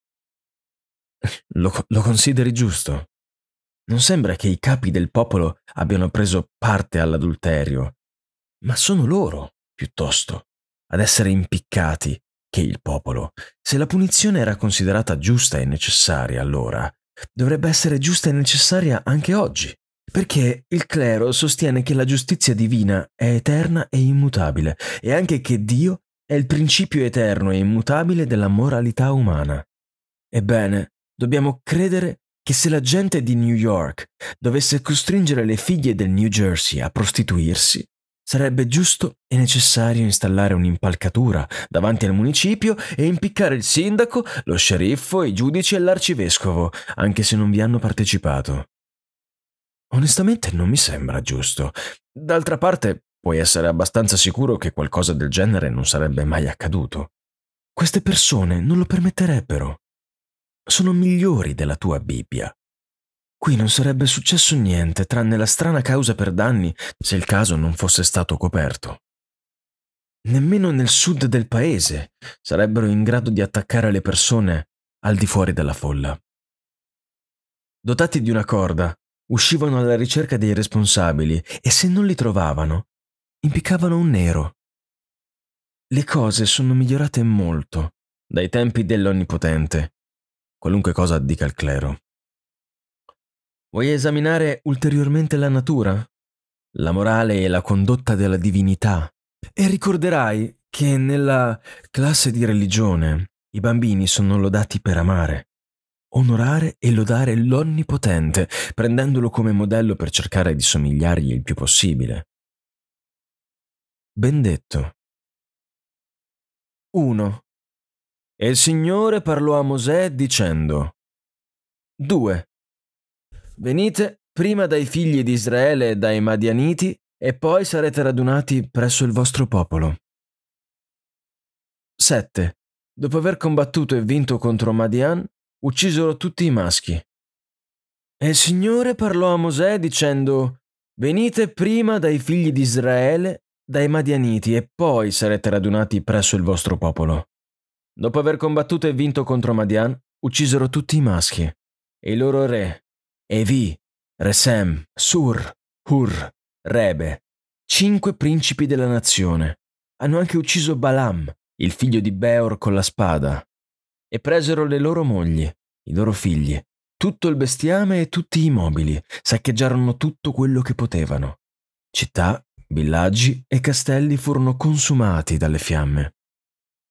Lo, lo consideri giusto? Non sembra che i capi del popolo abbiano preso parte all'adulterio, ma sono loro, piuttosto, ad essere impiccati che il popolo. Se la punizione era considerata giusta e necessaria allora, dovrebbe essere giusta e necessaria anche oggi. Perché il clero sostiene che la giustizia divina è eterna e immutabile e anche che Dio è il principio eterno e immutabile della moralità umana. Ebbene, dobbiamo credere che se la gente di New York dovesse costringere le figlie del New Jersey a prostituirsi, sarebbe giusto e necessario installare un'impalcatura davanti al municipio e impiccare il sindaco, lo sceriffo, i giudici e l'arcivescovo, anche se non vi hanno partecipato. Onestamente non mi sembra giusto. D'altra parte, puoi essere abbastanza sicuro che qualcosa del genere non sarebbe mai accaduto. Queste persone non lo permetterebbero. Sono migliori della tua Bibbia. Qui non sarebbe successo niente, tranne la strana causa per danni, se il caso non fosse stato coperto. Nemmeno nel sud del paese sarebbero in grado di attaccare le persone al di fuori della folla. Dotati di una corda, uscivano alla ricerca dei responsabili e se non li trovavano, impiccavano un nero. Le cose sono migliorate molto dai tempi dell'Onnipotente, qualunque cosa dica il clero. Vuoi esaminare ulteriormente la natura, la morale e la condotta della divinità e ricorderai che nella classe di religione i bambini sono lodati per amare, onorare e lodare l'Onnipotente, prendendolo come modello per cercare di somigliargli il più possibile. Ben detto. 1. E il Signore parlò a Mosè dicendo 2. Venite prima dai figli di Israele e dai Madianiti, e poi sarete radunati presso il vostro popolo. 7. Dopo aver combattuto e vinto contro Madian, uccisero tutti i maschi. E il Signore parlò a Mosè dicendo, Venite prima dai figli di Israele, dai Madianiti, e poi sarete radunati presso il vostro popolo. Dopo aver combattuto e vinto contro Madian, uccisero tutti i maschi, e i loro re, Evi, Resem, Sur, Hur, Rebe, cinque principi della nazione. Hanno anche ucciso Balaam, il figlio di Beor, con la spada e presero le loro mogli, i loro figli, tutto il bestiame e tutti i mobili, saccheggiarono tutto quello che potevano. Città, villaggi e castelli furono consumati dalle fiamme.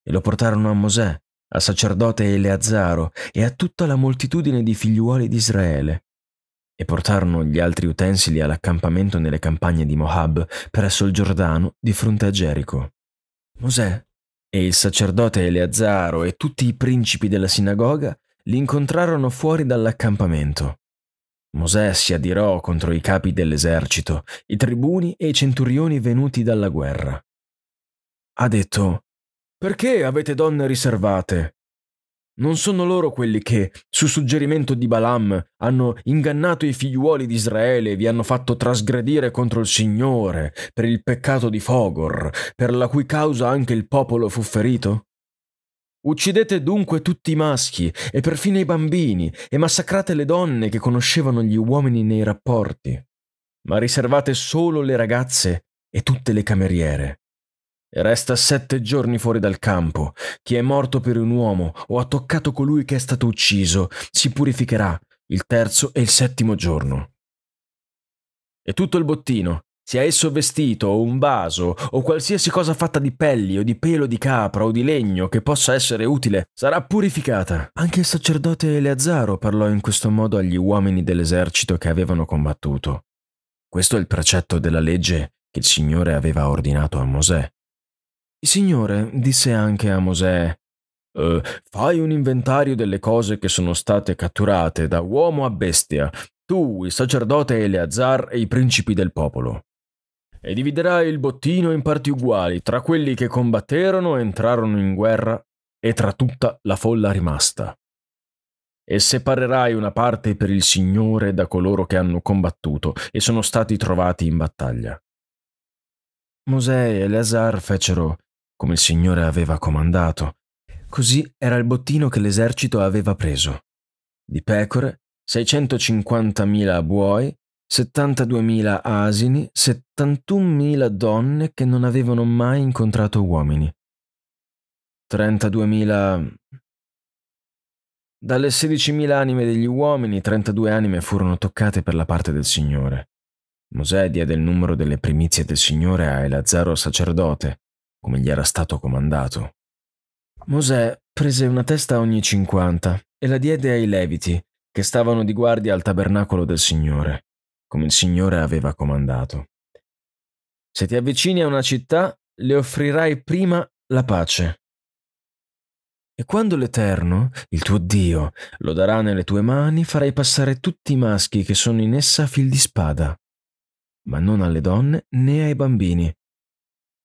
E lo portarono a Mosè, al sacerdote Eleazzaro e a tutta la moltitudine di figliuoli di Israele. E portarono gli altri utensili all'accampamento nelle campagne di Moab, presso il Giordano, di fronte a Gerico. Mosè e il sacerdote Eleazaro e tutti i principi della sinagoga li incontrarono fuori dall'accampamento. Mosè si adirò contro i capi dell'esercito, i tribuni e i centurioni venuti dalla guerra. Ha detto, Perché avete donne riservate? Non sono loro quelli che, su suggerimento di Balaam, hanno ingannato i figliuoli di Israele e vi hanno fatto trasgredire contro il Signore per il peccato di Fogor, per la cui causa anche il popolo fu ferito? Uccidete dunque tutti i maschi e perfino i bambini e massacrate le donne che conoscevano gli uomini nei rapporti, ma riservate solo le ragazze e tutte le cameriere e resta sette giorni fuori dal campo. Chi è morto per un uomo o ha toccato colui che è stato ucciso si purificherà il terzo e il settimo giorno. E tutto il bottino, sia esso vestito o un vaso o qualsiasi cosa fatta di pelli o di pelo di capra o di legno che possa essere utile, sarà purificata. Anche il sacerdote Eleazzaro parlò in questo modo agli uomini dell'esercito che avevano combattuto. Questo è il precetto della legge che il Signore aveva ordinato a Mosè il Signore disse anche a Mosè, eh, fai un inventario delle cose che sono state catturate da uomo a bestia, tu, il sacerdote Eleazar e i principi del popolo. E dividerai il bottino in parti uguali tra quelli che combatterono e entrarono in guerra e tra tutta la folla rimasta. E separerai una parte per il Signore da coloro che hanno combattuto e sono stati trovati in battaglia. Mosè e Eleazar fecero come il Signore aveva comandato. Così era il bottino che l'esercito aveva preso. Di pecore, 650.000 buoi, 72.000 asini, 71.000 donne che non avevano mai incontrato uomini. 32.000... Dalle 16.000 anime degli uomini, 32 anime furono toccate per la parte del Signore. Mosè diede il numero delle primizie del Signore a Elazzaro sacerdote, come gli era stato comandato. Mosè prese una testa ogni cinquanta e la diede ai leviti, che stavano di guardia al tabernacolo del Signore, come il Signore aveva comandato. Se ti avvicini a una città, le offrirai prima la pace. E quando l'Eterno, il tuo Dio, lo darà nelle tue mani, farai passare tutti i maschi che sono in essa a fil di spada, ma non alle donne né ai bambini,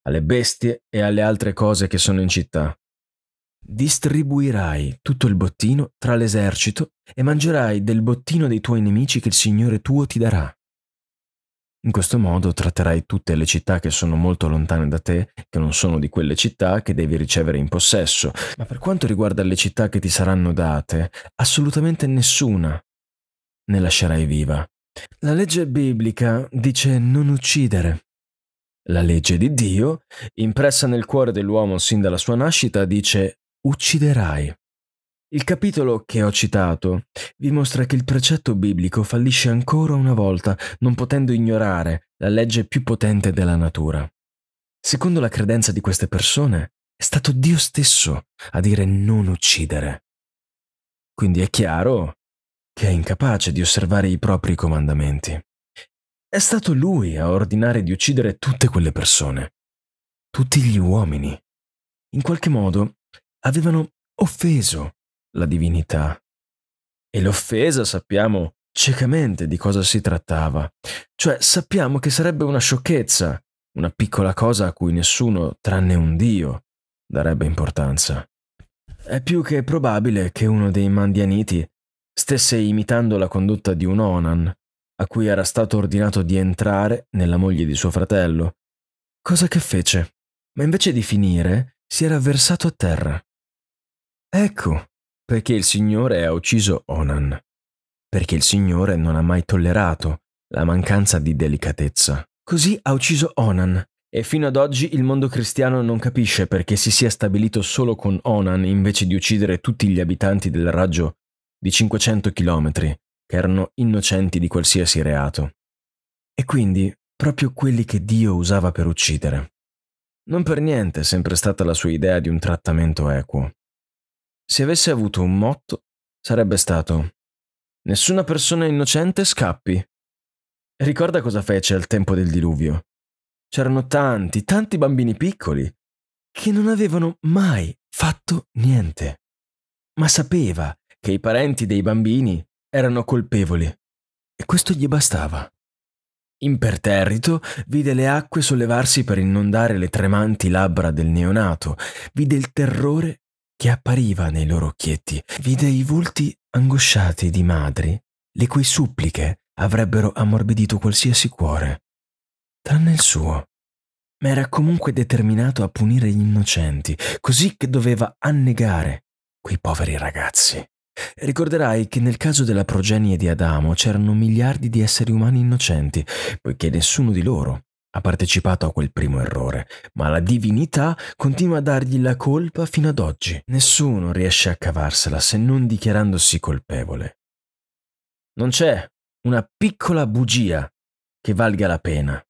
alle bestie e alle altre cose che sono in città. Distribuirai tutto il bottino tra l'esercito e mangerai del bottino dei tuoi nemici che il Signore tuo ti darà. In questo modo tratterai tutte le città che sono molto lontane da te, che non sono di quelle città che devi ricevere in possesso, ma per quanto riguarda le città che ti saranno date, assolutamente nessuna ne lascerai viva. La legge biblica dice non uccidere. La legge di Dio, impressa nel cuore dell'uomo sin dalla sua nascita, dice ucciderai. Il capitolo che ho citato vi mostra che il precetto biblico fallisce ancora una volta, non potendo ignorare la legge più potente della natura. Secondo la credenza di queste persone, è stato Dio stesso a dire non uccidere. Quindi è chiaro che è incapace di osservare i propri comandamenti. È stato lui a ordinare di uccidere tutte quelle persone. Tutti gli uomini. In qualche modo avevano offeso la divinità. E l'offesa sappiamo ciecamente di cosa si trattava. Cioè sappiamo che sarebbe una sciocchezza, una piccola cosa a cui nessuno, tranne un dio, darebbe importanza. È più che probabile che uno dei mandianiti stesse imitando la condotta di un Onan, a cui era stato ordinato di entrare nella moglie di suo fratello. Cosa che fece? Ma invece di finire, si era versato a terra. Ecco perché il Signore ha ucciso Onan. Perché il Signore non ha mai tollerato la mancanza di delicatezza. Così ha ucciso Onan. E fino ad oggi il mondo cristiano non capisce perché si sia stabilito solo con Onan invece di uccidere tutti gli abitanti del raggio di 500 chilometri che erano innocenti di qualsiasi reato, e quindi proprio quelli che Dio usava per uccidere. Non per niente è sempre stata la sua idea di un trattamento equo. Se avesse avuto un motto, sarebbe stato Nessuna persona innocente scappi. Ricorda cosa fece al tempo del diluvio. C'erano tanti, tanti bambini piccoli che non avevano mai fatto niente. Ma sapeva che i parenti dei bambini erano colpevoli e questo gli bastava. Imperterrito, vide le acque sollevarsi per inondare le tremanti labbra del neonato, vide il terrore che appariva nei loro occhietti, vide i volti angosciati di madri, le cui suppliche avrebbero ammorbidito qualsiasi cuore, tranne il suo. Ma era comunque determinato a punire gli innocenti, così che doveva annegare quei poveri ragazzi. Ricorderai che nel caso della progenie di Adamo c'erano miliardi di esseri umani innocenti, poiché nessuno di loro ha partecipato a quel primo errore, ma la divinità continua a dargli la colpa fino ad oggi. Nessuno riesce a cavarsela se non dichiarandosi colpevole. Non c'è una piccola bugia che valga la pena.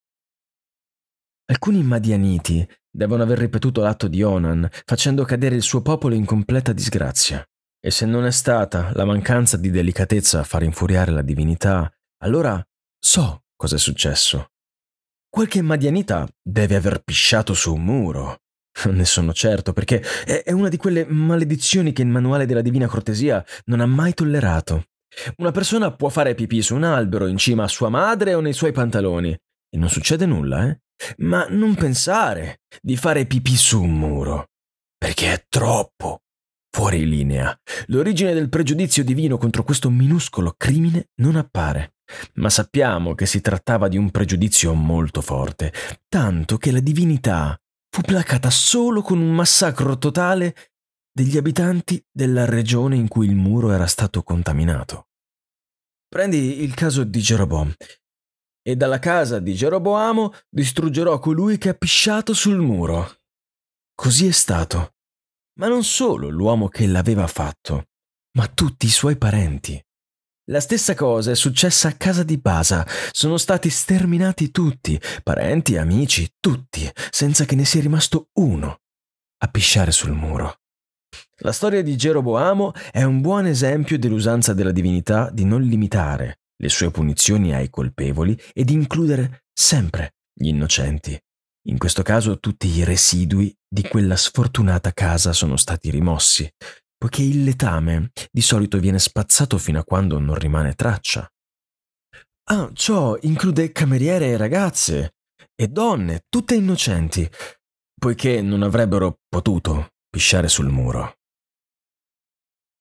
Alcuni madianiti devono aver ripetuto l'atto di Onan, facendo cadere il suo popolo in completa disgrazia. E se non è stata la mancanza di delicatezza a far infuriare la divinità, allora so cosa è successo. Qualche madianita deve aver pisciato su un muro. *laughs* Ne sono certo, perché è una di quelle maledizioni che il manuale della divina cortesia non ha mai tollerato. Una persona può fare pipì su un albero, in cima a sua madre o nei suoi pantaloni, e non succede nulla, eh? Ma non pensare di fare pipì su un muro, perché è troppo, fuori linea. L'origine del pregiudizio divino contro questo minuscolo crimine non appare, ma sappiamo che si trattava di un pregiudizio molto forte, tanto che la divinità fu placata solo con un massacro totale degli abitanti della regione in cui il muro era stato contaminato. Prendi il caso di Geroboam. E dalla casa di Geroboamo distruggerò colui che ha pisciato sul muro. Così è stato ma non solo l'uomo che l'aveva fatto, ma tutti i suoi parenti. La stessa cosa è successa a casa di Basa. Sono stati sterminati tutti, parenti, amici, tutti, senza che ne sia rimasto uno a pisciare sul muro. La storia di Geroboamo è un buon esempio dell'usanza della divinità di non limitare le sue punizioni ai colpevoli e di includere sempre gli innocenti, in questo caso tutti i residui di quella sfortunata casa sono stati rimossi, poiché il letame di solito viene spazzato fino a quando non rimane traccia. Ah, ciò include cameriere e ragazze, e donne, tutte innocenti, poiché non avrebbero potuto pisciare sul muro.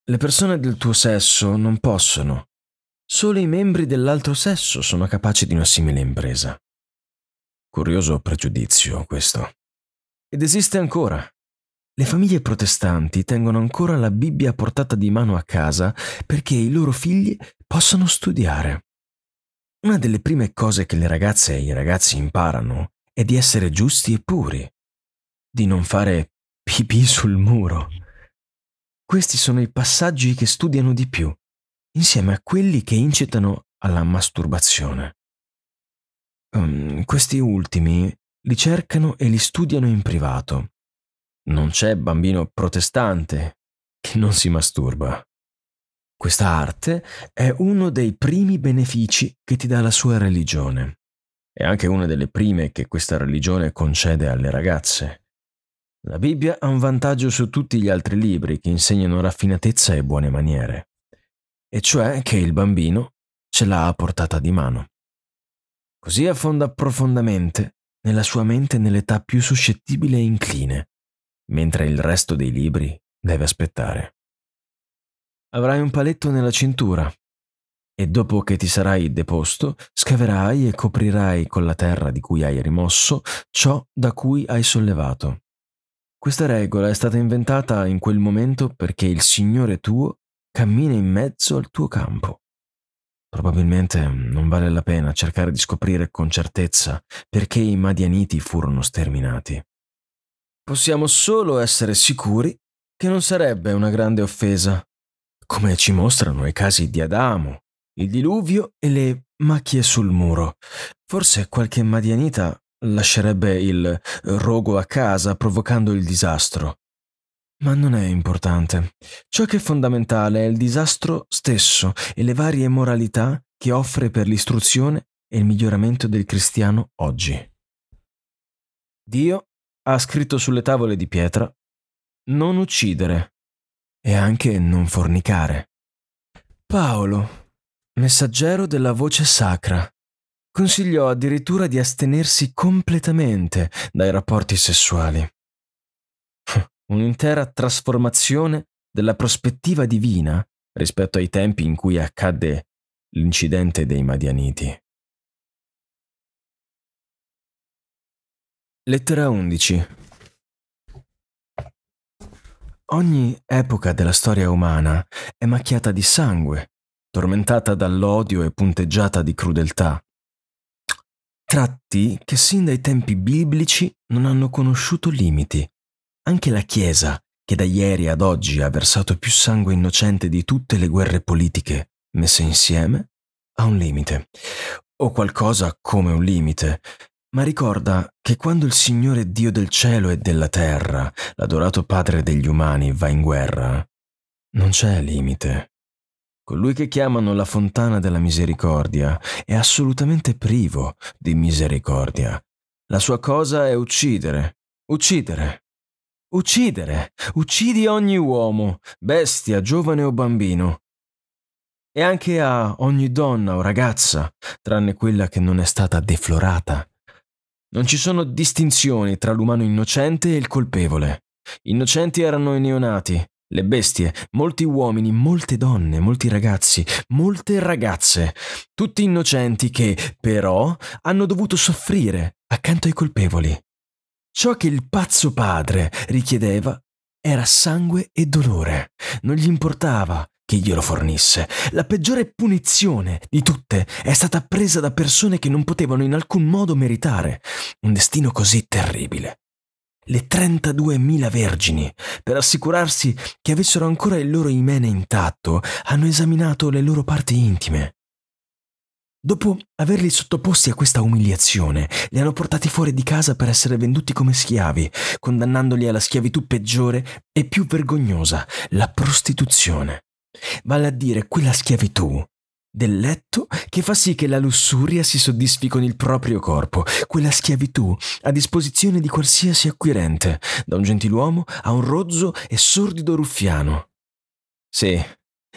Le persone del tuo sesso non possono. Solo i membri dell'altro sesso sono capaci di una simile impresa. Curioso pregiudizio questo ed esiste ancora. Le famiglie protestanti tengono ancora la Bibbia portata di mano a casa perché i loro figli possano studiare. Una delle prime cose che le ragazze e i ragazzi imparano è di essere giusti e puri, di non fare pipì sul muro. Questi sono i passaggi che studiano di più, insieme a quelli che incitano alla masturbazione. Um, questi ultimi li cercano e li studiano in privato. Non c'è bambino protestante che non si masturba. Questa arte è uno dei primi benefici che ti dà la sua religione. È anche una delle prime che questa religione concede alle ragazze. La Bibbia ha un vantaggio su tutti gli altri libri che insegnano raffinatezza e buone maniere, e cioè che il bambino ce l'ha a portata di mano. Così affonda profondamente nella sua mente nell'età più suscettibile e incline, mentre il resto dei libri deve aspettare. Avrai un paletto nella cintura e dopo che ti sarai deposto, scaverai e coprirai con la terra di cui hai rimosso ciò da cui hai sollevato. Questa regola è stata inventata in quel momento perché il Signore tuo cammina in mezzo al tuo campo. Probabilmente mm, non vale la pena cercare di scoprire con certezza perché i Madianiti furono sterminati. Possiamo solo essere sicuri che non sarebbe una grande offesa, come ci mostrano i casi di Adamo, il diluvio e le macchie sul muro. Forse qualche Madianita lascerebbe il rogo a casa provocando il disastro. Ma non è importante. Ciò che è fondamentale è il disastro stesso e le varie moralità che offre per l'istruzione e il miglioramento del cristiano oggi. Dio ha scritto sulle tavole di pietra non uccidere e anche non fornicare. Paolo, messaggero della voce sacra, consigliò addirittura di astenersi completamente dai rapporti sessuali un'intera trasformazione della prospettiva divina rispetto ai tempi in cui accadde l'incidente dei Madianiti. Lettera 11 Ogni epoca della storia umana è macchiata di sangue, tormentata dall'odio e punteggiata di crudeltà. Tratti che sin dai tempi biblici non hanno conosciuto limiti anche la Chiesa, che da ieri ad oggi ha versato più sangue innocente di tutte le guerre politiche messe insieme, ha un limite, o qualcosa come un limite, ma ricorda che quando il Signore Dio del cielo e della terra, l'adorato Padre degli umani, va in guerra, non c'è limite. Colui che chiamano la fontana della misericordia è assolutamente privo di misericordia. La sua cosa è uccidere, uccidere, Uccidere. Uccidi ogni uomo, bestia, giovane o bambino. E anche a ogni donna o ragazza, tranne quella che non è stata deflorata. Non ci sono distinzioni tra l'umano innocente e il colpevole. Innocenti erano i neonati, le bestie, molti uomini, molte donne, molti ragazzi, molte ragazze, tutti innocenti che, però, hanno dovuto soffrire accanto ai colpevoli. Ciò che il pazzo padre richiedeva era sangue e dolore. Non gli importava chi glielo fornisse. La peggiore punizione di tutte è stata presa da persone che non potevano in alcun modo meritare un destino così terribile. Le 32.000 vergini, per assicurarsi che avessero ancora il loro imene intatto, hanno esaminato le loro parti intime. Dopo averli sottoposti a questa umiliazione, li hanno portati fuori di casa per essere venduti come schiavi, condannandoli alla schiavitù peggiore e più vergognosa, la prostituzione. Vale a dire quella schiavitù del letto che fa sì che la lussuria si soddisfi con il proprio corpo, quella schiavitù a disposizione di qualsiasi acquirente, da un gentiluomo a un rozzo e sordido ruffiano. Sì,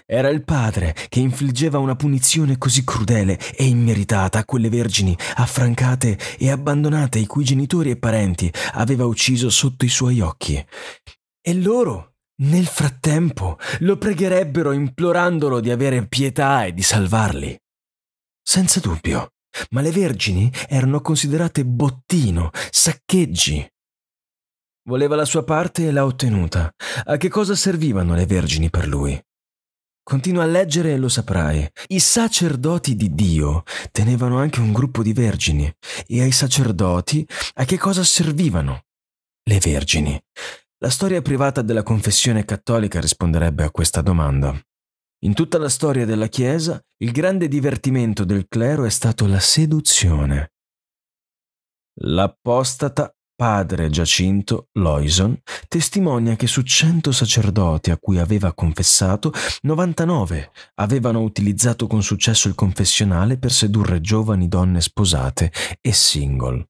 era il padre che infliggeva una punizione così crudele e immeritata a quelle vergini affrancate e abbandonate i cui genitori e parenti aveva ucciso sotto i suoi occhi. E loro, nel frattempo, lo pregherebbero implorandolo di avere pietà e di salvarli. Senza dubbio, ma le vergini erano considerate bottino, saccheggi, Voleva la sua parte e l'ha ottenuta. A che cosa servivano le vergini per lui? Continua a leggere e lo saprai. I sacerdoti di Dio tenevano anche un gruppo di vergini. E ai sacerdoti a che cosa servivano? Le vergini. La storia privata della confessione cattolica risponderebbe a questa domanda. In tutta la storia della Chiesa, il grande divertimento del clero è stato la seduzione. L'apostata Padre Giacinto Loison testimonia che su 100 sacerdoti a cui aveva confessato, 99 avevano utilizzato con successo il confessionale per sedurre giovani donne sposate e single.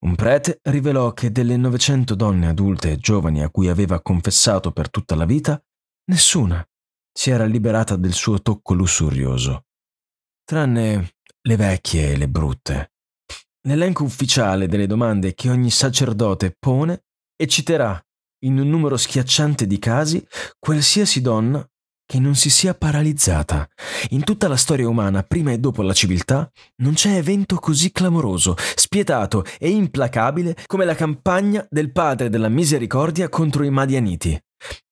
Un prete rivelò che delle 900 donne adulte e giovani a cui aveva confessato per tutta la vita, nessuna si era liberata del suo tocco lussurioso, tranne le vecchie e le brutte L'elenco ufficiale delle domande che ogni sacerdote pone ecciterà in un numero schiacciante di casi qualsiasi donna che non si sia paralizzata. In tutta la storia umana, prima e dopo la civiltà, non c'è evento così clamoroso, spietato e implacabile come la campagna del padre della misericordia contro i Madianiti.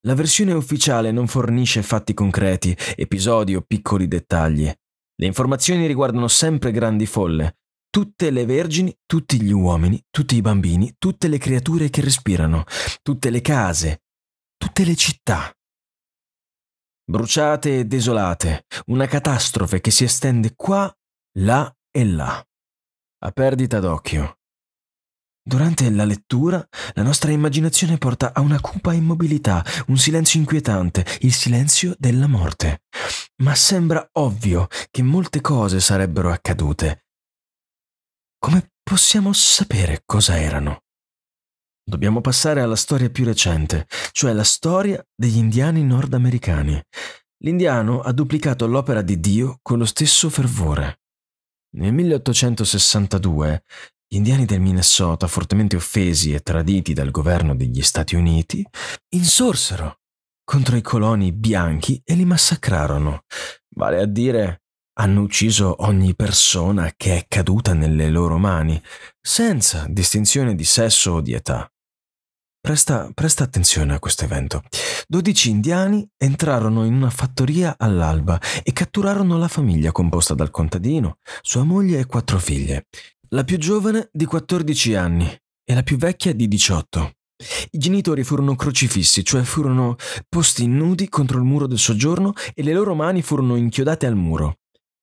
La versione ufficiale non fornisce fatti concreti, episodi o piccoli dettagli. Le informazioni riguardano sempre grandi folle, tutte le vergini, tutti gli uomini, tutti i bambini, tutte le creature che respirano, tutte le case, tutte le città. Bruciate e desolate, una catastrofe che si estende qua, là e là, a perdita d'occhio. Durante la lettura, la nostra immaginazione porta a una cupa immobilità, un silenzio inquietante, il silenzio della morte. Ma sembra ovvio che molte cose sarebbero accadute, come possiamo sapere cosa erano? Dobbiamo passare alla storia più recente, cioè la storia degli indiani nordamericani. L'indiano ha duplicato l'opera di Dio con lo stesso fervore. Nel 1862 gli indiani del Minnesota, fortemente offesi e traditi dal governo degli Stati Uniti, insorsero contro i coloni bianchi e li massacrarono. Vale a dire, hanno ucciso ogni persona che è caduta nelle loro mani, senza distinzione di sesso o di età. Presta, presta attenzione a questo evento. Dodici indiani entrarono in una fattoria all'alba e catturarono la famiglia composta dal contadino, sua moglie e quattro figlie, la più giovane di 14 anni e la più vecchia di 18. I genitori furono crocifissi, cioè furono posti nudi contro il muro del soggiorno e le loro mani furono inchiodate al muro.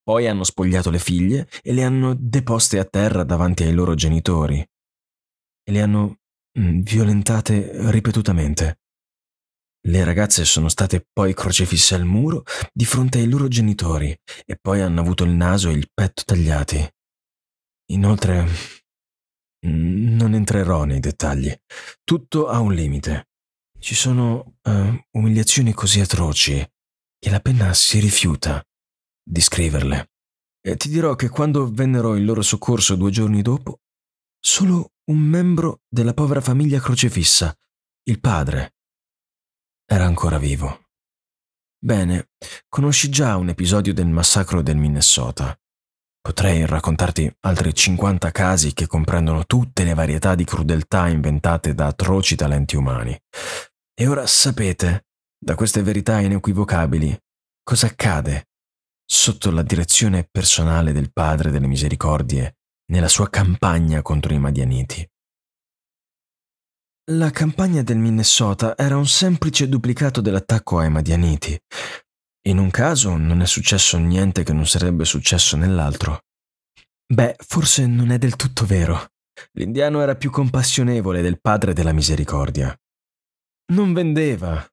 Poi hanno spogliato le figlie e le hanno deposte a terra davanti ai loro genitori. E le hanno mm, violentate ripetutamente. Le ragazze sono state poi crocefisse al muro di fronte ai loro genitori e poi hanno avuto il naso e il petto tagliati. Inoltre, mm, non entrerò nei dettagli. Tutto ha un limite. Ci sono uh, umiliazioni così atroci che la penna si rifiuta di scriverle. E ti dirò che quando vennero in loro soccorso due giorni dopo, solo un membro della povera famiglia crocefissa, il padre, era ancora vivo. Bene, conosci già un episodio del massacro del Minnesota. Potrei raccontarti altri 50 casi che comprendono tutte le varietà di crudeltà inventate da atroci talenti umani. E ora sapete, da queste verità inequivocabili, cosa accade sotto la direzione personale del Padre delle Misericordie, nella sua campagna contro i Madianiti. La campagna del Minnesota era un semplice duplicato dell'attacco ai Madianiti. In un caso non è successo niente che non sarebbe successo nell'altro. Beh, forse non è del tutto vero. L'indiano era più compassionevole del padre della misericordia. Non vendeva,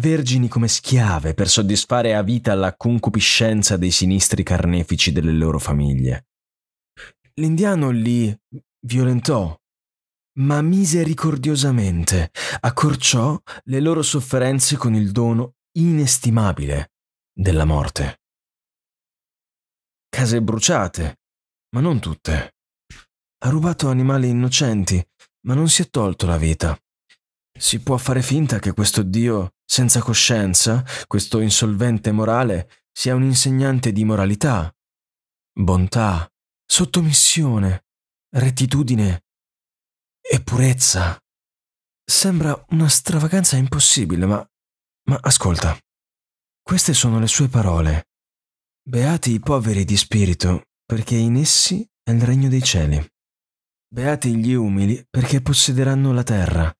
vergini come schiave per soddisfare a vita la concupiscenza dei sinistri carnefici delle loro famiglie. L'indiano li violentò, ma misericordiosamente accorciò le loro sofferenze con il dono inestimabile della morte. Case bruciate, ma non tutte. Ha rubato animali innocenti, ma non si è tolto la vita. Si può fare finta che questo Dio senza coscienza, questo insolvente morale, sia un insegnante di moralità, bontà, sottomissione, rettitudine e purezza. Sembra una stravaganza impossibile, ma... ma ascolta. Queste sono le sue parole. Beati i poveri di spirito, perché in essi è il regno dei cieli. Beati gli umili, perché possederanno la terra.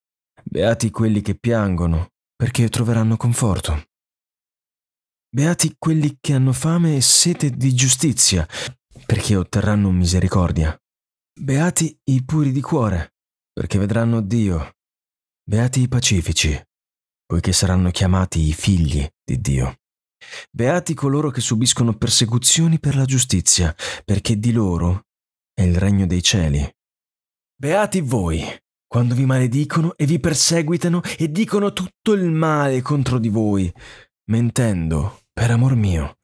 Beati quelli che piangono, perché troveranno conforto. Beati quelli che hanno fame e sete di giustizia, perché otterranno misericordia. Beati i puri di cuore, perché vedranno Dio. Beati i pacifici, poiché saranno chiamati i figli di Dio. Beati coloro che subiscono persecuzioni per la giustizia, perché di loro è il regno dei cieli. Beati voi, quando vi maledicono e vi perseguitano e dicono tutto il male contro di voi, mentendo, per amor mio.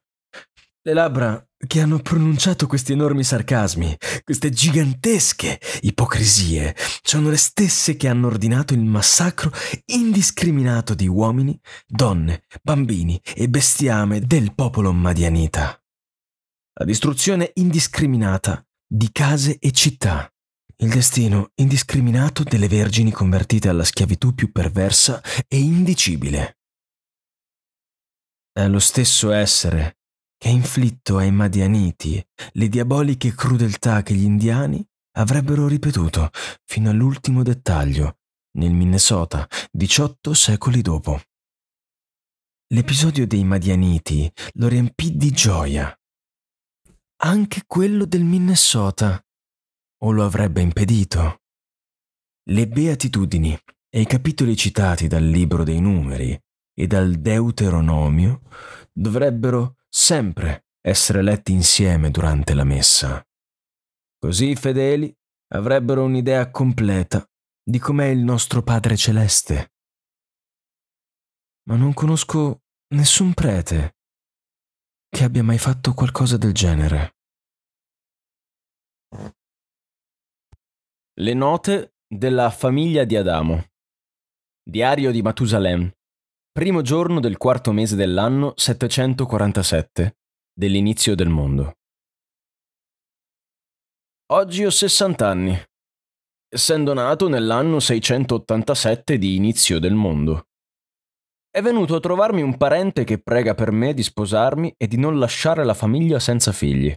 Le labbra che hanno pronunciato questi enormi sarcasmi, queste gigantesche ipocrisie, sono le stesse che hanno ordinato il massacro indiscriminato di uomini, donne, bambini e bestiame del popolo madianita. La distruzione indiscriminata di case e città, il destino indiscriminato delle vergini convertite alla schiavitù più perversa e indicibile. È lo stesso essere che ha inflitto ai Madianiti le diaboliche crudeltà che gli indiani avrebbero ripetuto fino all'ultimo dettaglio nel Minnesota 18 secoli dopo. L'episodio dei Madianiti lo riempì di gioia. Anche quello del Minnesota o lo avrebbe impedito. Le beatitudini e i capitoli citati dal libro dei numeri e dal Deuteronomio dovrebbero sempre essere letti insieme durante la messa. Così i fedeli avrebbero un'idea completa di com'è il nostro Padre Celeste. Ma non conosco nessun prete che abbia mai fatto qualcosa del genere. Le note della famiglia di Adamo. Diario di Matusalem. Primo giorno del quarto mese dell'anno 747, dell'inizio del mondo. Oggi ho 60 anni, essendo nato nell'anno 687 di inizio del mondo. È venuto a trovarmi un parente che prega per me di sposarmi e di non lasciare la famiglia senza figli.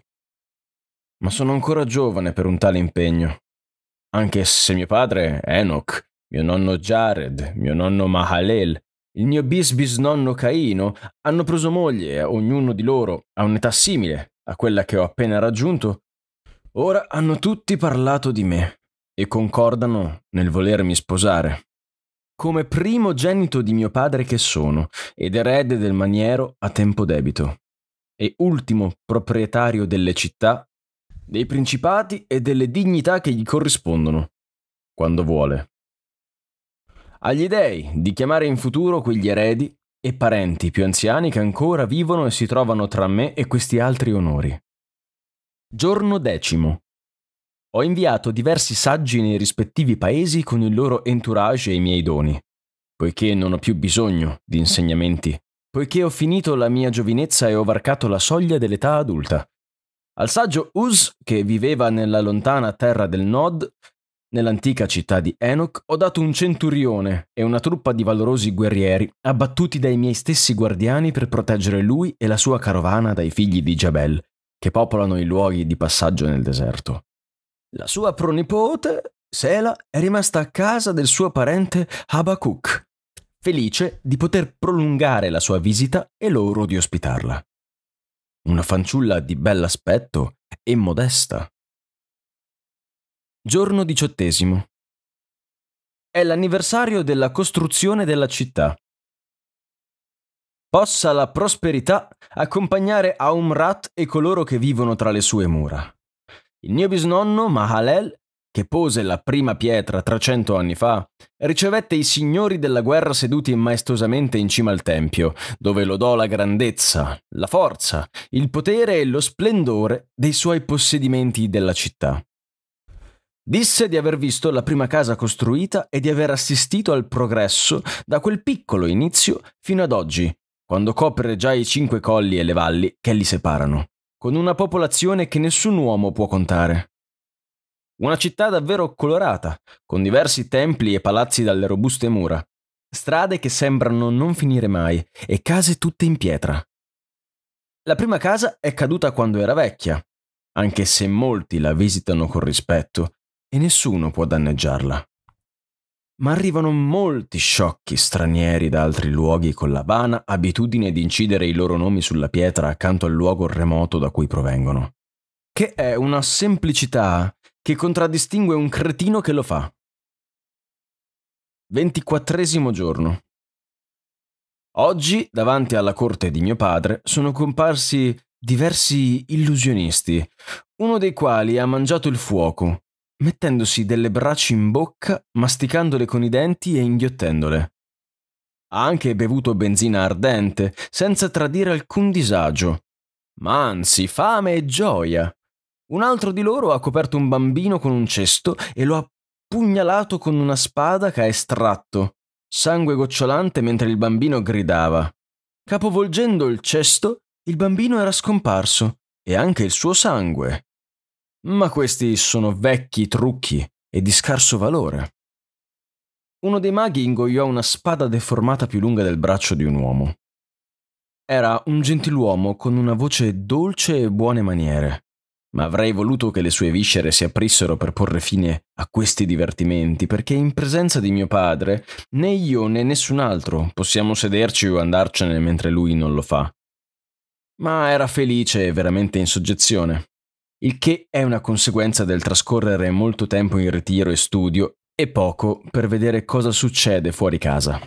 Ma sono ancora giovane per un tale impegno anche se mio padre Enoch, mio nonno Jared, mio nonno Mahalel, il mio bisbisnonno Caino hanno preso moglie, ognuno di loro, a un'età simile a quella che ho appena raggiunto, ora hanno tutti parlato di me e concordano nel volermi sposare. Come primogenito di mio padre che sono ed erede del maniero a tempo debito e ultimo proprietario delle città dei principati e delle dignità che gli corrispondono, quando vuole. Agli dei di chiamare in futuro quegli eredi e parenti più anziani che ancora vivono e si trovano tra me e questi altri onori. Giorno decimo. Ho inviato diversi saggi nei rispettivi paesi con il loro entourage e i miei doni, poiché non ho più bisogno di insegnamenti, poiché ho finito la mia giovinezza e ho varcato la soglia dell'età adulta. Al saggio Uz, che viveva nella lontana terra del Nod, nell'antica città di Enoch, ho dato un centurione e una truppa di valorosi guerrieri, abbattuti dai miei stessi guardiani per proteggere lui e la sua carovana dai figli di Jabel, che popolano i luoghi di passaggio nel deserto. La sua pronipote, Sela, è rimasta a casa del suo parente Habakkuk, felice di poter prolungare la sua visita e loro di ospitarla una fanciulla di bell'aspetto e modesta. Giorno diciottesimo. È l'anniversario della costruzione della città. Possa la prosperità accompagnare Aumrat e coloro che vivono tra le sue mura. Il mio bisnonno Mahalel che pose la prima pietra 300 anni fa, ricevette i signori della guerra seduti maestosamente in cima al tempio, dove lodò la grandezza, la forza, il potere e lo splendore dei suoi possedimenti della città. Disse di aver visto la prima casa costruita e di aver assistito al progresso da quel piccolo inizio fino ad oggi, quando copre già i cinque colli e le valli che li separano, con una popolazione che nessun uomo può contare. Una città davvero colorata, con diversi templi e palazzi dalle robuste mura, strade che sembrano non finire mai e case tutte in pietra. La prima casa è caduta quando era vecchia, anche se molti la visitano con rispetto e nessuno può danneggiarla. Ma arrivano molti sciocchi stranieri da altri luoghi con la vana abitudine di incidere i loro nomi sulla pietra accanto al luogo remoto da cui provengono, che è una semplicità che contraddistingue un cretino che lo fa. Ventiquattresimo giorno. Oggi, davanti alla corte di mio padre, sono comparsi diversi illusionisti, uno dei quali ha mangiato il fuoco, mettendosi delle braci in bocca, masticandole con i denti e inghiottendole. Ha anche bevuto benzina ardente, senza tradire alcun disagio, ma anzi fame e gioia. Un altro di loro ha coperto un bambino con un cesto e lo ha pugnalato con una spada che ha estratto, sangue gocciolante mentre il bambino gridava. Capovolgendo il cesto, il bambino era scomparso e anche il suo sangue. Ma questi sono vecchi trucchi e di scarso valore. Uno dei maghi ingoiò una spada deformata più lunga del braccio di un uomo. Era un gentiluomo con una voce dolce e buone maniere ma avrei voluto che le sue viscere si aprissero per porre fine a questi divertimenti, perché in presenza di mio padre né io né nessun altro possiamo sederci o andarcene mentre lui non lo fa. Ma era felice e veramente in soggezione, il che è una conseguenza del trascorrere molto tempo in ritiro e studio e poco per vedere cosa succede fuori casa.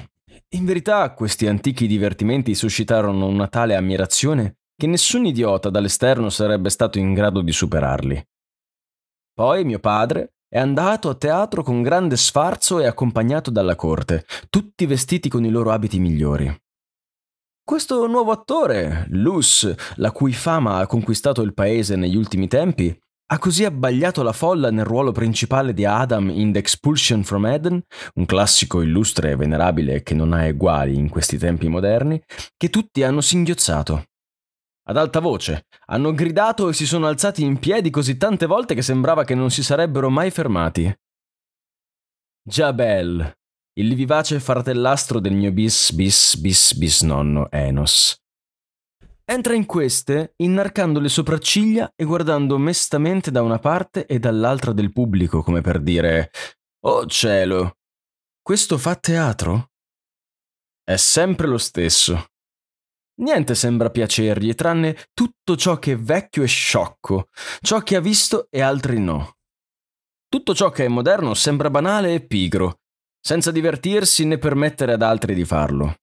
In verità questi antichi divertimenti suscitarono una tale ammirazione che nessun idiota dall'esterno sarebbe stato in grado di superarli. Poi mio padre è andato a teatro con grande sfarzo e accompagnato dalla corte, tutti vestiti con i loro abiti migliori. Questo nuovo attore, Luz, la cui fama ha conquistato il paese negli ultimi tempi, ha così abbagliato la folla nel ruolo principale di Adam in The Expulsion from Eden, un classico illustre e venerabile che non ha eguali in questi tempi moderni, che tutti hanno singhiozzato ad alta voce. Hanno gridato e si sono alzati in piedi così tante volte che sembrava che non si sarebbero mai fermati. Jabel, il vivace fratellastro del mio bis bis bis bis bisnonno Enos. Entra in queste, innarcando le sopracciglia e guardando mestamente da una parte e dall'altra del pubblico, come per dire: Oh cielo, questo fa teatro? È sempre lo stesso. Niente sembra piacergli, tranne tutto ciò che è vecchio e sciocco, ciò che ha visto e altri no. Tutto ciò che è moderno sembra banale e pigro, senza divertirsi né permettere ad altri di farlo.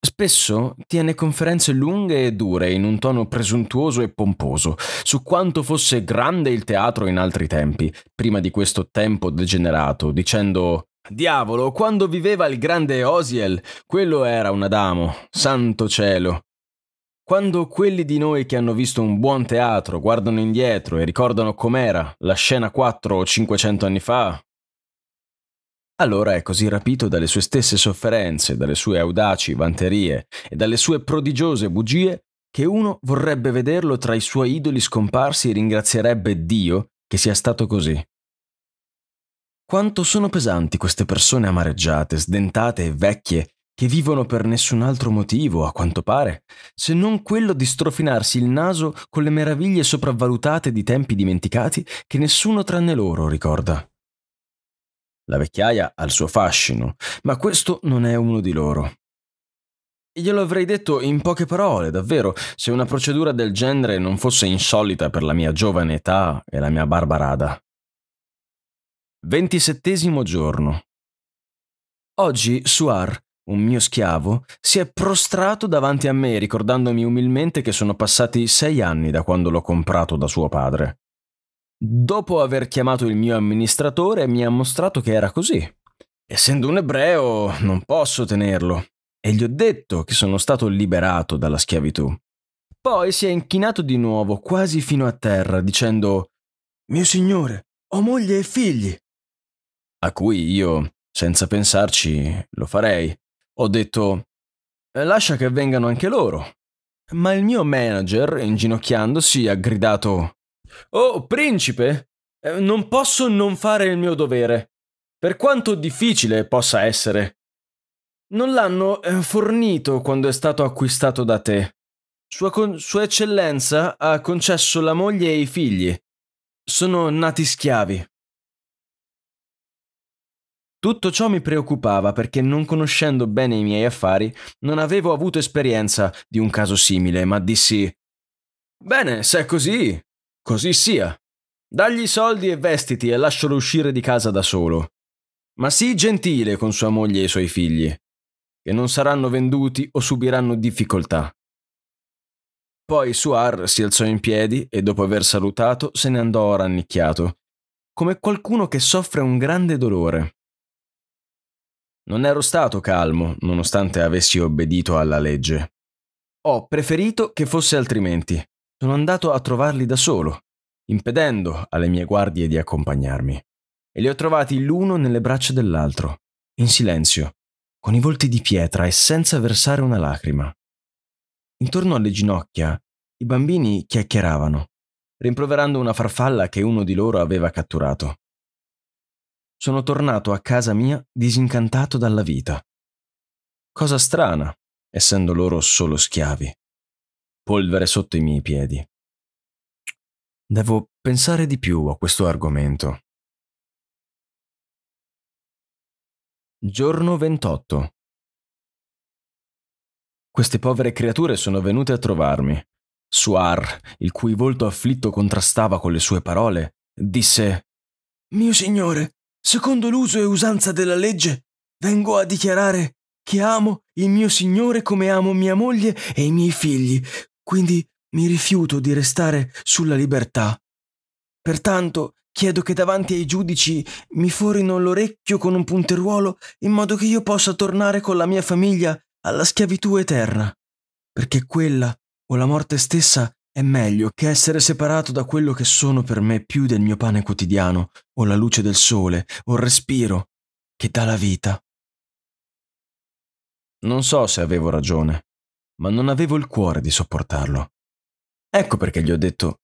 Spesso tiene conferenze lunghe e dure in un tono presuntuoso e pomposo su quanto fosse grande il teatro in altri tempi, prima di questo tempo degenerato, dicendo Diavolo, quando viveva il grande Osiel, quello era un Adamo, santo cielo. Quando quelli di noi che hanno visto un buon teatro guardano indietro e ricordano com'era la scena 4 o 500 anni fa, allora è così rapito dalle sue stesse sofferenze, dalle sue audaci vanterie e dalle sue prodigiose bugie che uno vorrebbe vederlo tra i suoi idoli scomparsi e ringrazierebbe Dio che sia stato così. Quanto sono pesanti queste persone amareggiate, sdentate e vecchie, che vivono per nessun altro motivo, a quanto pare, se non quello di strofinarsi il naso con le meraviglie sopravvalutate di tempi dimenticati che nessuno tranne loro ricorda. La vecchiaia ha il suo fascino, ma questo non è uno di loro. Glielo avrei detto in poche parole, davvero, se una procedura del genere non fosse insolita per la mia giovane età e la mia barbarada. 27 giorno. Oggi Suar, un mio schiavo, si è prostrato davanti a me ricordandomi umilmente che sono passati sei anni da quando l'ho comprato da suo padre. Dopo aver chiamato il mio amministratore mi ha mostrato che era così. Essendo un ebreo non posso tenerlo e gli ho detto che sono stato liberato dalla schiavitù. Poi si è inchinato di nuovo quasi fino a terra dicendo Mio signore, ho moglie e figli a cui io, senza pensarci, lo farei, ho detto eh, lascia che vengano anche loro. Ma il mio manager, inginocchiandosi, ha gridato Oh, principe, eh, non posso non fare il mio dovere, per quanto difficile possa essere. Non l'hanno eh, fornito quando è stato acquistato da te. Sua, Sua Eccellenza ha concesso la moglie e i figli. Sono nati schiavi. Tutto ciò mi preoccupava perché non conoscendo bene i miei affari non avevo avuto esperienza di un caso simile, ma dissi Bene, se è così, così sia. Dagli i soldi e vestiti e lascialo uscire di casa da solo. Ma sii gentile con sua moglie e i suoi figli, che non saranno venduti o subiranno difficoltà. Poi Suar si alzò in piedi e dopo aver salutato se ne andò rannicchiato, come qualcuno che soffre un grande dolore. Non ero stato calmo, nonostante avessi obbedito alla legge. Ho preferito che fosse altrimenti. Sono andato a trovarli da solo, impedendo alle mie guardie di accompagnarmi. E li ho trovati l'uno nelle braccia dell'altro, in silenzio, con i volti di pietra e senza versare una lacrima. Intorno alle ginocchia i bambini chiacchieravano, rimproverando una farfalla che uno di loro aveva catturato sono tornato a casa mia disincantato dalla vita. Cosa strana, essendo loro solo schiavi. Polvere sotto i miei piedi. Devo pensare di più a questo argomento. Giorno 28. Queste povere creature sono venute a trovarmi. Suar, il cui volto afflitto contrastava con le sue parole, disse Mio signore, Secondo l'uso e usanza della legge, vengo a dichiarare che amo il mio Signore come amo mia moglie e i miei figli, quindi mi rifiuto di restare sulla libertà. Pertanto chiedo che davanti ai giudici mi forino l'orecchio con un punteruolo in modo che io possa tornare con la mia famiglia alla schiavitù eterna, perché quella o la morte stessa è meglio che essere separato da quello che sono per me più del mio pane quotidiano, o la luce del sole, o il respiro, che dà la vita. Non so se avevo ragione, ma non avevo il cuore di sopportarlo. Ecco perché gli ho detto,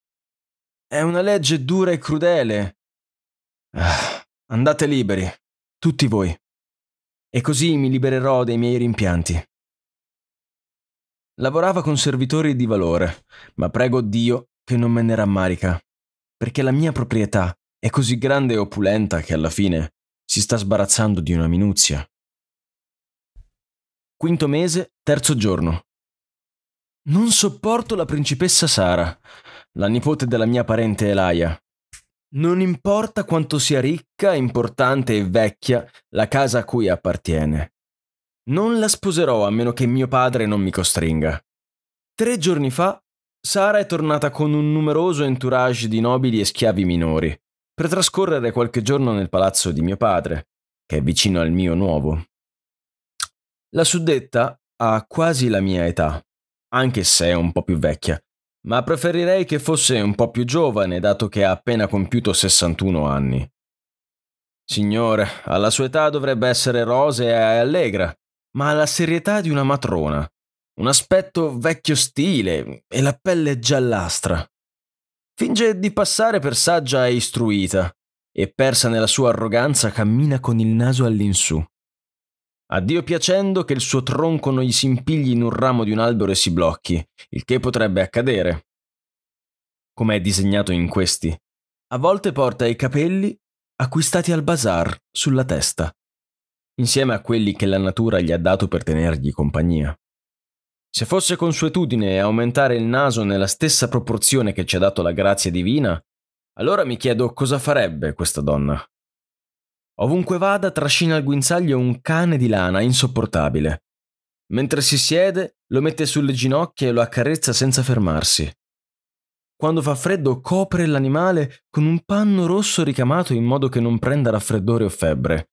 è una legge dura e crudele. Ah, andate liberi, tutti voi. E così mi libererò dei miei rimpianti. Lavorava con servitori di valore, ma prego Dio che non me ne rammarica, perché la mia proprietà è così grande e opulenta che alla fine si sta sbarazzando di una minuzia. Quinto mese, terzo giorno. Non sopporto la principessa Sara, la nipote della mia parente Elaia. Non importa quanto sia ricca, importante e vecchia la casa a cui appartiene. Non la sposerò a meno che mio padre non mi costringa. Tre giorni fa, Sara è tornata con un numeroso entourage di nobili e schiavi minori, per trascorrere qualche giorno nel palazzo di mio padre, che è vicino al mio nuovo. La suddetta ha quasi la mia età, anche se è un po' più vecchia, ma preferirei che fosse un po' più giovane, dato che ha appena compiuto 61 anni. Signore, alla sua età dovrebbe essere rosea e allegra, ma ha la serietà di una matrona, un aspetto vecchio stile e la pelle giallastra. Finge di passare per saggia e istruita, e persa nella sua arroganza cammina con il naso all'insù. A Dio piacendo che il suo tronco non gli si impigli in un ramo di un albero e si blocchi, il che potrebbe accadere. Come è disegnato in questi. A volte porta i capelli acquistati al bazar sulla testa insieme a quelli che la natura gli ha dato per tenergli compagnia. Se fosse consuetudine aumentare il naso nella stessa proporzione che ci ha dato la grazia divina, allora mi chiedo cosa farebbe questa donna. Ovunque vada trascina al guinzaglio un cane di lana insopportabile. Mentre si siede, lo mette sulle ginocchia e lo accarezza senza fermarsi. Quando fa freddo copre l'animale con un panno rosso ricamato in modo che non prenda raffreddore o febbre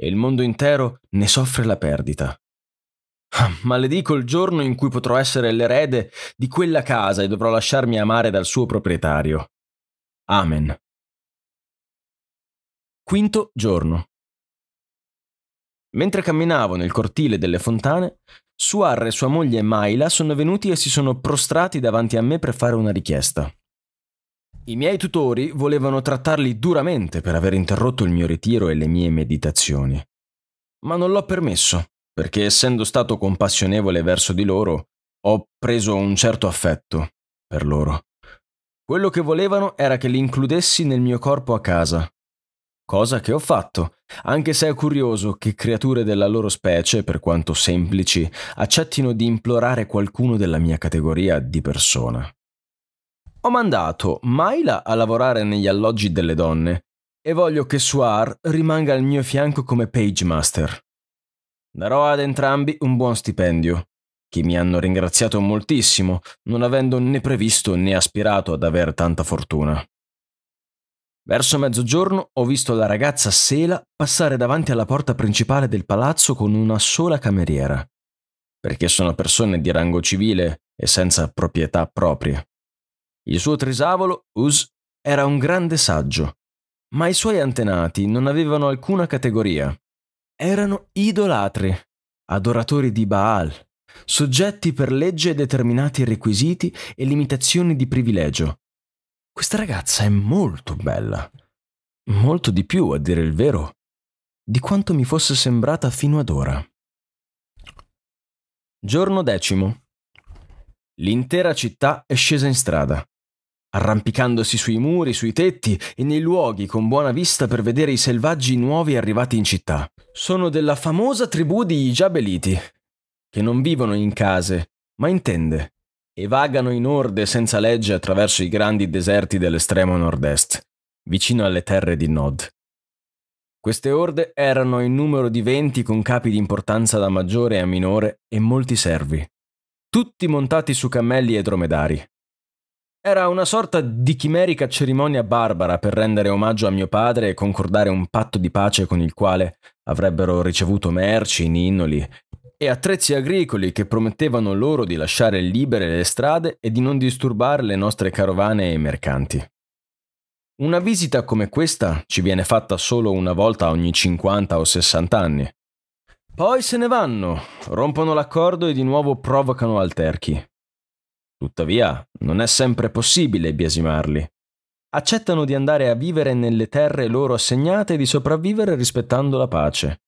e il mondo intero ne soffre la perdita. Ah, maledico il giorno in cui potrò essere l'erede di quella casa e dovrò lasciarmi amare dal suo proprietario. Amen. Quinto giorno. Mentre camminavo nel cortile delle fontane, Suar e sua moglie Maila sono venuti e si sono prostrati davanti a me per fare una richiesta. I miei tutori volevano trattarli duramente per aver interrotto il mio ritiro e le mie meditazioni. Ma non l'ho permesso, perché essendo stato compassionevole verso di loro, ho preso un certo affetto per loro. Quello che volevano era che li includessi nel mio corpo a casa. Cosa che ho fatto, anche se è curioso che creature della loro specie, per quanto semplici, accettino di implorare qualcuno della mia categoria di persona. Ho mandato Maila a lavorare negli alloggi delle donne e voglio che Suar rimanga al mio fianco come page master. Darò ad entrambi un buon stipendio, che mi hanno ringraziato moltissimo, non avendo né previsto né aspirato ad aver tanta fortuna. Verso mezzogiorno ho visto la ragazza Sela passare davanti alla porta principale del palazzo con una sola cameriera, perché sono persone di rango civile e senza proprietà proprie. Il suo trisavolo, Us, era un grande saggio, ma i suoi antenati non avevano alcuna categoria. Erano idolatri, adoratori di Baal, soggetti per legge a determinati requisiti e limitazioni di privilegio. Questa ragazza è molto bella, molto di più, a dire il vero, di quanto mi fosse sembrata fino ad ora. Giorno decimo. L'intera città è scesa in strada arrampicandosi sui muri, sui tetti e nei luoghi con buona vista per vedere i selvaggi nuovi arrivati in città. Sono della famosa tribù di Giabeliti, che non vivono in case, ma in tende, e vagano in orde senza legge attraverso i grandi deserti dell'estremo nord-est, vicino alle terre di Nod. Queste orde erano in numero di venti con capi di importanza da maggiore a minore e molti servi, tutti montati su cammelli e dromedari. Era una sorta di chimerica cerimonia barbara per rendere omaggio a mio padre e concordare un patto di pace con il quale avrebbero ricevuto merci, ninnoli e attrezzi agricoli che promettevano loro di lasciare libere le strade e di non disturbare le nostre carovane e i mercanti. Una visita come questa ci viene fatta solo una volta ogni 50 o 60 anni. Poi se ne vanno, rompono l'accordo e di nuovo provocano alterchi. Tuttavia, non è sempre possibile biasimarli. Accettano di andare a vivere nelle terre loro assegnate e di sopravvivere rispettando la pace.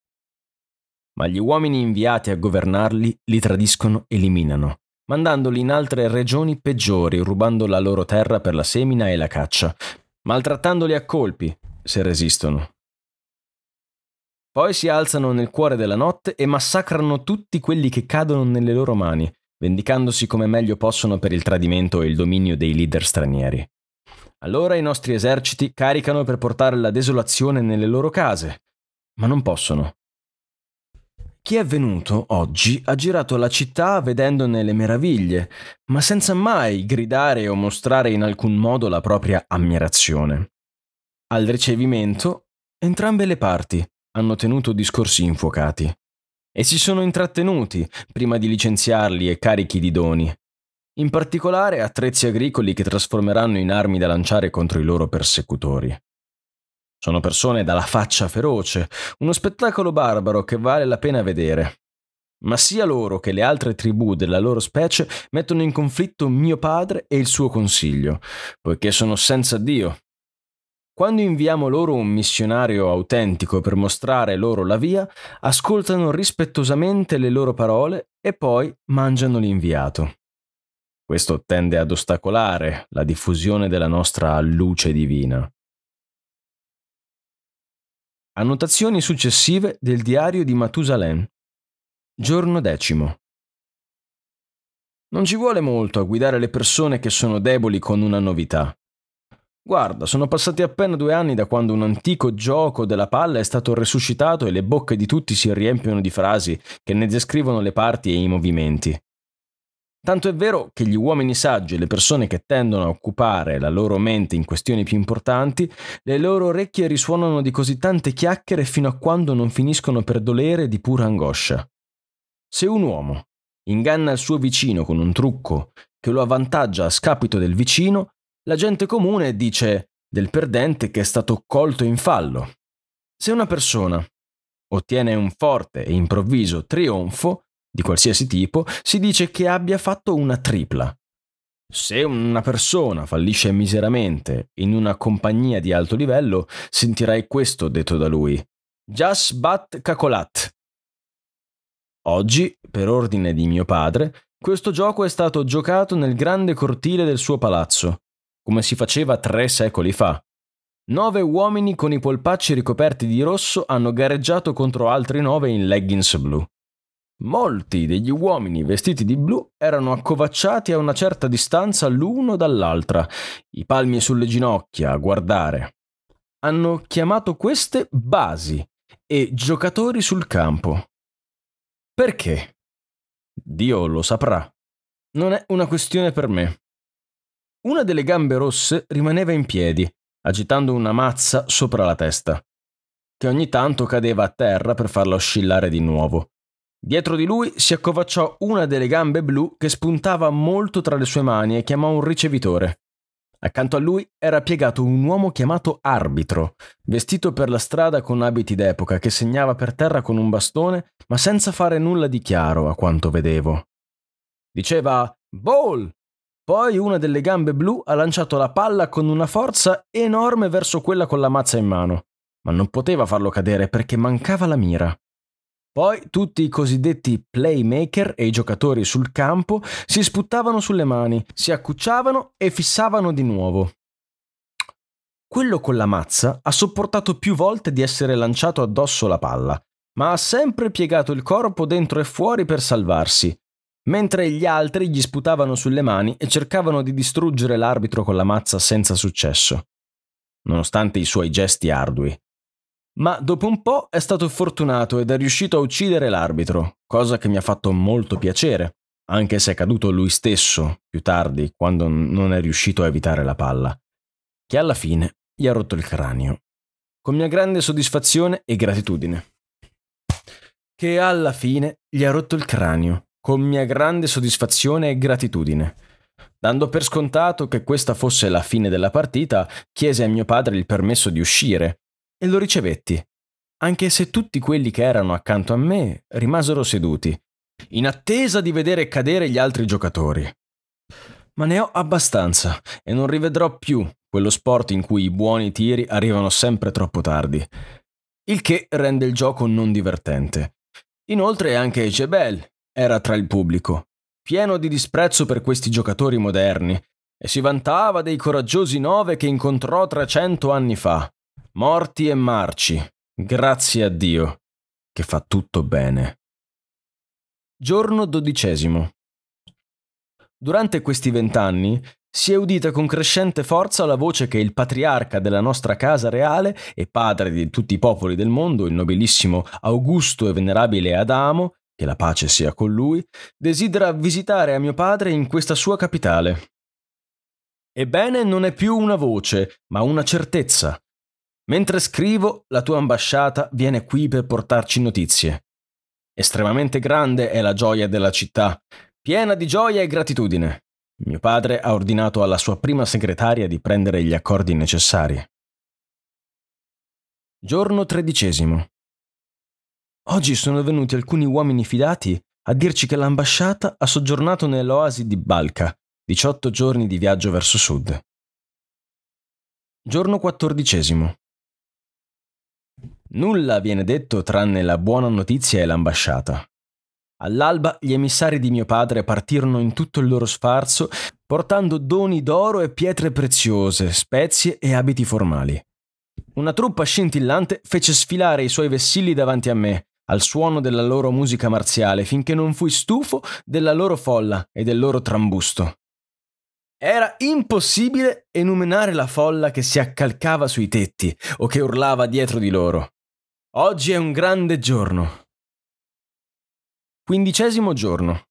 Ma gli uomini inviati a governarli li tradiscono e eliminano, mandandoli in altre regioni peggiori, rubando la loro terra per la semina e la caccia, maltrattandoli a colpi, se resistono. Poi si alzano nel cuore della notte e massacrano tutti quelli che cadono nelle loro mani, vendicandosi come meglio possono per il tradimento e il dominio dei leader stranieri. Allora i nostri eserciti caricano per portare la desolazione nelle loro case, ma non possono. Chi è venuto oggi ha girato la città vedendone le meraviglie, ma senza mai gridare o mostrare in alcun modo la propria ammirazione. Al ricevimento, entrambe le parti hanno tenuto discorsi infuocati e si sono intrattenuti prima di licenziarli e carichi di doni. In particolare attrezzi agricoli che trasformeranno in armi da lanciare contro i loro persecutori. Sono persone dalla faccia feroce, uno spettacolo barbaro che vale la pena vedere. Ma sia loro che le altre tribù della loro specie mettono in conflitto mio padre e il suo consiglio, poiché sono senza Dio quando inviamo loro un missionario autentico per mostrare loro la via, ascoltano rispettosamente le loro parole e poi mangiano l'inviato. Questo tende ad ostacolare la diffusione della nostra luce divina. Annotazioni successive del diario di Matusalem. Giorno decimo. Non ci vuole molto a guidare le persone che sono deboli con una novità. Guarda, sono passati appena due anni da quando un antico gioco della palla è stato resuscitato e le bocche di tutti si riempiono di frasi che ne descrivono le parti e i movimenti. Tanto è vero che gli uomini saggi e le persone che tendono a occupare la loro mente in questioni più importanti, le loro orecchie risuonano di così tante chiacchiere fino a quando non finiscono per dolere di pura angoscia. Se un uomo inganna il suo vicino con un trucco che lo avvantaggia a scapito del vicino, la gente comune dice del perdente che è stato colto in fallo. Se una persona ottiene un forte e improvviso trionfo, di qualsiasi tipo, si dice che abbia fatto una tripla. Se una persona fallisce miseramente in una compagnia di alto livello, sentirai questo detto da lui. Just bat cacolat. Oggi, per ordine di mio padre, questo gioco è stato giocato nel grande cortile del suo palazzo come si faceva tre secoli fa. Nove uomini con i polpacci ricoperti di rosso hanno gareggiato contro altri nove in leggings blu. Molti degli uomini vestiti di blu erano accovacciati a una certa distanza l'uno dall'altra, i palmi sulle ginocchia a guardare. Hanno chiamato queste basi e giocatori sul campo. Perché? Dio lo saprà. Non è una questione per me. Una delle gambe rosse rimaneva in piedi, agitando una mazza sopra la testa, che ogni tanto cadeva a terra per farla oscillare di nuovo. Dietro di lui si accovacciò una delle gambe blu che spuntava molto tra le sue mani e chiamò un ricevitore. Accanto a lui era piegato un uomo chiamato arbitro, vestito per la strada con abiti d'epoca, che segnava per terra con un bastone, ma senza fare nulla di chiaro, a quanto vedevo. Diceva Ball! Poi una delle gambe blu ha lanciato la palla con una forza enorme verso quella con la mazza in mano, ma non poteva farlo cadere perché mancava la mira. Poi tutti i cosiddetti playmaker e i giocatori sul campo si sputtavano sulle mani, si accucciavano e fissavano di nuovo. Quello con la mazza ha sopportato più volte di essere lanciato addosso la palla, ma ha sempre piegato il corpo dentro e fuori per salvarsi, mentre gli altri gli sputavano sulle mani e cercavano di distruggere l'arbitro con la mazza senza successo, nonostante i suoi gesti ardui. Ma dopo un po' è stato fortunato ed è riuscito a uccidere l'arbitro, cosa che mi ha fatto molto piacere, anche se è caduto lui stesso più tardi quando non è riuscito a evitare la palla, che alla fine gli ha rotto il cranio. Con mia grande soddisfazione e gratitudine. Che alla fine gli ha rotto il cranio con mia grande soddisfazione e gratitudine. Dando per scontato che questa fosse la fine della partita, chiese a mio padre il permesso di uscire e lo ricevetti, anche se tutti quelli che erano accanto a me rimasero seduti, in attesa di vedere cadere gli altri giocatori. Ma ne ho abbastanza e non rivedrò più quello sport in cui i buoni tiri arrivano sempre troppo tardi, il che rende il gioco non divertente. Inoltre anche Jebel, era tra il pubblico, pieno di disprezzo per questi giocatori moderni, e si vantava dei coraggiosi nove che incontrò 300 anni fa, morti e marci, grazie a Dio, che fa tutto bene. Giorno dodicesimo. Durante questi vent'anni si è udita con crescente forza la voce che il patriarca della nostra casa reale e padre di tutti i popoli del mondo, il nobilissimo Augusto e venerabile Adamo, che la pace sia con lui, desidera visitare a mio padre in questa sua capitale. Ebbene non è più una voce, ma una certezza. Mentre scrivo, la tua ambasciata viene qui per portarci notizie. Estremamente grande è la gioia della città, piena di gioia e gratitudine. Mio padre ha ordinato alla sua prima segretaria di prendere gli accordi necessari. Giorno tredicesimo. Oggi sono venuti alcuni uomini fidati a dirci che l'ambasciata ha soggiornato nell'oasi di Balca, 18 giorni di viaggio verso sud. Giorno quattordicesimo. Nulla viene detto tranne la buona notizia e l'ambasciata. All'alba gli emissari di mio padre partirono in tutto il loro sfarzo, portando doni d'oro e pietre preziose, spezie e abiti formali. Una truppa scintillante fece sfilare i suoi vessilli davanti a me, al suono della loro musica marziale, finché non fui stufo della loro folla e del loro trambusto. Era impossibile enumerare la folla che si accalcava sui tetti o che urlava dietro di loro. Oggi è un grande giorno. Quindicesimo giorno.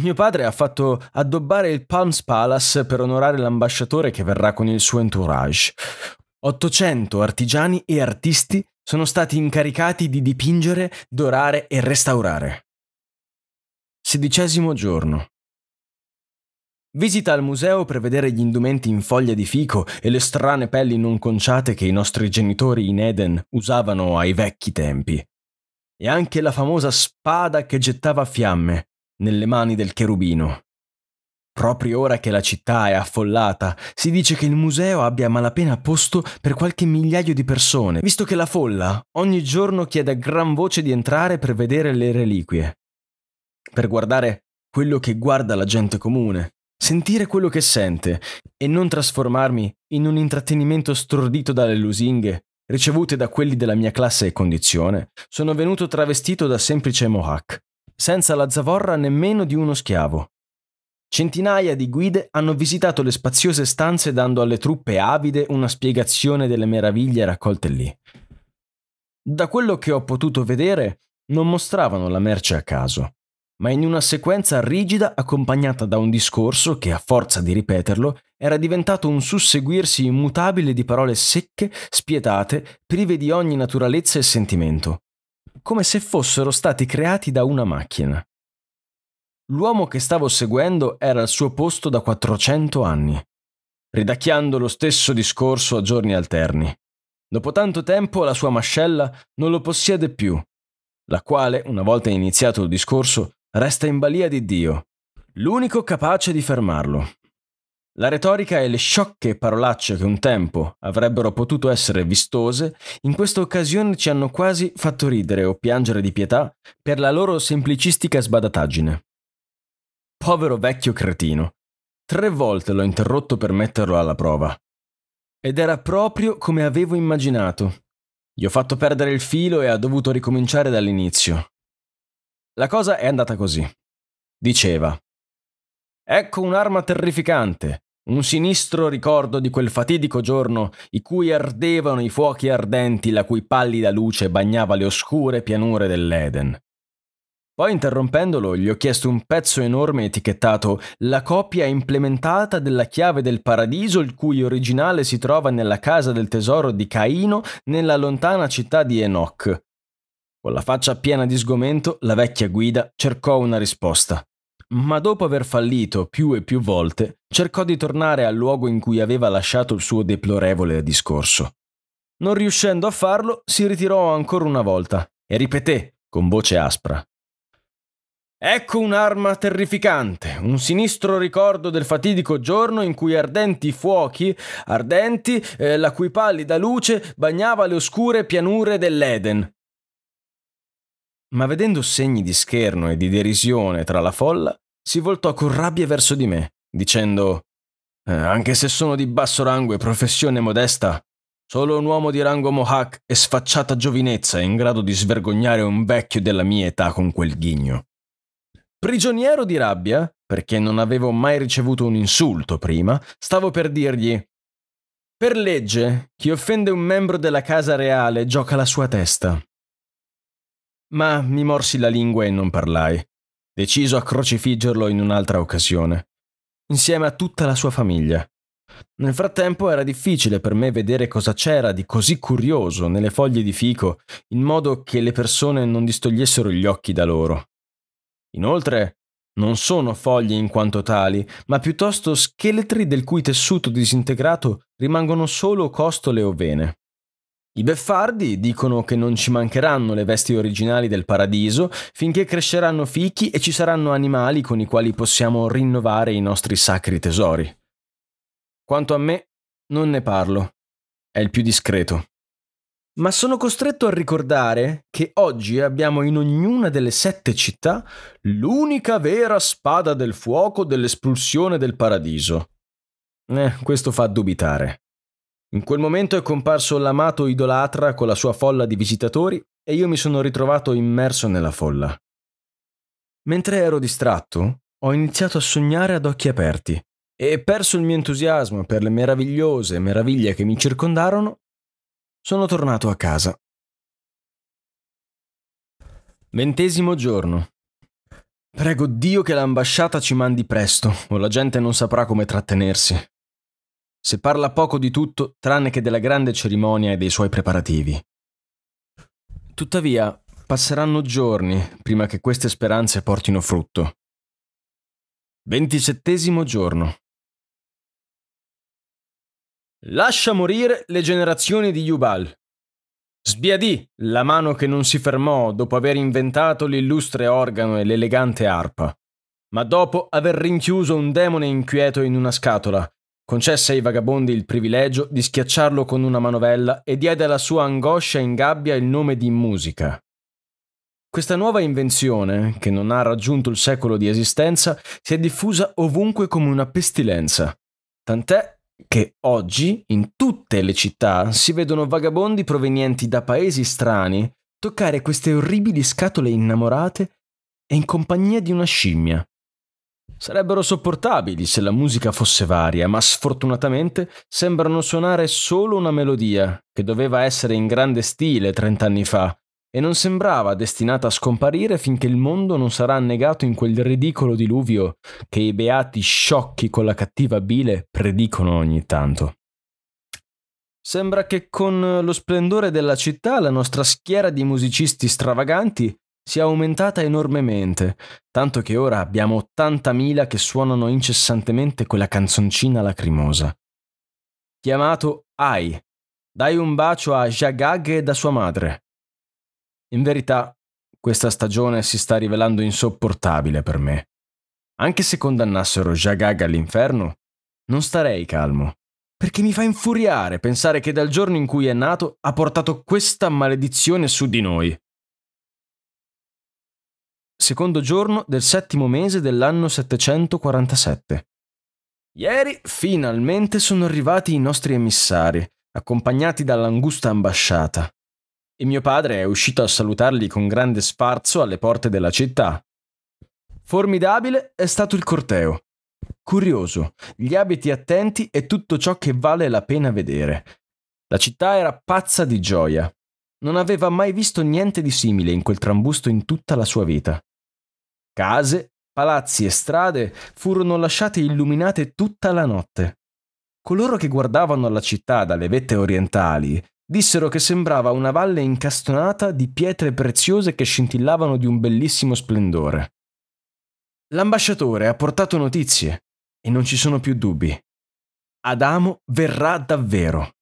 Mio padre ha fatto addobbare il Palms Palace per onorare l'ambasciatore che verrà con il suo entourage. 800 artigiani e artisti sono stati incaricati di dipingere, dorare e restaurare. Sedicesimo giorno. Visita al museo per vedere gli indumenti in foglia di fico e le strane pelli non conciate che i nostri genitori in Eden usavano ai vecchi tempi. E anche la famosa spada che gettava fiamme nelle mani del cherubino. Proprio ora che la città è affollata, si dice che il museo abbia malapena posto per qualche migliaio di persone, visto che la folla ogni giorno chiede a gran voce di entrare per vedere le reliquie, per guardare quello che guarda la gente comune, sentire quello che sente e non trasformarmi in un intrattenimento stordito dalle lusinghe ricevute da quelli della mia classe e condizione, sono venuto travestito da semplice mohawk, senza la zavorra nemmeno di uno schiavo. Centinaia di guide hanno visitato le spaziose stanze dando alle truppe avide una spiegazione delle meraviglie raccolte lì. Da quello che ho potuto vedere, non mostravano la merce a caso, ma in una sequenza rigida accompagnata da un discorso che, a forza di ripeterlo, era diventato un susseguirsi immutabile di parole secche, spietate, prive di ogni naturalezza e sentimento, come se fossero stati creati da una macchina. L'uomo che stavo seguendo era al suo posto da 400 anni, ridacchiando lo stesso discorso a giorni alterni. Dopo tanto tempo la sua mascella non lo possiede più, la quale, una volta iniziato il discorso, resta in balia di Dio, l'unico capace di fermarlo. La retorica e le sciocche parolacce che un tempo avrebbero potuto essere vistose, in questa occasione ci hanno quasi fatto ridere o piangere di pietà per la loro semplicistica sbadataggine. Povero vecchio cretino. Tre volte l'ho interrotto per metterlo alla prova. Ed era proprio come avevo immaginato. Gli ho fatto perdere il filo e ha dovuto ricominciare dall'inizio. La cosa è andata così. Diceva, Ecco un'arma terrificante, un sinistro ricordo di quel fatidico giorno in cui ardevano i fuochi ardenti la cui pallida luce bagnava le oscure pianure dell'Eden. Poi interrompendolo gli ho chiesto un pezzo enorme etichettato La copia implementata della chiave del paradiso il cui originale si trova nella casa del tesoro di Caino nella lontana città di Enoch. Con la faccia piena di sgomento la vecchia guida cercò una risposta. Ma dopo aver fallito più e più volte, cercò di tornare al luogo in cui aveva lasciato il suo deplorevole discorso. Non riuscendo a farlo, si ritirò ancora una volta e ripeté con voce aspra Ecco un'arma terrificante, un sinistro ricordo del fatidico giorno in cui ardenti fuochi, ardenti, eh, la cui pallida luce bagnava le oscure pianure dell'Eden. Ma vedendo segni di scherno e di derisione tra la folla, si voltò con rabbia verso di me, dicendo eh, Anche se sono di basso rango e professione modesta, solo un uomo di rango mohawk e sfacciata giovinezza è in grado di svergognare un vecchio della mia età con quel ghigno. Prigioniero di rabbia, perché non avevo mai ricevuto un insulto prima, stavo per dirgli Per legge, chi offende un membro della casa reale gioca la sua testa. Ma mi morsi la lingua e non parlai, deciso a crocifiggerlo in un'altra occasione, insieme a tutta la sua famiglia. Nel frattempo era difficile per me vedere cosa c'era di così curioso nelle foglie di fico, in modo che le persone non distogliessero gli occhi da loro. Inoltre, non sono foglie in quanto tali, ma piuttosto scheletri del cui tessuto disintegrato rimangono solo costole o vene. I beffardi dicono che non ci mancheranno le vesti originali del paradiso finché cresceranno fichi e ci saranno animali con i quali possiamo rinnovare i nostri sacri tesori. Quanto a me, non ne parlo. È il più discreto ma sono costretto a ricordare che oggi abbiamo in ognuna delle sette città l'unica vera spada del fuoco dell'espulsione del paradiso. Eh, questo fa dubitare. In quel momento è comparso l'amato idolatra con la sua folla di visitatori e io mi sono ritrovato immerso nella folla. Mentre ero distratto, ho iniziato a sognare ad occhi aperti e perso il mio entusiasmo per le meravigliose meraviglie che mi circondarono sono tornato a casa. Ventesimo giorno. Prego Dio che l'ambasciata ci mandi presto, o la gente non saprà come trattenersi. Se parla poco di tutto, tranne che della grande cerimonia e dei suoi preparativi. Tuttavia, passeranno giorni prima che queste speranze portino frutto. Ventisettesimo giorno. Lascia morire le generazioni di Jubal. Sbiadì la mano che non si fermò dopo aver inventato l'illustre organo e l'elegante arpa, ma dopo aver rinchiuso un demone inquieto in una scatola, concesse ai vagabondi il privilegio di schiacciarlo con una manovella e diede alla sua angoscia in gabbia il nome di musica. Questa nuova invenzione, che non ha raggiunto il secolo di esistenza, si è diffusa ovunque come una pestilenza. Tant'è che oggi in tutte le città si vedono vagabondi provenienti da paesi strani toccare queste orribili scatole innamorate e in compagnia di una scimmia. Sarebbero sopportabili se la musica fosse varia, ma sfortunatamente sembrano suonare solo una melodia che doveva essere in grande stile trent'anni fa, e non sembrava destinata a scomparire finché il mondo non sarà annegato in quel ridicolo diluvio che i beati sciocchi con la cattiva bile predicono ogni tanto. Sembra che con lo splendore della città la nostra schiera di musicisti stravaganti sia aumentata enormemente, tanto che ora abbiamo 80.000 che suonano incessantemente quella canzoncina lacrimosa. Chiamato Ai, dai un bacio a Jagag e da sua madre. In verità, questa stagione si sta rivelando insopportabile per me. Anche se condannassero Jagag all'inferno, non starei calmo, perché mi fa infuriare pensare che dal giorno in cui è nato ha portato questa maledizione su di noi. Secondo giorno del settimo mese dell'anno 747. Ieri finalmente sono arrivati i nostri emissari, accompagnati dall'angusta ambasciata e mio padre è uscito a salutarli con grande sfarzo alle porte della città. Formidabile è stato il corteo. Curioso, gli abiti attenti e tutto ciò che vale la pena vedere. La città era pazza di gioia. Non aveva mai visto niente di simile in quel trambusto in tutta la sua vita. Case, palazzi e strade furono lasciate illuminate tutta la notte. Coloro che guardavano la città dalle vette orientali Dissero che sembrava una valle incastonata di pietre preziose che scintillavano di un bellissimo splendore. L'ambasciatore ha portato notizie e non ci sono più dubbi. Adamo verrà davvero.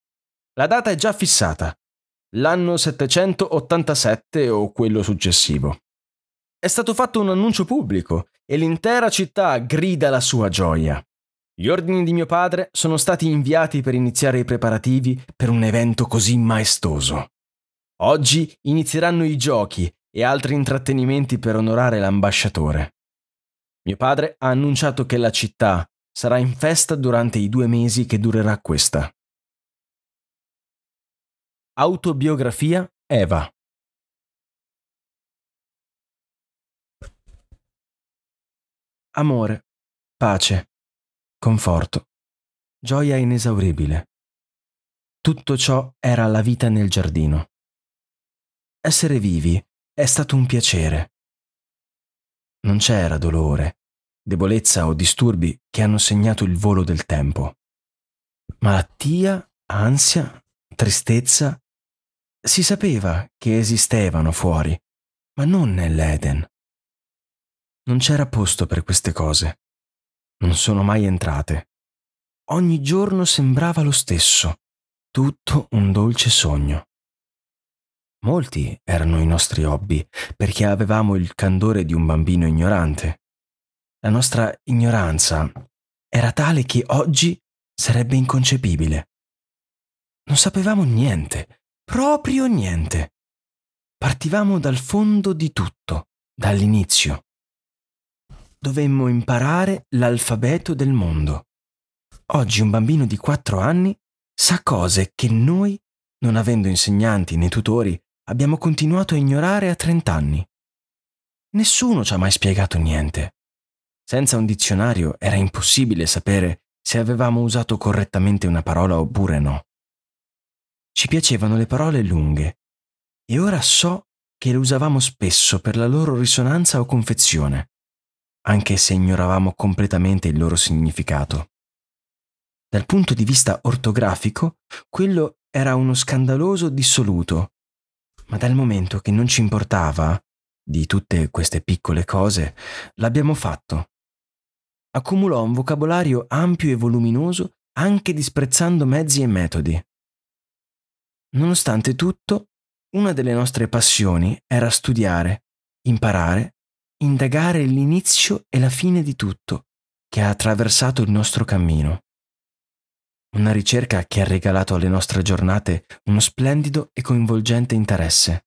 La data è già fissata, l'anno 787 o quello successivo. È stato fatto un annuncio pubblico e l'intera città grida la sua gioia. Gli ordini di mio padre sono stati inviati per iniziare i preparativi per un evento così maestoso. Oggi inizieranno i giochi e altri intrattenimenti per onorare l'ambasciatore. Mio padre ha annunciato che la città sarà in festa durante i due mesi che durerà questa. Autobiografia Eva Amore, pace, conforto, gioia inesauribile. Tutto ciò era la vita nel giardino. Essere vivi è stato un piacere. Non c'era dolore, debolezza o disturbi che hanno segnato il volo del tempo. Malattia, ansia, tristezza, si sapeva che esistevano fuori, ma non nell'Eden. Non c'era posto per queste cose non sono mai entrate. Ogni giorno sembrava lo stesso, tutto un dolce sogno. Molti erano i nostri hobby, perché avevamo il candore di un bambino ignorante. La nostra ignoranza era tale che oggi sarebbe inconcepibile. Non sapevamo niente, proprio niente. Partivamo dal fondo di tutto, dall'inizio dovemmo imparare l'alfabeto del mondo. Oggi un bambino di 4 anni sa cose che noi, non avendo insegnanti né tutori, abbiamo continuato a ignorare a 30 anni. Nessuno ci ha mai spiegato niente. Senza un dizionario era impossibile sapere se avevamo usato correttamente una parola oppure no. Ci piacevano le parole lunghe e ora so che le usavamo spesso per la loro risonanza o confezione anche se ignoravamo completamente il loro significato. Dal punto di vista ortografico, quello era uno scandaloso dissoluto, ma dal momento che non ci importava di tutte queste piccole cose, l'abbiamo fatto. Accumulò un vocabolario ampio e voluminoso anche disprezzando mezzi e metodi. Nonostante tutto, una delle nostre passioni era studiare, imparare indagare l'inizio e la fine di tutto che ha attraversato il nostro cammino. Una ricerca che ha regalato alle nostre giornate uno splendido e coinvolgente interesse.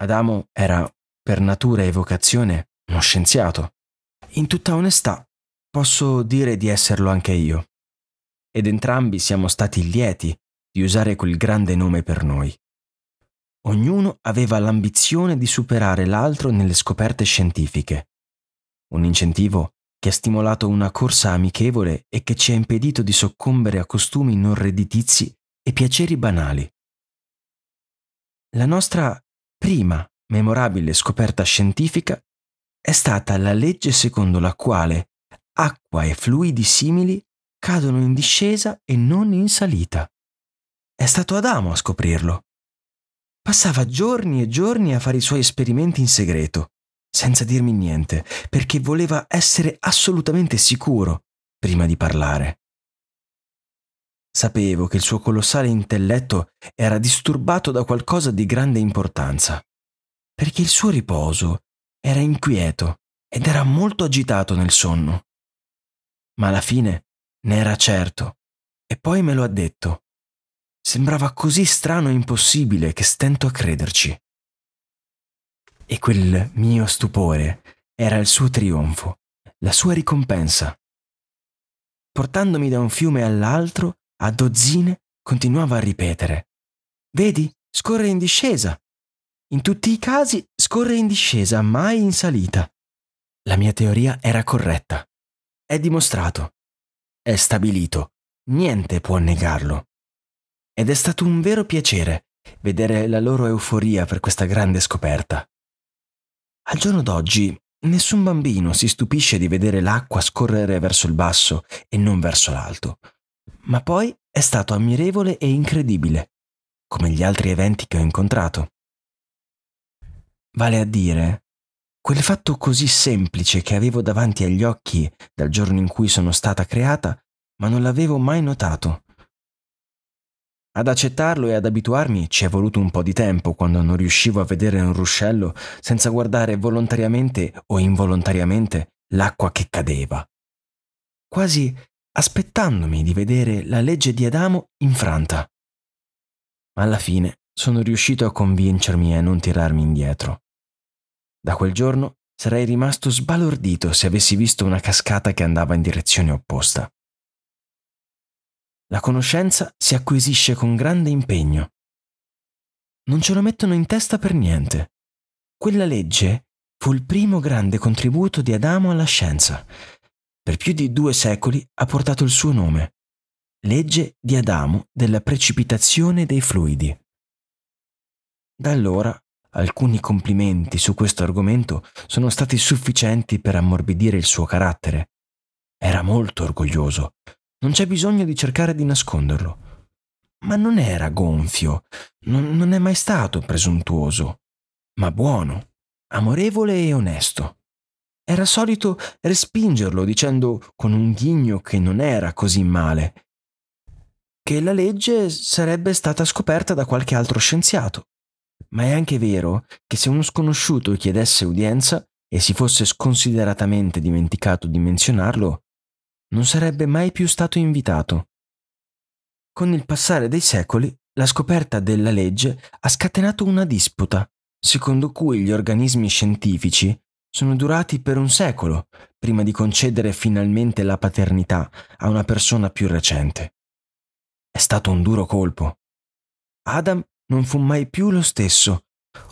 Adamo era, per natura e vocazione, uno scienziato. In tutta onestà, posso dire di esserlo anche io. Ed entrambi siamo stati lieti di usare quel grande nome per noi. Ognuno aveva l'ambizione di superare l'altro nelle scoperte scientifiche. Un incentivo che ha stimolato una corsa amichevole e che ci ha impedito di soccombere a costumi non redditizi e piaceri banali. La nostra prima memorabile scoperta scientifica è stata la legge secondo la quale acqua e fluidi simili cadono in discesa e non in salita. È stato Adamo a scoprirlo. Passava giorni e giorni a fare i suoi esperimenti in segreto, senza dirmi niente, perché voleva essere assolutamente sicuro prima di parlare. Sapevo che il suo colossale intelletto era disturbato da qualcosa di grande importanza, perché il suo riposo era inquieto ed era molto agitato nel sonno. Ma alla fine ne era certo, e poi me lo ha detto. Sembrava così strano e impossibile che stento a crederci. E quel mio stupore era il suo trionfo, la sua ricompensa. Portandomi da un fiume all'altro, a dozzine, continuava a ripetere. Vedi, scorre in discesa. In tutti i casi scorre in discesa, mai in salita. La mia teoria era corretta. È dimostrato. È stabilito. Niente può negarlo ed è stato un vero piacere vedere la loro euforia per questa grande scoperta. Al giorno d'oggi nessun bambino si stupisce di vedere l'acqua scorrere verso il basso e non verso l'alto, ma poi è stato ammirevole e incredibile, come gli altri eventi che ho incontrato. Vale a dire, quel fatto così semplice che avevo davanti agli occhi dal giorno in cui sono stata creata, ma non l'avevo mai notato ad accettarlo e ad abituarmi ci è voluto un po' di tempo quando non riuscivo a vedere un ruscello senza guardare volontariamente o involontariamente l'acqua che cadeva. Quasi aspettandomi di vedere la legge di Adamo infranta. Ma Alla fine sono riuscito a convincermi a non tirarmi indietro. Da quel giorno sarei rimasto sbalordito se avessi visto una cascata che andava in direzione opposta. La conoscenza si acquisisce con grande impegno. Non ce lo mettono in testa per niente. Quella legge fu il primo grande contributo di Adamo alla scienza. Per più di due secoli ha portato il suo nome. Legge di Adamo della precipitazione dei fluidi. Da allora alcuni complimenti su questo argomento sono stati sufficienti per ammorbidire il suo carattere. Era molto orgoglioso, non c'è bisogno di cercare di nasconderlo. Ma non era gonfio, non, non è mai stato presuntuoso, ma buono, amorevole e onesto. Era solito respingerlo dicendo con un ghigno che non era così male, che la legge sarebbe stata scoperta da qualche altro scienziato. Ma è anche vero che se uno sconosciuto chiedesse udienza e si fosse sconsideratamente dimenticato di menzionarlo, non sarebbe mai più stato invitato. Con il passare dei secoli, la scoperta della legge ha scatenato una disputa, secondo cui gli organismi scientifici sono durati per un secolo prima di concedere finalmente la paternità a una persona più recente. È stato un duro colpo. Adam non fu mai più lo stesso.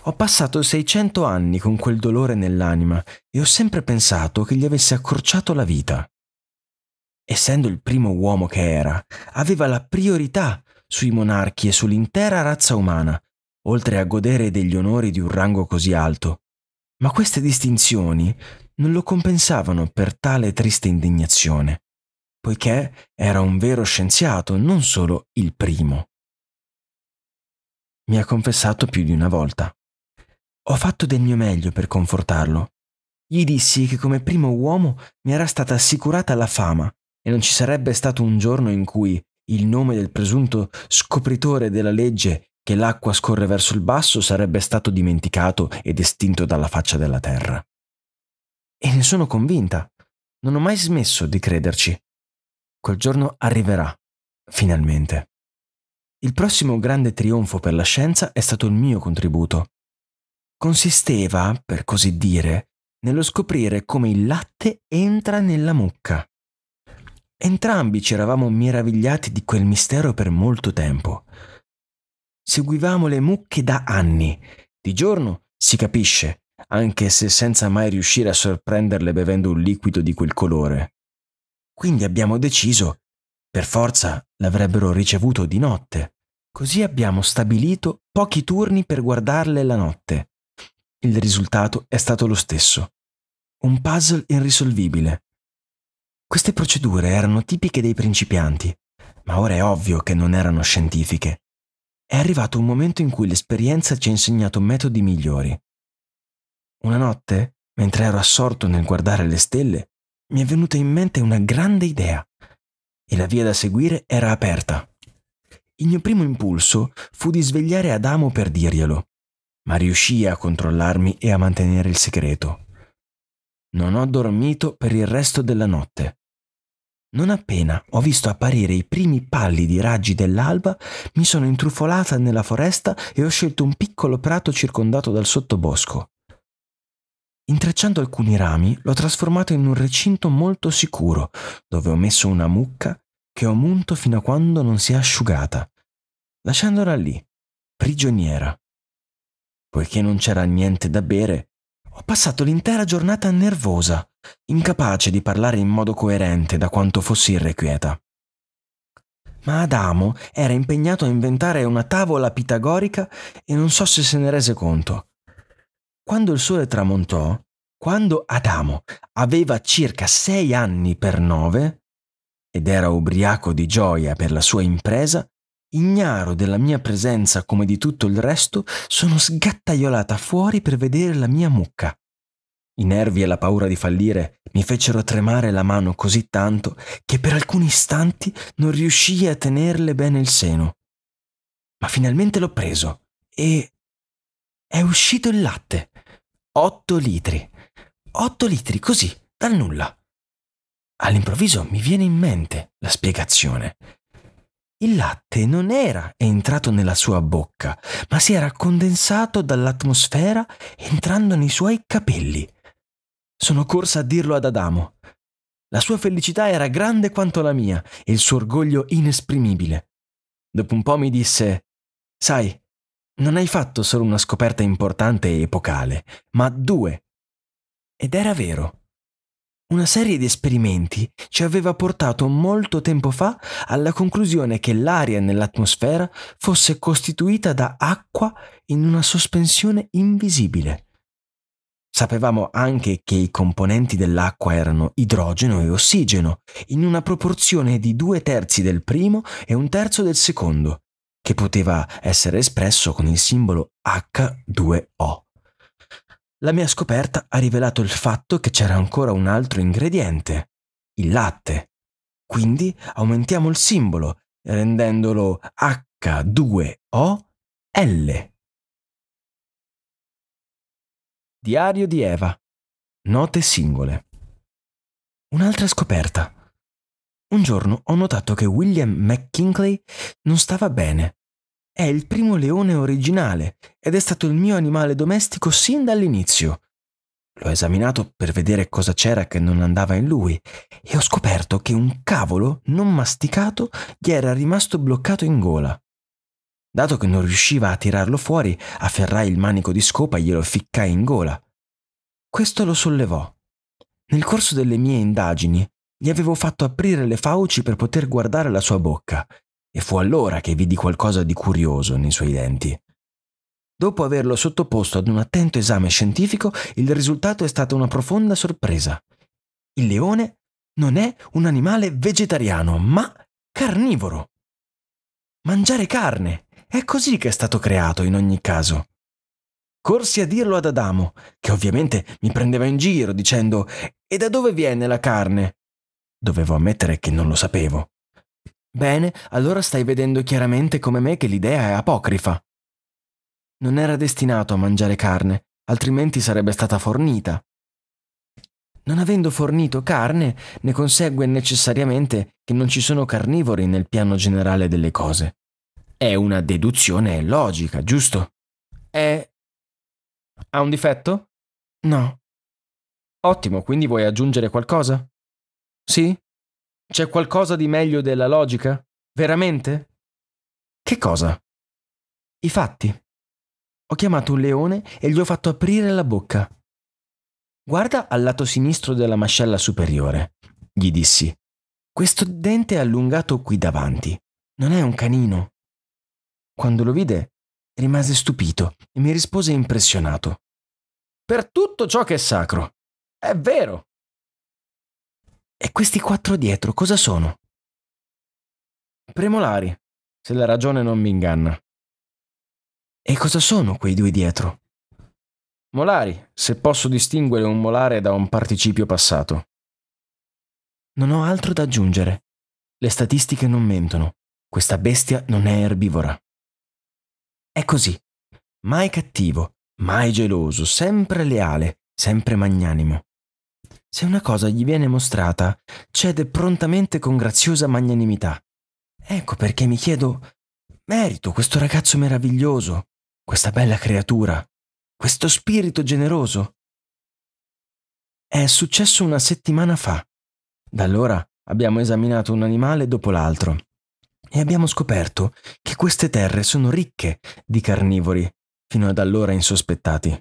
Ho passato 600 anni con quel dolore nell'anima e ho sempre pensato che gli avesse accorciato la vita essendo il primo uomo che era, aveva la priorità sui monarchi e sull'intera razza umana, oltre a godere degli onori di un rango così alto. Ma queste distinzioni non lo compensavano per tale triste indignazione, poiché era un vero scienziato, non solo il primo. Mi ha confessato più di una volta. Ho fatto del mio meglio per confortarlo. Gli dissi che come primo uomo mi era stata assicurata la fama e non ci sarebbe stato un giorno in cui il nome del presunto scopritore della legge che l'acqua scorre verso il basso sarebbe stato dimenticato ed estinto dalla faccia della terra. E ne sono convinta. Non ho mai smesso di crederci. Quel giorno arriverà, finalmente. Il prossimo grande trionfo per la scienza è stato il mio contributo. Consisteva, per così dire, nello scoprire come il latte entra nella mucca. Entrambi ci eravamo meravigliati di quel mistero per molto tempo. Seguivamo le mucche da anni. Di giorno si capisce, anche se senza mai riuscire a sorprenderle bevendo un liquido di quel colore. Quindi abbiamo deciso, per forza l'avrebbero ricevuto di notte. Così abbiamo stabilito pochi turni per guardarle la notte. Il risultato è stato lo stesso. Un puzzle irrisolvibile. Queste procedure erano tipiche dei principianti, ma ora è ovvio che non erano scientifiche. È arrivato un momento in cui l'esperienza ci ha insegnato metodi migliori. Una notte, mentre ero assorto nel guardare le stelle, mi è venuta in mente una grande idea e la via da seguire era aperta. Il mio primo impulso fu di svegliare Adamo per dirglielo, ma riuscii a controllarmi e a mantenere il segreto. Non ho dormito per il resto della notte. Non appena ho visto apparire i primi pallidi raggi dell'alba, mi sono intrufolata nella foresta e ho scelto un piccolo prato circondato dal sottobosco. Intrecciando alcuni rami, l'ho trasformato in un recinto molto sicuro, dove ho messo una mucca che ho munto fino a quando non si è asciugata, lasciandola lì, prigioniera. Poiché non c'era niente da bere, ho passato l'intera giornata nervosa, incapace di parlare in modo coerente da quanto fossi irrequieta. Ma Adamo era impegnato a inventare una tavola pitagorica e non so se se ne rese conto. Quando il sole tramontò, quando Adamo aveva circa sei anni per nove, ed era ubriaco di gioia per la sua impresa, Ignaro della mia presenza come di tutto il resto, sono sgattaiolata fuori per vedere la mia mucca. I nervi e la paura di fallire mi fecero tremare la mano così tanto che per alcuni istanti non riuscii a tenerle bene il seno. Ma finalmente l'ho preso e... è uscito il latte. Otto litri. Otto litri così, dal nulla. All'improvviso mi viene in mente la spiegazione. Il latte non era entrato nella sua bocca, ma si era condensato dall'atmosfera entrando nei suoi capelli. Sono corsa a dirlo ad Adamo. La sua felicità era grande quanto la mia e il suo orgoglio inesprimibile. Dopo un po' mi disse, sai, non hai fatto solo una scoperta importante e epocale, ma due. Ed era vero. Una serie di esperimenti ci aveva portato molto tempo fa alla conclusione che l'aria nell'atmosfera fosse costituita da acqua in una sospensione invisibile. Sapevamo anche che i componenti dell'acqua erano idrogeno e ossigeno, in una proporzione di due terzi del primo e un terzo del secondo, che poteva essere espresso con il simbolo H2O. La mia scoperta ha rivelato il fatto che c'era ancora un altro ingrediente, il latte. Quindi aumentiamo il simbolo, rendendolo H2OL. Diario di Eva. Note singole. Un'altra scoperta. Un giorno ho notato che William McKinley non stava bene. È il primo leone originale ed è stato il mio animale domestico sin dall'inizio. L'ho esaminato per vedere cosa c'era che non andava in lui e ho scoperto che un cavolo non masticato gli era rimasto bloccato in gola. Dato che non riusciva a tirarlo fuori, afferrai il manico di scopa e glielo ficcai in gola. Questo lo sollevò. Nel corso delle mie indagini gli avevo fatto aprire le fauci per poter guardare la sua bocca e fu allora che vidi qualcosa di curioso nei suoi denti. Dopo averlo sottoposto ad un attento esame scientifico, il risultato è stata una profonda sorpresa. Il leone non è un animale vegetariano, ma carnivoro. Mangiare carne. È così che è stato creato in ogni caso. Corsi a dirlo ad Adamo, che ovviamente mi prendeva in giro dicendo E da dove viene la carne? Dovevo ammettere che non lo sapevo. Bene, allora stai vedendo chiaramente come me che l'idea è apocrifa. Non era destinato a mangiare carne, altrimenti sarebbe stata fornita. Non avendo fornito carne, ne consegue necessariamente che non ci sono carnivori nel piano generale delle cose. È una deduzione logica, giusto? È... Ha un difetto? No. Ottimo, quindi vuoi aggiungere qualcosa? Sì? C'è qualcosa di meglio della logica? Veramente? Che cosa? I fatti. Ho chiamato un leone e gli ho fatto aprire la bocca. Guarda al lato sinistro della mascella superiore, gli dissi. Questo dente è allungato qui davanti. Non è un canino. Quando lo vide, rimase stupito e mi rispose impressionato. Per tutto ciò che è sacro. È vero. E questi quattro dietro cosa sono? Premolari, se la ragione non mi inganna. E cosa sono quei due dietro? Molari, se posso distinguere un molare da un participio passato. Non ho altro da aggiungere. Le statistiche non mentono. Questa bestia non è erbivora. È così. Mai cattivo, mai geloso, sempre leale, sempre magnanimo. Se una cosa gli viene mostrata, cede prontamente con graziosa magnanimità. Ecco perché mi chiedo, merito questo ragazzo meraviglioso, questa bella creatura, questo spirito generoso. È successo una settimana fa. Da allora abbiamo esaminato un animale dopo l'altro e abbiamo scoperto che queste terre sono ricche di carnivori, fino ad allora insospettati.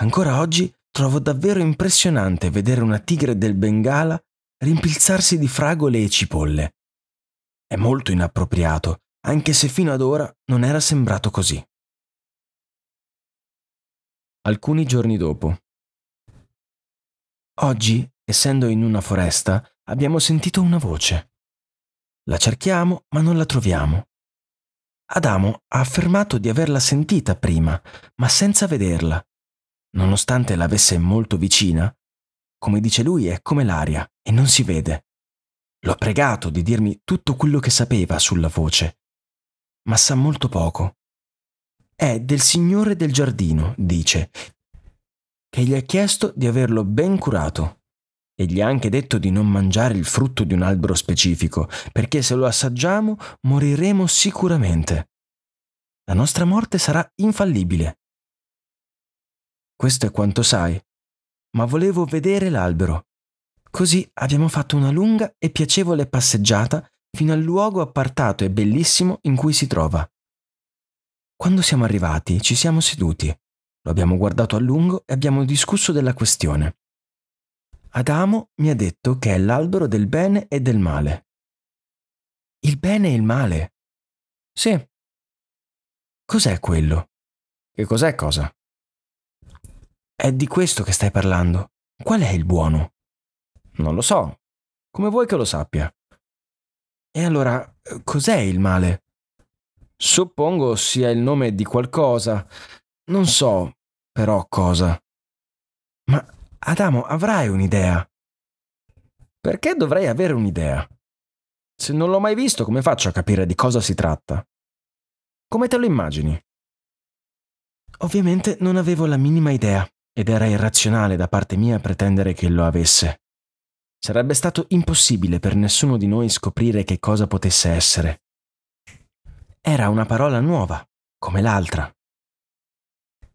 Ancora oggi Trovo davvero impressionante vedere una tigre del Bengala rimpilzarsi di fragole e cipolle. È molto inappropriato, anche se fino ad ora non era sembrato così. Alcuni giorni dopo. Oggi, essendo in una foresta, abbiamo sentito una voce. La cerchiamo, ma non la troviamo. Adamo ha affermato di averla sentita prima, ma senza vederla, nonostante l'avesse molto vicina, come dice lui è come l'aria e non si vede. L'ho pregato di dirmi tutto quello che sapeva sulla voce, ma sa molto poco. È del signore del giardino, dice, che gli ha chiesto di averlo ben curato e gli ha anche detto di non mangiare il frutto di un albero specifico, perché se lo assaggiamo moriremo sicuramente. La nostra morte sarà infallibile. Questo è quanto sai. Ma volevo vedere l'albero. Così abbiamo fatto una lunga e piacevole passeggiata fino al luogo appartato e bellissimo in cui si trova. Quando siamo arrivati ci siamo seduti, lo abbiamo guardato a lungo e abbiamo discusso della questione. Adamo mi ha detto che è l'albero del bene e del male. Il bene e il male? Sì. Cos'è quello? Che cos'è cosa? È di questo che stai parlando. Qual è il buono? Non lo so. Come vuoi che lo sappia? E allora, cos'è il male? Suppongo sia il nome di qualcosa. Non so, però, cosa. Ma, Adamo, avrai un'idea. Perché dovrei avere un'idea? Se non l'ho mai visto, come faccio a capire di cosa si tratta? Come te lo immagini? Ovviamente non avevo la minima idea ed era irrazionale da parte mia pretendere che lo avesse. Sarebbe stato impossibile per nessuno di noi scoprire che cosa potesse essere. Era una parola nuova, come l'altra.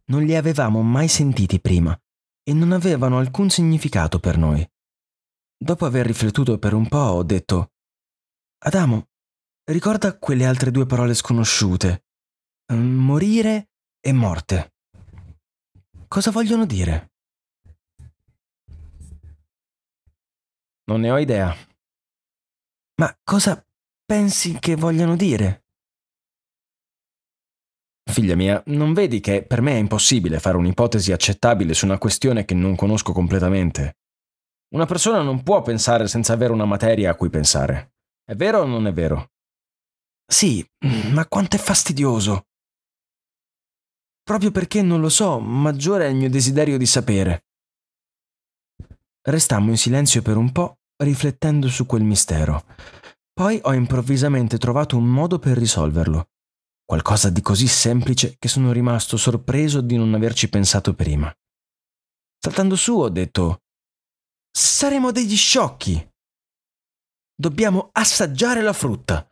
Non li avevamo mai sentiti prima e non avevano alcun significato per noi. Dopo aver riflettuto per un po' ho detto, Adamo, ricorda quelle altre due parole sconosciute, morire e morte. Cosa vogliono dire? Non ne ho idea. Ma cosa pensi che vogliano dire? Figlia mia, non vedi che per me è impossibile fare un'ipotesi accettabile su una questione che non conosco completamente? Una persona non può pensare senza avere una materia a cui pensare. È vero o non è vero? Sì, ma quanto è fastidioso proprio perché non lo so, maggiore è il mio desiderio di sapere. Restammo in silenzio per un po', riflettendo su quel mistero. Poi ho improvvisamente trovato un modo per risolverlo. Qualcosa di così semplice che sono rimasto sorpreso di non averci pensato prima. Saltando su ho detto, saremo degli sciocchi. Dobbiamo assaggiare la frutta.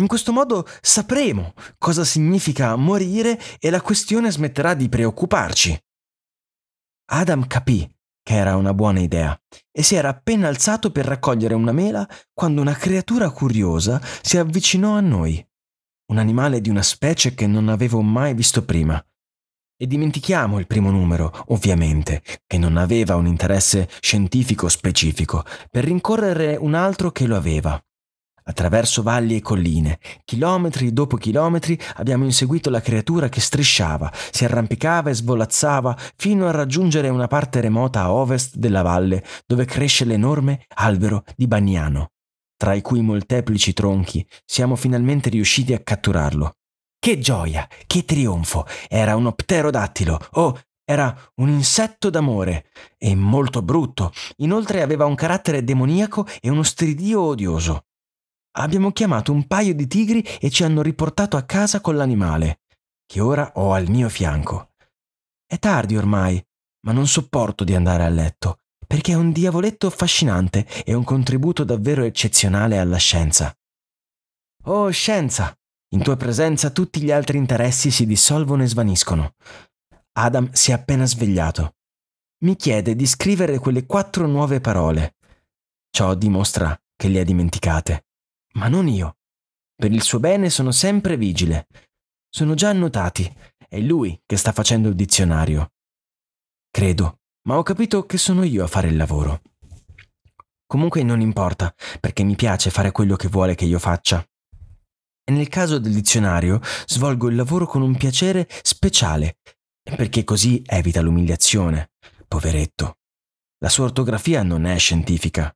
In questo modo sapremo cosa significa morire e la questione smetterà di preoccuparci. Adam capì che era una buona idea e si era appena alzato per raccogliere una mela quando una creatura curiosa si avvicinò a noi, un animale di una specie che non avevo mai visto prima. E dimentichiamo il primo numero, ovviamente, che non aveva un interesse scientifico specifico, per rincorrere un altro che lo aveva. Attraverso valli e colline, chilometri dopo chilometri abbiamo inseguito la creatura che strisciava, si arrampicava e svolazzava fino a raggiungere una parte remota a ovest della valle, dove cresce l'enorme albero di Bagnano, tra i cui molteplici tronchi siamo finalmente riusciti a catturarlo. Che gioia, che trionfo! Era un pterodattilo, oh, era un insetto d'amore e molto brutto. Inoltre aveva un carattere demoniaco e uno stridio odioso. Abbiamo chiamato un paio di tigri e ci hanno riportato a casa con l'animale, che ora ho al mio fianco. È tardi ormai, ma non sopporto di andare a letto, perché è un diavoletto affascinante e un contributo davvero eccezionale alla scienza. Oh, scienza! In tua presenza tutti gli altri interessi si dissolvono e svaniscono. Adam si è appena svegliato. Mi chiede di scrivere quelle quattro nuove parole. Ciò dimostra che le ha dimenticate ma non io. Per il suo bene sono sempre vigile. Sono già annotati. È lui che sta facendo il dizionario. Credo, ma ho capito che sono io a fare il lavoro. Comunque non importa, perché mi piace fare quello che vuole che io faccia. E nel caso del dizionario svolgo il lavoro con un piacere speciale, perché così evita l'umiliazione. Poveretto. La sua ortografia non è scientifica,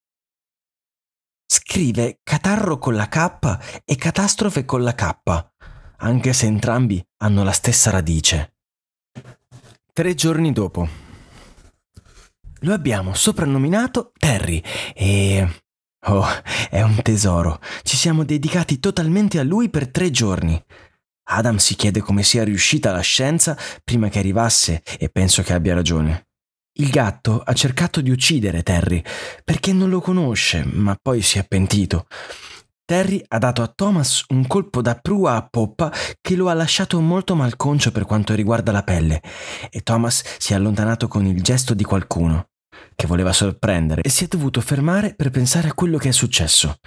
scrive catarro con la K e catastrofe con la K, anche se entrambi hanno la stessa radice. Tre giorni dopo. Lo abbiamo soprannominato Terry e... Oh, è un tesoro. Ci siamo dedicati totalmente a lui per tre giorni. Adam si chiede come sia riuscita la scienza prima che arrivasse e penso che abbia ragione. Il gatto ha cercato di uccidere Terry perché non lo conosce, ma poi si è pentito. Terry ha dato a Thomas un colpo da prua a poppa che lo ha lasciato molto malconcio per quanto riguarda la pelle e Thomas si è allontanato con il gesto di qualcuno che voleva sorprendere e si è dovuto fermare per pensare a quello che è successo.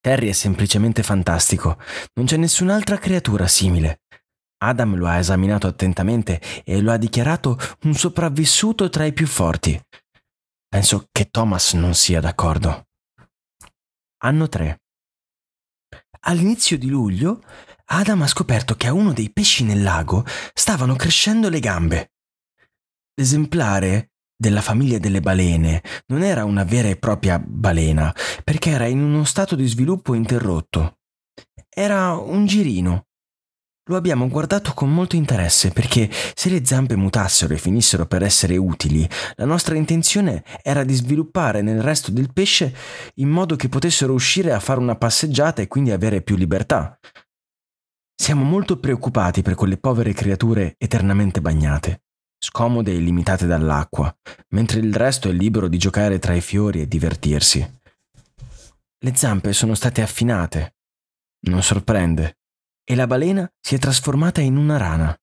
Terry è semplicemente fantastico, non c'è nessun'altra creatura simile. Adam lo ha esaminato attentamente e lo ha dichiarato un sopravvissuto tra i più forti. Penso che Thomas non sia d'accordo. Anno 3. All'inizio di luglio, Adam ha scoperto che a uno dei pesci nel lago stavano crescendo le gambe. L'esemplare della famiglia delle balene non era una vera e propria balena, perché era in uno stato di sviluppo interrotto. Era un girino, lo abbiamo guardato con molto interesse perché se le zampe mutassero e finissero per essere utili, la nostra intenzione era di sviluppare nel resto del pesce in modo che potessero uscire a fare una passeggiata e quindi avere più libertà. Siamo molto preoccupati per quelle povere creature eternamente bagnate, scomode e limitate dall'acqua, mentre il resto è libero di giocare tra i fiori e divertirsi. Le zampe sono state affinate. Non sorprende e la balena si è trasformata in una rana.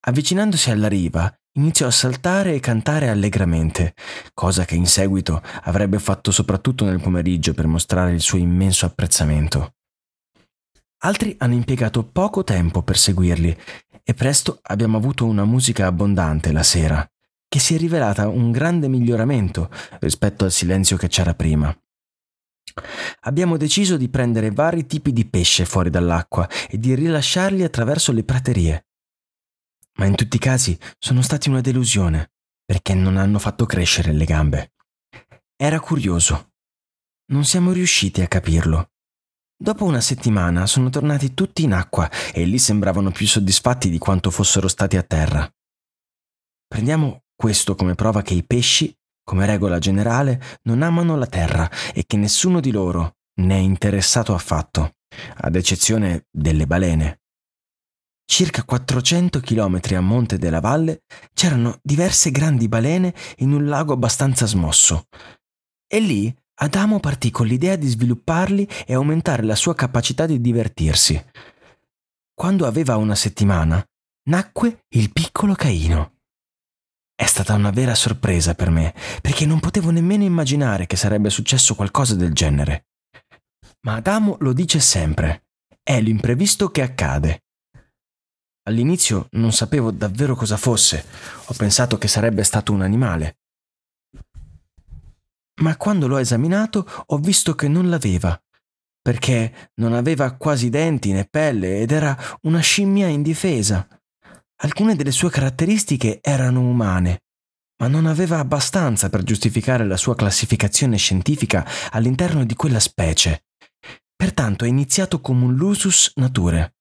Avvicinandosi alla riva, iniziò a saltare e cantare allegramente, cosa che in seguito avrebbe fatto soprattutto nel pomeriggio per mostrare il suo immenso apprezzamento. Altri hanno impiegato poco tempo per seguirli e presto abbiamo avuto una musica abbondante la sera, che si è rivelata un grande miglioramento rispetto al silenzio che c'era prima. Abbiamo deciso di prendere vari tipi di pesce fuori dall'acqua e di rilasciarli attraverso le praterie. Ma in tutti i casi sono stati una delusione, perché non hanno fatto crescere le gambe. Era curioso. Non siamo riusciti a capirlo. Dopo una settimana sono tornati tutti in acqua e lì sembravano più soddisfatti di quanto fossero stati a terra. Prendiamo questo come prova che i pesci come regola generale, non amano la terra e che nessuno di loro ne è interessato affatto, ad eccezione delle balene. Circa 400 km a monte della valle c'erano diverse grandi balene in un lago abbastanza smosso. E lì Adamo partì con l'idea di svilupparli e aumentare la sua capacità di divertirsi. Quando aveva una settimana, nacque il piccolo Caino. È stata una vera sorpresa per me, perché non potevo nemmeno immaginare che sarebbe successo qualcosa del genere. Ma Adamo lo dice sempre, è l'imprevisto che accade. All'inizio non sapevo davvero cosa fosse, ho pensato che sarebbe stato un animale. Ma quando l'ho esaminato ho visto che non l'aveva, perché non aveva quasi denti né pelle ed era una scimmia indifesa. Alcune delle sue caratteristiche erano umane, ma non aveva abbastanza per giustificare la sua classificazione scientifica all'interno di quella specie. Pertanto è iniziato come un lusus nature,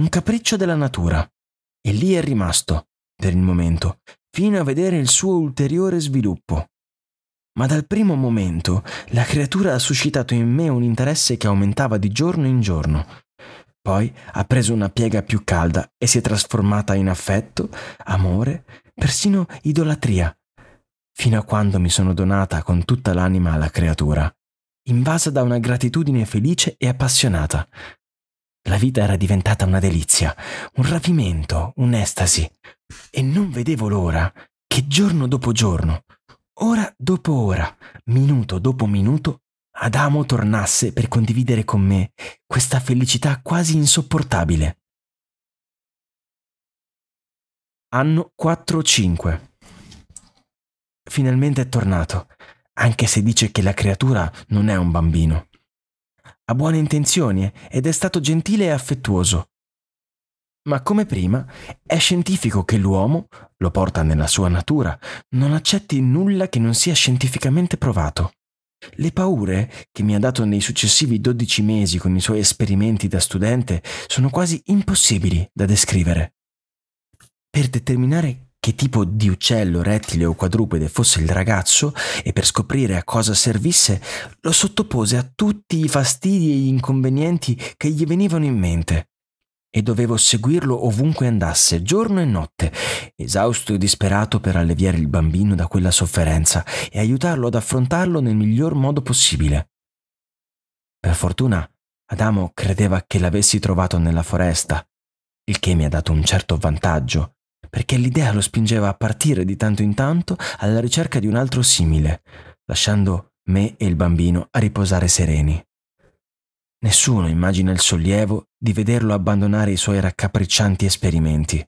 un capriccio della natura. E lì è rimasto, per il momento, fino a vedere il suo ulteriore sviluppo. Ma dal primo momento la creatura ha suscitato in me un interesse che aumentava di giorno in giorno. Poi ha preso una piega più calda e si è trasformata in affetto, amore, persino idolatria, fino a quando mi sono donata con tutta l'anima alla creatura, invasa da una gratitudine felice e appassionata. La vita era diventata una delizia, un rapimento, un'estasi, e non vedevo l'ora che giorno dopo giorno, ora dopo ora, minuto dopo minuto, Adamo tornasse per condividere con me questa felicità quasi insopportabile. Anno 4-5. Finalmente è tornato, anche se dice che la creatura non è un bambino. Ha buone intenzioni ed è stato gentile e affettuoso. Ma come prima, è scientifico che l'uomo, lo porta nella sua natura, non accetti nulla che non sia scientificamente provato. Le paure che mi ha dato nei successivi 12 mesi con i suoi esperimenti da studente sono quasi impossibili da descrivere. Per determinare che tipo di uccello, rettile o quadrupede fosse il ragazzo e per scoprire a cosa servisse, lo sottopose a tutti i fastidi e gli inconvenienti che gli venivano in mente e dovevo seguirlo ovunque andasse, giorno e notte, esausto e disperato per alleviare il bambino da quella sofferenza e aiutarlo ad affrontarlo nel miglior modo possibile. Per fortuna, Adamo credeva che l'avessi trovato nella foresta, il che mi ha dato un certo vantaggio, perché l'idea lo spingeva a partire di tanto in tanto alla ricerca di un altro simile, lasciando me e il bambino a riposare sereni. Nessuno immagina il sollievo di vederlo abbandonare i suoi raccapriccianti esperimenti,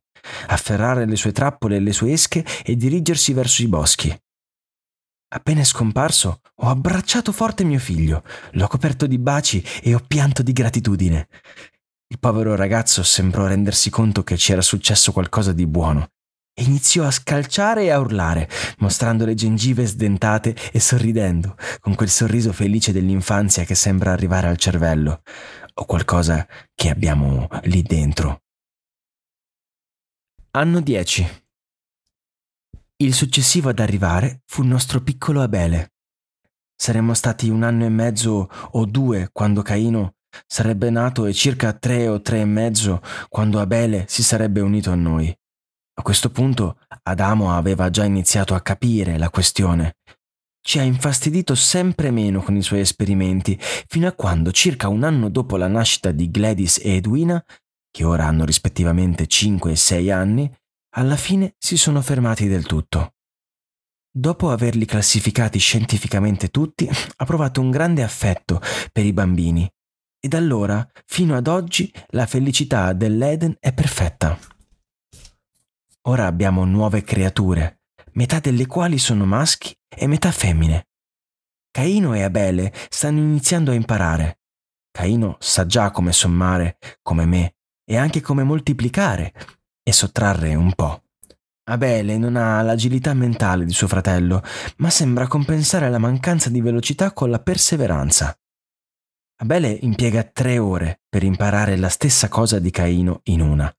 afferrare le sue trappole e le sue esche e dirigersi verso i boschi. Appena scomparso, ho abbracciato forte mio figlio, l'ho coperto di baci e ho pianto di gratitudine. Il povero ragazzo sembrò rendersi conto che c'era successo qualcosa di buono e iniziò a scalciare e a urlare, mostrando le gengive sdentate e sorridendo, con quel sorriso felice dell'infanzia che sembra arrivare al cervello o qualcosa che abbiamo lì dentro. Anno 10. Il successivo ad arrivare fu il nostro piccolo Abele. Saremmo stati un anno e mezzo o due quando Caino sarebbe nato e circa tre o tre e mezzo quando Abele si sarebbe unito a noi. A questo punto Adamo aveva già iniziato a capire la questione ci ha infastidito sempre meno con i suoi esperimenti, fino a quando, circa un anno dopo la nascita di Gladys e Edwina, che ora hanno rispettivamente 5 e 6 anni, alla fine si sono fermati del tutto. Dopo averli classificati scientificamente tutti, ha provato un grande affetto per i bambini e da allora fino ad oggi la felicità dell'Eden è perfetta. Ora abbiamo nuove creature, metà delle quali sono maschi e metà femmine. Caino e Abele stanno iniziando a imparare. Caino sa già come sommare, come me, e anche come moltiplicare e sottrarre un po'. Abele non ha l'agilità mentale di suo fratello, ma sembra compensare la mancanza di velocità con la perseveranza. Abele impiega tre ore per imparare la stessa cosa di Caino in una,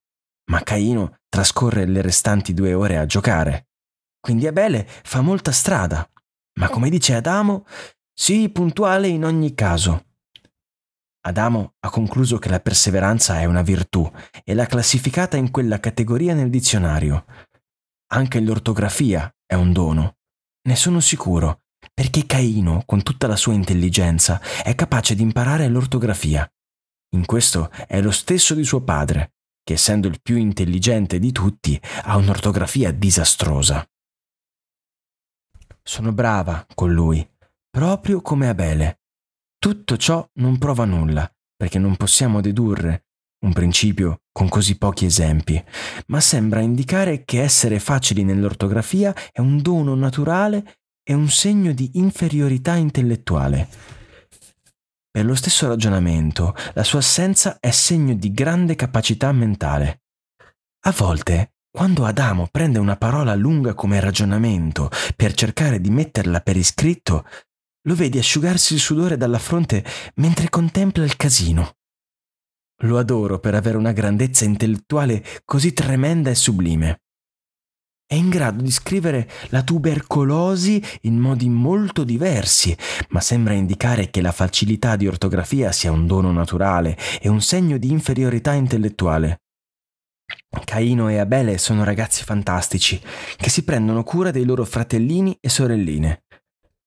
ma Caino trascorre le restanti due ore a giocare. Quindi Abele fa molta strada, ma come dice Adamo, sii puntuale in ogni caso. Adamo ha concluso che la perseveranza è una virtù e l'ha classificata in quella categoria nel dizionario. Anche l'ortografia è un dono. Ne sono sicuro, perché Caino, con tutta la sua intelligenza, è capace di imparare l'ortografia. In questo è lo stesso di suo padre, che essendo il più intelligente di tutti, ha un'ortografia disastrosa sono brava con lui, proprio come Abele. Tutto ciò non prova nulla, perché non possiamo dedurre un principio con così pochi esempi, ma sembra indicare che essere facili nell'ortografia è un dono naturale e un segno di inferiorità intellettuale. Per lo stesso ragionamento, la sua assenza è segno di grande capacità mentale. A volte quando Adamo prende una parola lunga come ragionamento per cercare di metterla per iscritto, lo vedi asciugarsi il sudore dalla fronte mentre contempla il casino. Lo adoro per avere una grandezza intellettuale così tremenda e sublime. È in grado di scrivere la tubercolosi in modi molto diversi, ma sembra indicare che la facilità di ortografia sia un dono naturale e un segno di inferiorità intellettuale. Caino e Abele sono ragazzi fantastici che si prendono cura dei loro fratellini e sorelline.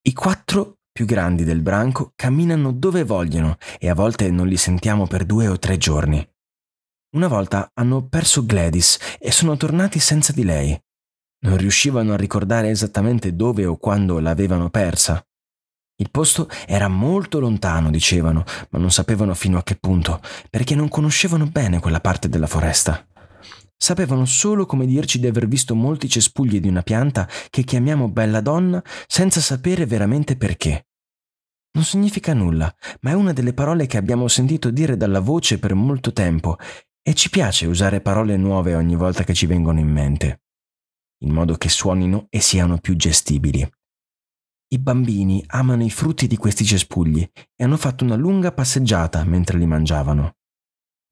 I quattro più grandi del branco camminano dove vogliono e a volte non li sentiamo per due o tre giorni. Una volta hanno perso Gladys e sono tornati senza di lei. Non riuscivano a ricordare esattamente dove o quando l'avevano persa. Il posto era molto lontano, dicevano, ma non sapevano fino a che punto, perché non conoscevano bene quella parte della foresta. Sapevano solo come dirci di aver visto molti cespugli di una pianta che chiamiamo bella donna senza sapere veramente perché. Non significa nulla, ma è una delle parole che abbiamo sentito dire dalla voce per molto tempo e ci piace usare parole nuove ogni volta che ci vengono in mente, in modo che suonino e siano più gestibili. I bambini amano i frutti di questi cespugli e hanno fatto una lunga passeggiata mentre li mangiavano.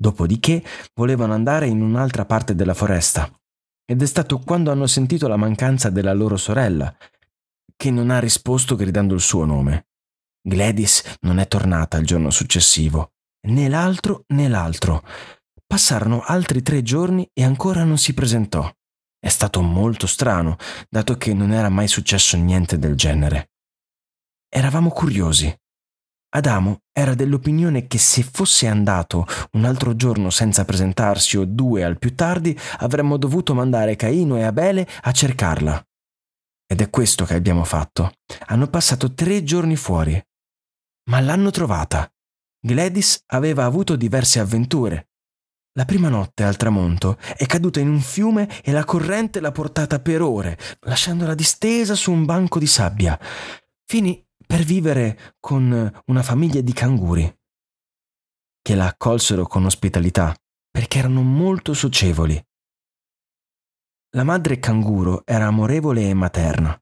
Dopodiché volevano andare in un'altra parte della foresta. Ed è stato quando hanno sentito la mancanza della loro sorella, che non ha risposto gridando il suo nome. Gladys non è tornata il giorno successivo, né l'altro né l'altro. Passarono altri tre giorni e ancora non si presentò. È stato molto strano, dato che non era mai successo niente del genere. Eravamo curiosi. Adamo era dell'opinione che se fosse andato un altro giorno senza presentarsi o due al più tardi, avremmo dovuto mandare Caino e Abele a cercarla. Ed è questo che abbiamo fatto. Hanno passato tre giorni fuori. Ma l'hanno trovata. Gladys aveva avuto diverse avventure. La prima notte al tramonto è caduta in un fiume e la corrente l'ha portata per ore, lasciandola distesa su un banco di sabbia. Finì per vivere con una famiglia di canguri, che la accolsero con ospitalità perché erano molto socievoli. La madre canguro era amorevole e materna.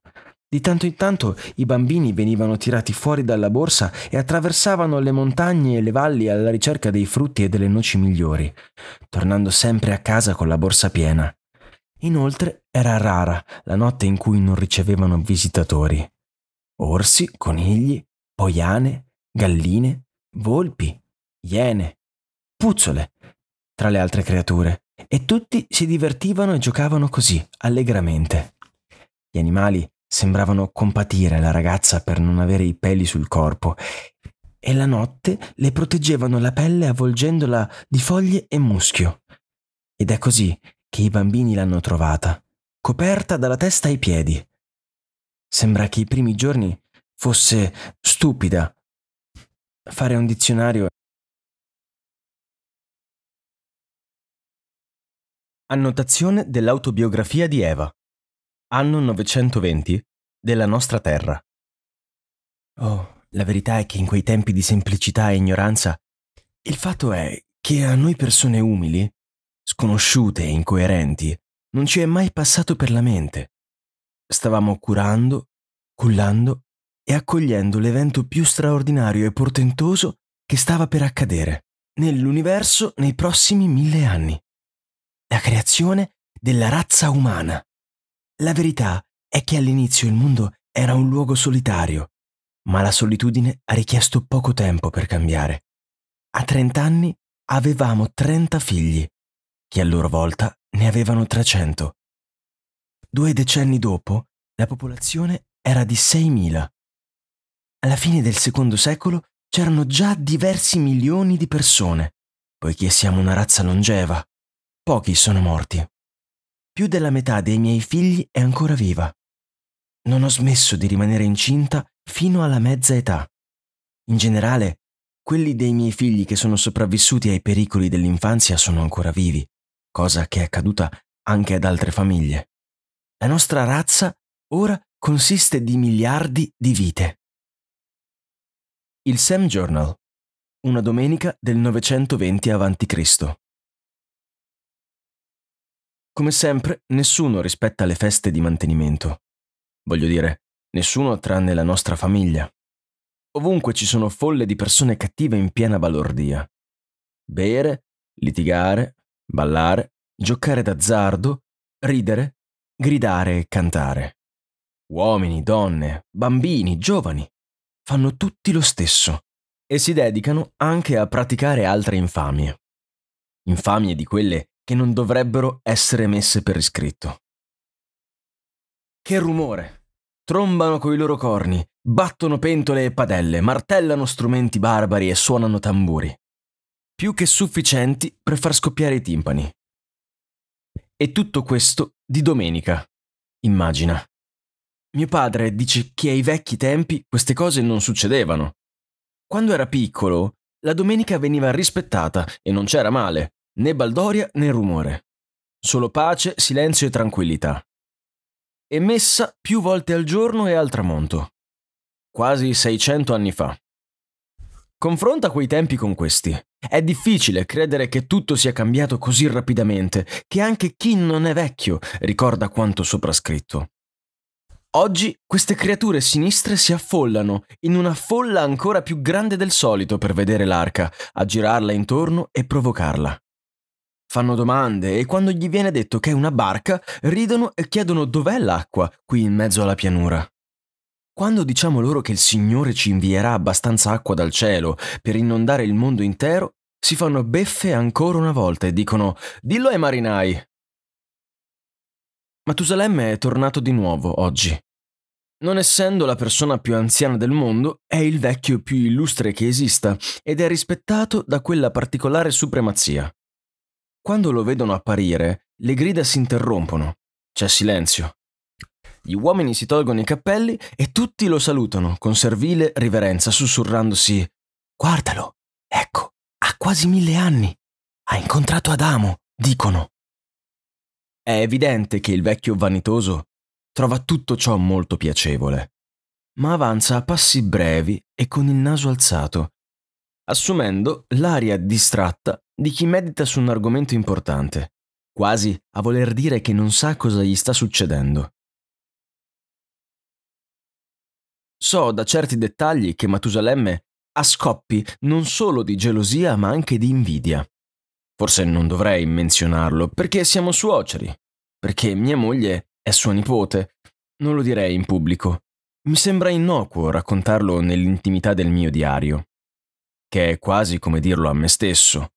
Di tanto in tanto i bambini venivano tirati fuori dalla borsa e attraversavano le montagne e le valli alla ricerca dei frutti e delle noci migliori, tornando sempre a casa con la borsa piena. Inoltre era rara la notte in cui non ricevevano visitatori orsi, conigli, poiane, galline, volpi, iene, puzzole, tra le altre creature, e tutti si divertivano e giocavano così, allegramente. Gli animali sembravano compatire la ragazza per non avere i peli sul corpo e la notte le proteggevano la pelle avvolgendola di foglie e muschio. Ed è così che i bambini l'hanno trovata, coperta dalla testa ai piedi, Sembra che i primi giorni fosse stupida. Fare un dizionario Annotazione dell'autobiografia di Eva, anno 920, della nostra terra. Oh, la verità è che in quei tempi di semplicità e ignoranza, il fatto è che a noi persone umili, sconosciute e incoerenti, non ci è mai passato per la mente Stavamo curando, cullando e accogliendo l'evento più straordinario e portentoso che stava per accadere nell'universo nei prossimi mille anni. La creazione della razza umana. La verità è che all'inizio il mondo era un luogo solitario, ma la solitudine ha richiesto poco tempo per cambiare. A 30 anni avevamo 30 figli, che a loro volta ne avevano 300. Due decenni dopo, la popolazione era di 6.000. Alla fine del secondo secolo c'erano già diversi milioni di persone, poiché siamo una razza longeva. Pochi sono morti. Più della metà dei miei figli è ancora viva. Non ho smesso di rimanere incinta fino alla mezza età. In generale, quelli dei miei figli che sono sopravvissuti ai pericoli dell'infanzia sono ancora vivi, cosa che è accaduta anche ad altre famiglie. La nostra razza ora consiste di miliardi di vite. Il Sam Journal, una domenica del 920 a.C. Come sempre, nessuno rispetta le feste di mantenimento. Voglio dire, nessuno tranne la nostra famiglia. Ovunque ci sono folle di persone cattive in piena balordia. Bere, litigare, ballare, giocare d'azzardo, ridere, gridare e cantare. Uomini, donne, bambini, giovani, fanno tutti lo stesso e si dedicano anche a praticare altre infamie. Infamie di quelle che non dovrebbero essere messe per iscritto. Che rumore! Trombano coi loro corni, battono pentole e padelle, martellano strumenti barbari e suonano tamburi. Più che sufficienti per far scoppiare i timpani. E tutto questo di domenica. Immagina. Mio padre dice che ai vecchi tempi queste cose non succedevano. Quando era piccolo, la domenica veniva rispettata e non c'era male, né baldoria né rumore. Solo pace, silenzio e tranquillità. E messa più volte al giorno e al tramonto. Quasi 600 anni fa. Confronta quei tempi con questi. È difficile credere che tutto sia cambiato così rapidamente, che anche chi non è vecchio ricorda quanto soprascritto. Oggi queste creature sinistre si affollano, in una folla ancora più grande del solito per vedere l'arca, aggirarla intorno e provocarla. Fanno domande e quando gli viene detto che è una barca, ridono e chiedono dov'è l'acqua qui in mezzo alla pianura. Quando diciamo loro che il Signore ci invierà abbastanza acqua dal cielo per inondare il mondo intero, si fanno beffe ancora una volta e dicono Dillo ai marinai! Matusalemme è tornato di nuovo oggi. Non essendo la persona più anziana del mondo, è il vecchio più illustre che esista ed è rispettato da quella particolare supremazia. Quando lo vedono apparire, le grida si interrompono. C'è silenzio. Gli uomini si tolgono i cappelli e tutti lo salutano con servile riverenza, sussurrandosi Guardalo, ecco, ha quasi mille anni. Ha incontrato Adamo, dicono. È evidente che il vecchio vanitoso trova tutto ciò molto piacevole, ma avanza a passi brevi e con il naso alzato, assumendo l'aria distratta di chi medita su un argomento importante, quasi a voler dire che non sa cosa gli sta succedendo. So da certi dettagli che Matusalemme ha scoppi non solo di gelosia ma anche di invidia. Forse non dovrei menzionarlo perché siamo suoceri, perché mia moglie è sua nipote. Non lo direi in pubblico. Mi sembra innocuo raccontarlo nell'intimità del mio diario, che è quasi come dirlo a me stesso.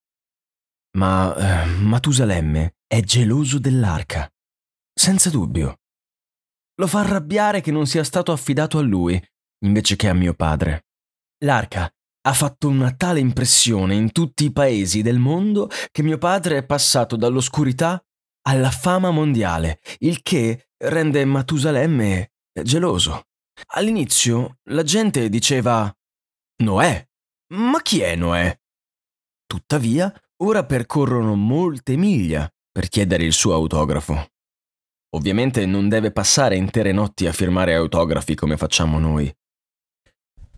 Ma eh, Matusalemme è geloso dell'arca, senza dubbio. Lo fa arrabbiare che non sia stato affidato a lui invece che a mio padre. L'arca ha fatto una tale impressione in tutti i paesi del mondo che mio padre è passato dall'oscurità alla fama mondiale, il che rende Matusalemme eh, geloso. All'inizio la gente diceva Noè, ma chi è Noè? Tuttavia, ora percorrono molte miglia per chiedere il suo autografo. Ovviamente non deve passare intere notti a firmare autografi come facciamo noi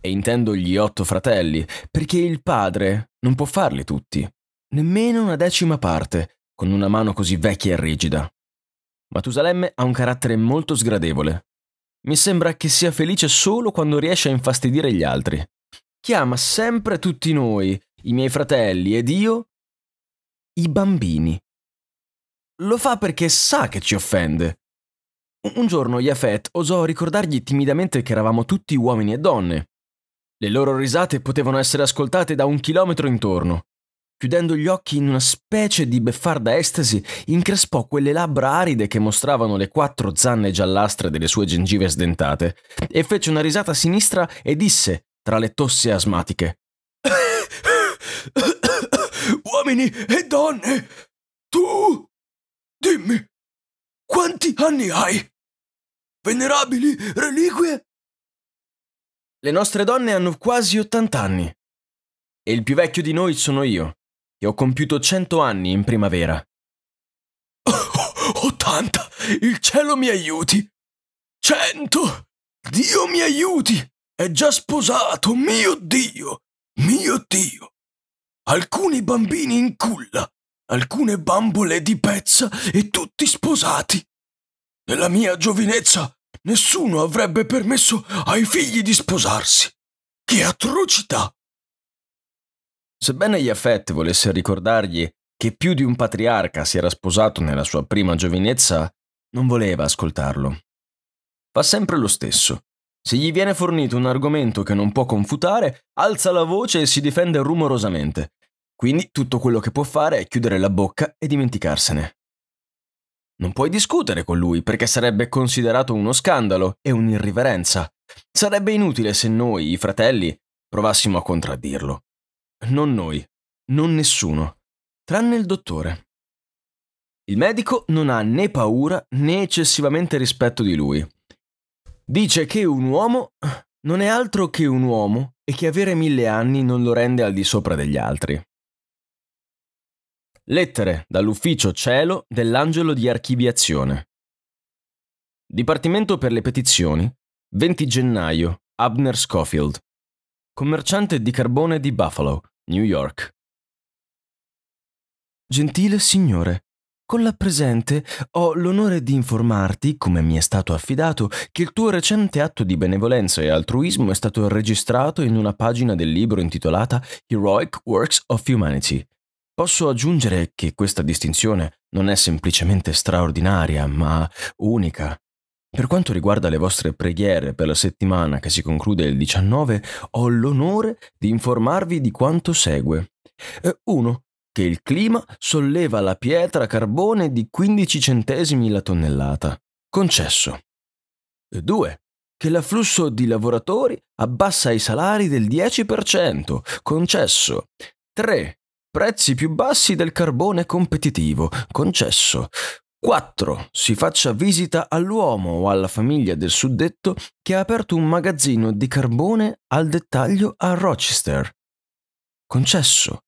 e intendo gli otto fratelli, perché il padre non può farli tutti, nemmeno una decima parte, con una mano così vecchia e rigida. Matusalemme ha un carattere molto sgradevole. Mi sembra che sia felice solo quando riesce a infastidire gli altri. Chiama sempre tutti noi, i miei fratelli ed io, i bambini. Lo fa perché sa che ci offende. Un giorno Yafet osò ricordargli timidamente che eravamo tutti uomini e donne le loro risate potevano essere ascoltate da un chilometro intorno. Chiudendo gli occhi in una specie di beffarda estasi, increspò quelle labbra aride che mostravano le quattro zanne giallastre delle sue gengive sdentate, e fece una risata sinistra e disse, tra le tosse asmatiche, *coughs* Uomini e donne, tu dimmi, quanti anni hai? Venerabili reliquie le nostre donne hanno quasi 80 anni. E il più vecchio di noi sono io, che ho compiuto 100 anni in primavera. *laughs* Oh, 80! Il cielo mi aiuti! 100! Dio mi aiuti! È già sposato, mio Dio! Mio Dio! Alcuni bambini in culla, alcune bambole di pezza e tutti sposati. Nella mia giovinezza nessuno avrebbe permesso ai figli di sposarsi. Che atrocità! Sebbene Jafet volesse ricordargli che più di un patriarca si era sposato nella sua prima giovinezza, non voleva ascoltarlo. Fa sempre lo stesso. Se gli viene fornito un argomento che non può confutare, alza la voce e si difende rumorosamente. Quindi tutto quello che può fare è chiudere la bocca e dimenticarsene. Non puoi discutere con lui perché sarebbe considerato uno scandalo e un'irriverenza. Sarebbe inutile se noi, i fratelli, provassimo a contraddirlo. Non noi, non nessuno, tranne il dottore. Il medico non ha né paura né eccessivamente rispetto di lui. Dice che un uomo non è altro che un uomo e che avere mille anni non lo rende al di sopra degli altri. Lettere dall'ufficio cielo dell'Angelo di Archiviazione. Dipartimento per le petizioni, 20 gennaio, Abner Schofield, commerciante di carbone di Buffalo, New York. Gentile signore, con la presente ho l'onore di informarti, come mi è stato affidato, che il tuo recente atto di benevolenza e altruismo è stato registrato in una pagina del libro intitolata Heroic Works of Humanity Posso aggiungere che questa distinzione non è semplicemente straordinaria, ma unica. Per quanto riguarda le vostre preghiere per la settimana che si conclude il 19, ho l'onore di informarvi di quanto segue. 1. Eh, che il clima solleva la pietra carbone di 15 centesimi la tonnellata. Concesso. 2. Eh, che l'afflusso di lavoratori abbassa i salari del 10%. Concesso. 3 Prezzi più bassi del carbone competitivo, concesso. 4. Si faccia visita all'uomo o alla famiglia del suddetto che ha aperto un magazzino di carbone al dettaglio a Rochester. Concesso.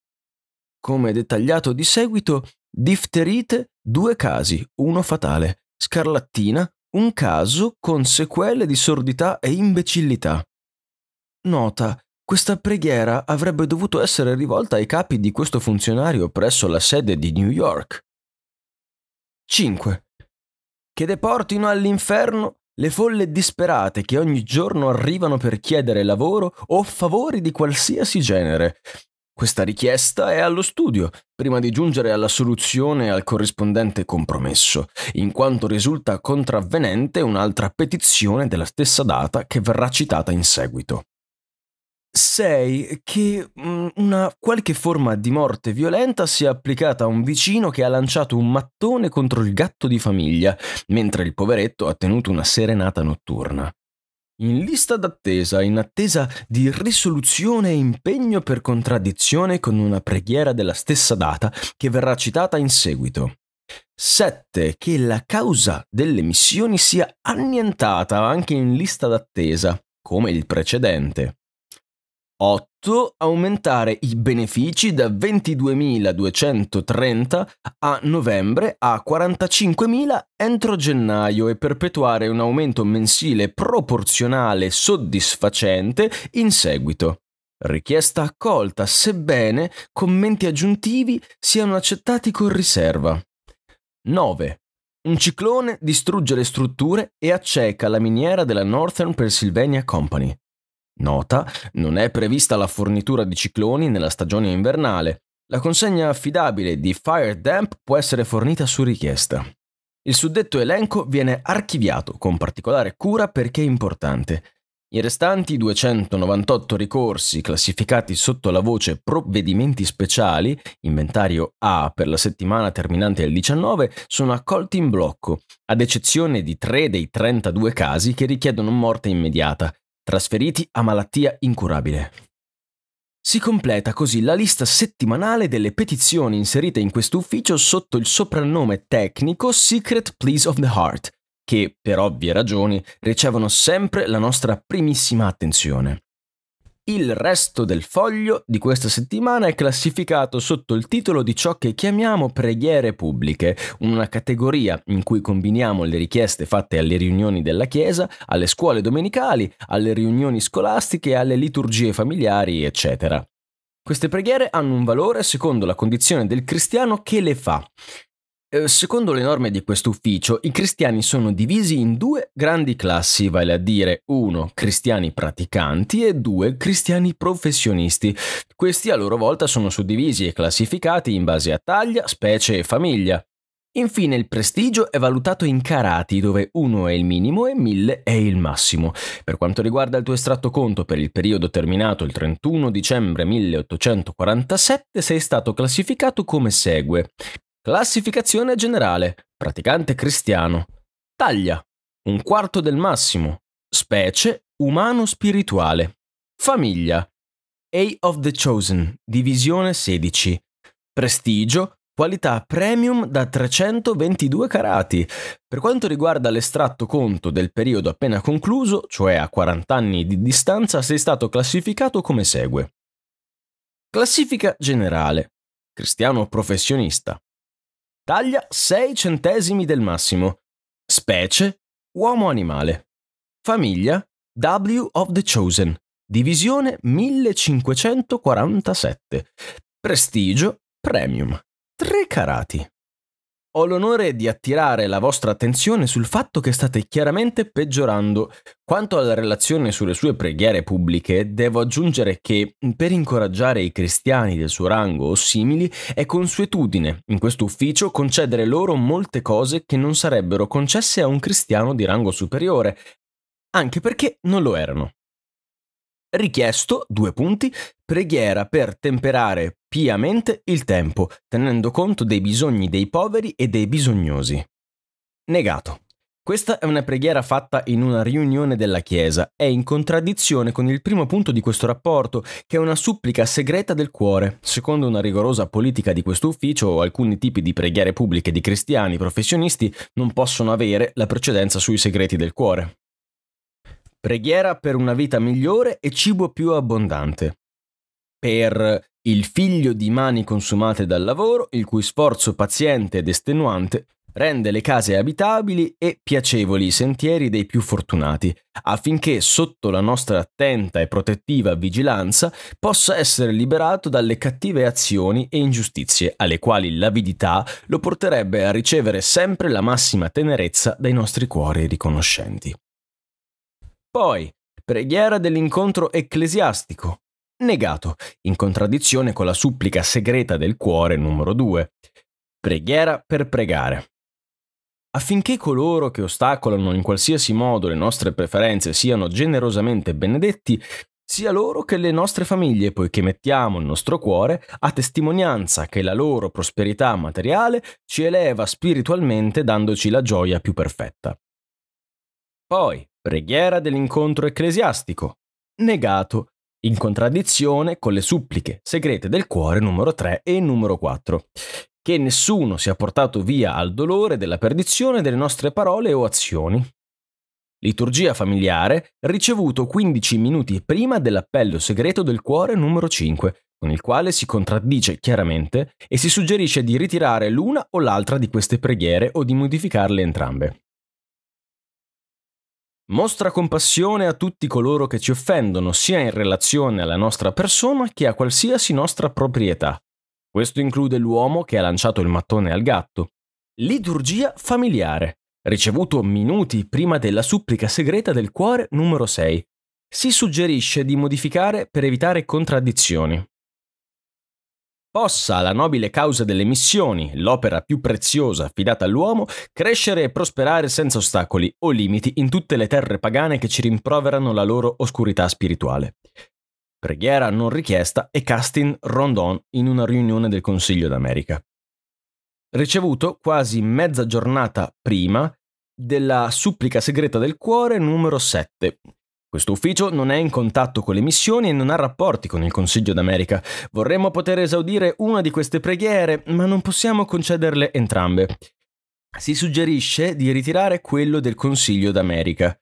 Come dettagliato di seguito, difterite due casi, uno fatale, scarlattina, un caso con sequele di sordità e imbecillità. Nota. Questa preghiera avrebbe dovuto essere rivolta ai capi di questo funzionario presso la sede di New York. 5. Che deportino all'inferno le folle disperate che ogni giorno arrivano per chiedere lavoro o favori di qualsiasi genere. Questa richiesta è allo studio, prima di giungere alla soluzione e al corrispondente compromesso, in quanto risulta contravvenente un'altra petizione della stessa data che verrà citata in seguito. 6. Che mm, una qualche forma di morte violenta sia applicata a un vicino che ha lanciato un mattone contro il gatto di famiglia, mentre il poveretto ha tenuto una serenata notturna. In lista d'attesa, in attesa di risoluzione e impegno per contraddizione con una preghiera della stessa data che verrà citata in seguito. 7. Che la causa delle missioni sia annientata anche in lista d'attesa, come il precedente. 8. Aumentare i benefici da 22.230 a novembre a 45.000 entro gennaio e perpetuare un aumento mensile proporzionale soddisfacente in seguito. Richiesta accolta, sebbene commenti aggiuntivi siano accettati con riserva. 9. Un ciclone distrugge le strutture e acceca la miniera della Northern Pennsylvania Company. Nota, non è prevista la fornitura di cicloni nella stagione invernale. La consegna affidabile di FireDamp può essere fornita su richiesta. Il suddetto elenco viene archiviato con particolare cura perché è importante. I restanti 298 ricorsi classificati sotto la voce provvedimenti speciali, inventario A per la settimana terminante il 19, sono accolti in blocco, ad eccezione di 3 dei 32 casi che richiedono morte immediata, trasferiti a malattia incurabile. Si completa così la lista settimanale delle petizioni inserite in questo ufficio sotto il soprannome tecnico Secret Please of the Heart, che per ovvie ragioni ricevono sempre la nostra primissima attenzione. Il resto del foglio di questa settimana è classificato sotto il titolo di ciò che chiamiamo preghiere pubbliche, una categoria in cui combiniamo le richieste fatte alle riunioni della Chiesa, alle scuole domenicali, alle riunioni scolastiche, alle liturgie familiari, eccetera. Queste preghiere hanno un valore secondo la condizione del cristiano che le fa. Eh, secondo le norme di questo ufficio, i cristiani sono divisi in due grandi classi, vale a dire uno cristiani praticanti e due cristiani professionisti. Questi a loro volta sono suddivisi e classificati in base a taglia, specie e famiglia. Infine il prestigio è valutato in carati, dove uno è il minimo e mille è il massimo. Per quanto riguarda il tuo estratto conto per il periodo terminato il 31 dicembre 1847, sei stato classificato come segue. Classificazione generale. Praticante cristiano. Taglia. Un quarto del massimo. Specie umano-spirituale. Famiglia. A of the Chosen, divisione 16. Prestigio, qualità premium da 322 carati. Per quanto riguarda l'estratto conto del periodo appena concluso, cioè a 40 anni di distanza, sei stato classificato come segue. Classifica generale. Cristiano professionista. Taglia 6 centesimi del massimo. Specie uomo-animale. Famiglia W of the Chosen. Divisione 1547. Prestigio premium. Tre carati ho l'onore di attirare la vostra attenzione sul fatto che state chiaramente peggiorando. Quanto alla relazione sulle sue preghiere pubbliche, devo aggiungere che mm, per incoraggiare i cristiani del suo rango o simili è consuetudine in questo ufficio concedere loro molte cose che non sarebbero concesse a un cristiano di rango superiore, anche perché non lo erano. Richiesto, due punti, preghiera per temperare piamente il tempo, tenendo conto dei bisogni dei poveri e dei bisognosi. Negato. Questa è una preghiera fatta in una riunione della Chiesa, è in contraddizione con il primo punto di questo rapporto, che è una supplica segreta del cuore. Secondo una rigorosa politica di questo ufficio, alcuni tipi di preghiere pubbliche di cristiani professionisti non possono avere la precedenza sui segreti del cuore. Preghiera per una vita migliore e cibo più abbondante. Per il figlio di mani consumate dal lavoro, il cui sforzo paziente ed estenuante rende le case abitabili e piacevoli i sentieri dei più fortunati, affinché sotto la nostra attenta e protettiva vigilanza possa essere liberato dalle cattive azioni e ingiustizie alle quali l'avidità lo porterebbe a ricevere sempre la massima tenerezza dai nostri cuori riconoscenti. Poi, preghiera dell'incontro ecclesiastico, negato, in contraddizione con la supplica segreta del cuore numero 2, preghiera per pregare. Affinché coloro che ostacolano in qualsiasi modo le nostre preferenze siano generosamente benedetti, sia loro che le nostre famiglie, poiché mettiamo il nostro cuore a testimonianza che la loro prosperità materiale ci eleva spiritualmente dandoci la gioia più perfetta. Poi, preghiera dell'incontro ecclesiastico, negato in contraddizione con le suppliche segrete del cuore numero 3 e numero 4. Che nessuno sia portato via al dolore della perdizione delle nostre parole o azioni. Liturgia familiare ricevuto 15 minuti prima dell'appello segreto del cuore numero 5, con il quale si contraddice chiaramente e si suggerisce di ritirare l'una o l'altra di queste preghiere o di modificarle entrambe. Mostra compassione a tutti coloro che ci offendono, sia in relazione alla nostra persona che a qualsiasi nostra proprietà. Questo include l'uomo che ha lanciato il mattone al gatto. Liturgia familiare, ricevuto minuti prima della supplica segreta del cuore numero 6. Si suggerisce di modificare per evitare contraddizioni possa la nobile causa delle missioni, l'opera più preziosa affidata all'uomo, crescere e prosperare senza ostacoli o limiti in tutte le terre pagane che ci rimproverano la loro oscurità spirituale. Preghiera non richiesta e casting Rondon in una riunione del Consiglio d'America. Ricevuto quasi mezza giornata prima della supplica segreta del cuore numero 7, questo ufficio non è in contatto con le missioni e non ha rapporti con il Consiglio d'America. Vorremmo poter esaudire una di queste preghiere, ma non possiamo concederle entrambe. Si suggerisce di ritirare quello del Consiglio d'America.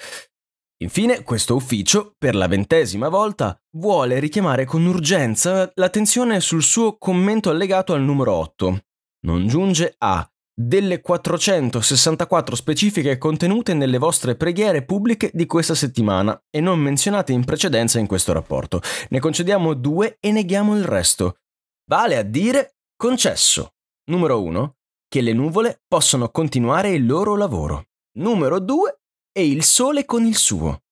Infine, questo ufficio, per la ventesima volta, vuole richiamare con urgenza l'attenzione sul suo commento allegato al numero 8. Non giunge a delle 464 specifiche contenute nelle vostre preghiere pubbliche di questa settimana e non menzionate in precedenza in questo rapporto. Ne concediamo due e neghiamo il resto. Vale a dire concesso. Numero 1. Che le nuvole possono continuare il loro lavoro. Numero 2. E il sole con il suo.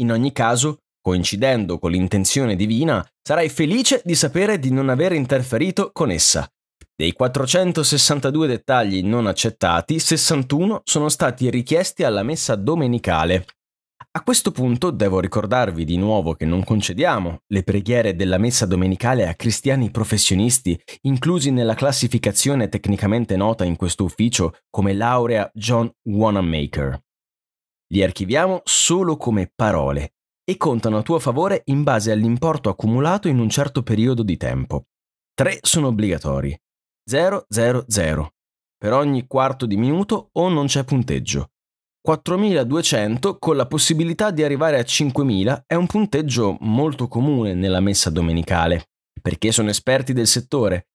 In ogni caso, coincidendo con l'intenzione divina, sarai felice di sapere di non aver interferito con essa dei 462 dettagli non accettati, 61 sono stati richiesti alla messa domenicale. A questo punto devo ricordarvi di nuovo che non concediamo le preghiere della messa domenicale a cristiani professionisti, inclusi nella classificazione tecnicamente nota in questo ufficio come laurea John Wanamaker. Li archiviamo solo come parole e contano a tuo favore in base all'importo accumulato in un certo periodo di tempo. Tre sono obbligatori, 000. Per ogni quarto di minuto o non c'è punteggio. 4200 con la possibilità di arrivare a 5000 è un punteggio molto comune nella messa domenicale, perché sono esperti del settore.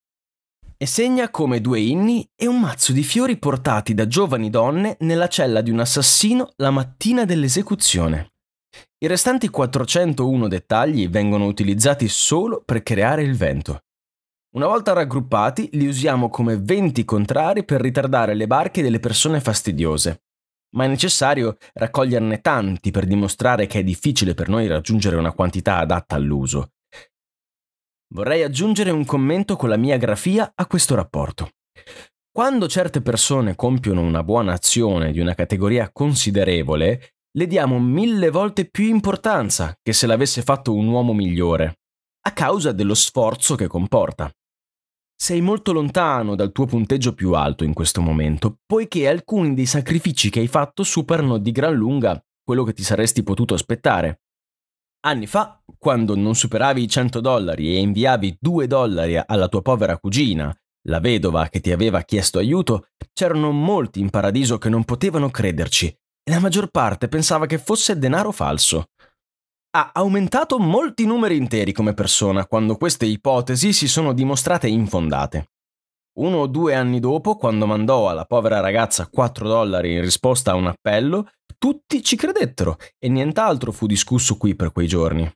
E segna come due inni e un mazzo di fiori portati da giovani donne nella cella di un assassino la mattina dell'esecuzione. I restanti 401 dettagli vengono utilizzati solo per creare il vento. Una volta raggruppati, li usiamo come venti contrari per ritardare le barche delle persone fastidiose. Ma è necessario raccoglierne tanti per dimostrare che è difficile per noi raggiungere una quantità adatta all'uso. Vorrei aggiungere un commento con la mia grafia a questo rapporto. Quando certe persone compiono una buona azione di una categoria considerevole, le diamo mille volte più importanza che se l'avesse fatto un uomo migliore, a causa dello sforzo che comporta. Sei molto lontano dal tuo punteggio più alto in questo momento, poiché alcuni dei sacrifici che hai fatto superano di gran lunga quello che ti saresti potuto aspettare. Anni fa, quando non superavi i 100 dollari e inviavi 2 dollari alla tua povera cugina, la vedova che ti aveva chiesto aiuto, c'erano molti in paradiso che non potevano crederci e la maggior parte pensava che fosse denaro falso ha aumentato molti numeri interi come persona quando queste ipotesi si sono dimostrate infondate. Uno o due anni dopo, quando mandò alla povera ragazza 4 dollari in risposta a un appello, tutti ci credettero e nient'altro fu discusso qui per quei giorni.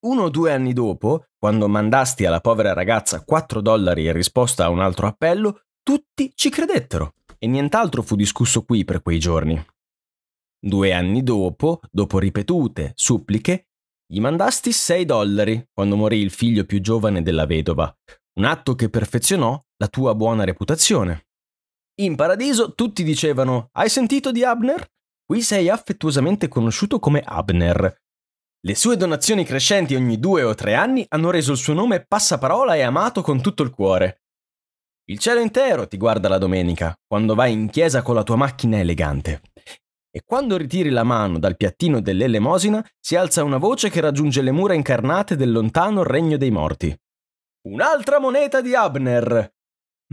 Uno o due anni dopo, quando mandasti alla povera ragazza 4 dollari in risposta a un altro appello, tutti ci credettero e nient'altro fu discusso qui per quei giorni. Due anni dopo, dopo ripetute suppliche, gli mandasti 6 dollari quando morì il figlio più giovane della vedova, un atto che perfezionò la tua buona reputazione. In paradiso tutti dicevano: Hai sentito di Abner? Qui sei affettuosamente conosciuto come Abner. Le sue donazioni crescenti ogni due o tre anni hanno reso il suo nome passaparola e amato con tutto il cuore. Il cielo intero ti guarda la domenica, quando vai in chiesa con la tua macchina elegante e quando ritiri la mano dal piattino dell'elemosina si alza una voce che raggiunge le mura incarnate del lontano regno dei morti. Un'altra moneta di Abner!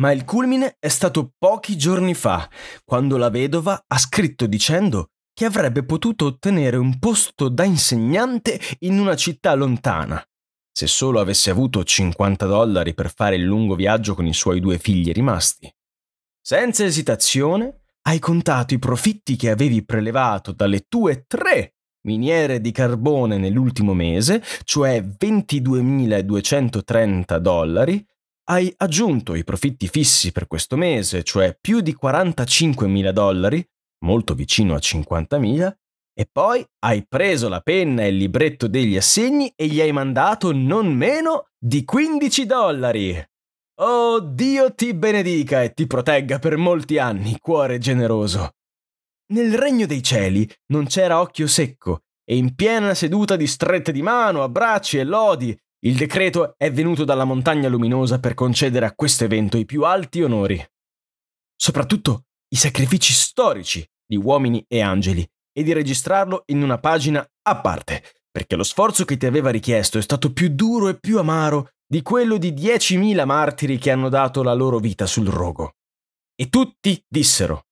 Ma il culmine è stato pochi giorni fa, quando la vedova ha scritto dicendo che avrebbe potuto ottenere un posto da insegnante in una città lontana. Se solo avesse avuto 50 dollari per fare il lungo viaggio con i suoi due figli rimasti. Senza esitazione, hai contato i profitti che avevi prelevato dalle tue tre miniere di carbone nell'ultimo mese, cioè 22.230 dollari, hai aggiunto i profitti fissi per questo mese, cioè più di 45.000 dollari, molto vicino a 50.000, e poi hai preso la penna e il libretto degli assegni e gli hai mandato non meno di 15 dollari. Oh, Dio ti benedica e ti protegga per molti anni, cuore generoso. Nel regno dei cieli non c'era occhio secco, e in piena seduta di strette di mano, abbracci e lodi, il decreto è venuto dalla montagna luminosa per concedere a questo evento i più alti onori. Soprattutto i sacrifici storici di uomini e angeli, e di registrarlo in una pagina a parte, perché lo sforzo che ti aveva richiesto è stato più duro e più amaro di quello di 10.000 martiri che hanno dato la loro vita sul rogo. E tutti dissero,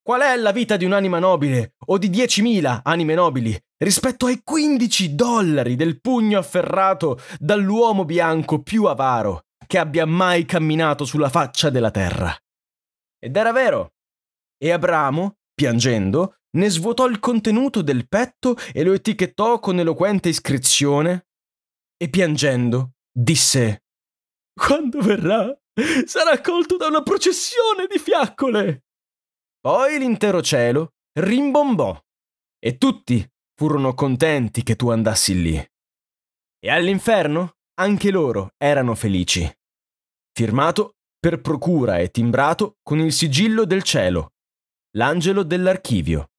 qual è la vita di un'anima nobile o di 10.000 anime nobili rispetto ai 15 dollari del pugno afferrato dall'uomo bianco più avaro che abbia mai camminato sulla faccia della terra? Ed era vero. E Abramo, piangendo, ne svuotò il contenuto del petto e lo etichettò con eloquente iscrizione. E piangendo, disse Quando verrà, sarà accolto da una processione di fiaccole. Poi l'intero cielo rimbombò e tutti furono contenti che tu andassi lì. E all'inferno anche loro erano felici. Firmato per procura e timbrato con il sigillo del cielo, l'angelo dell'archivio.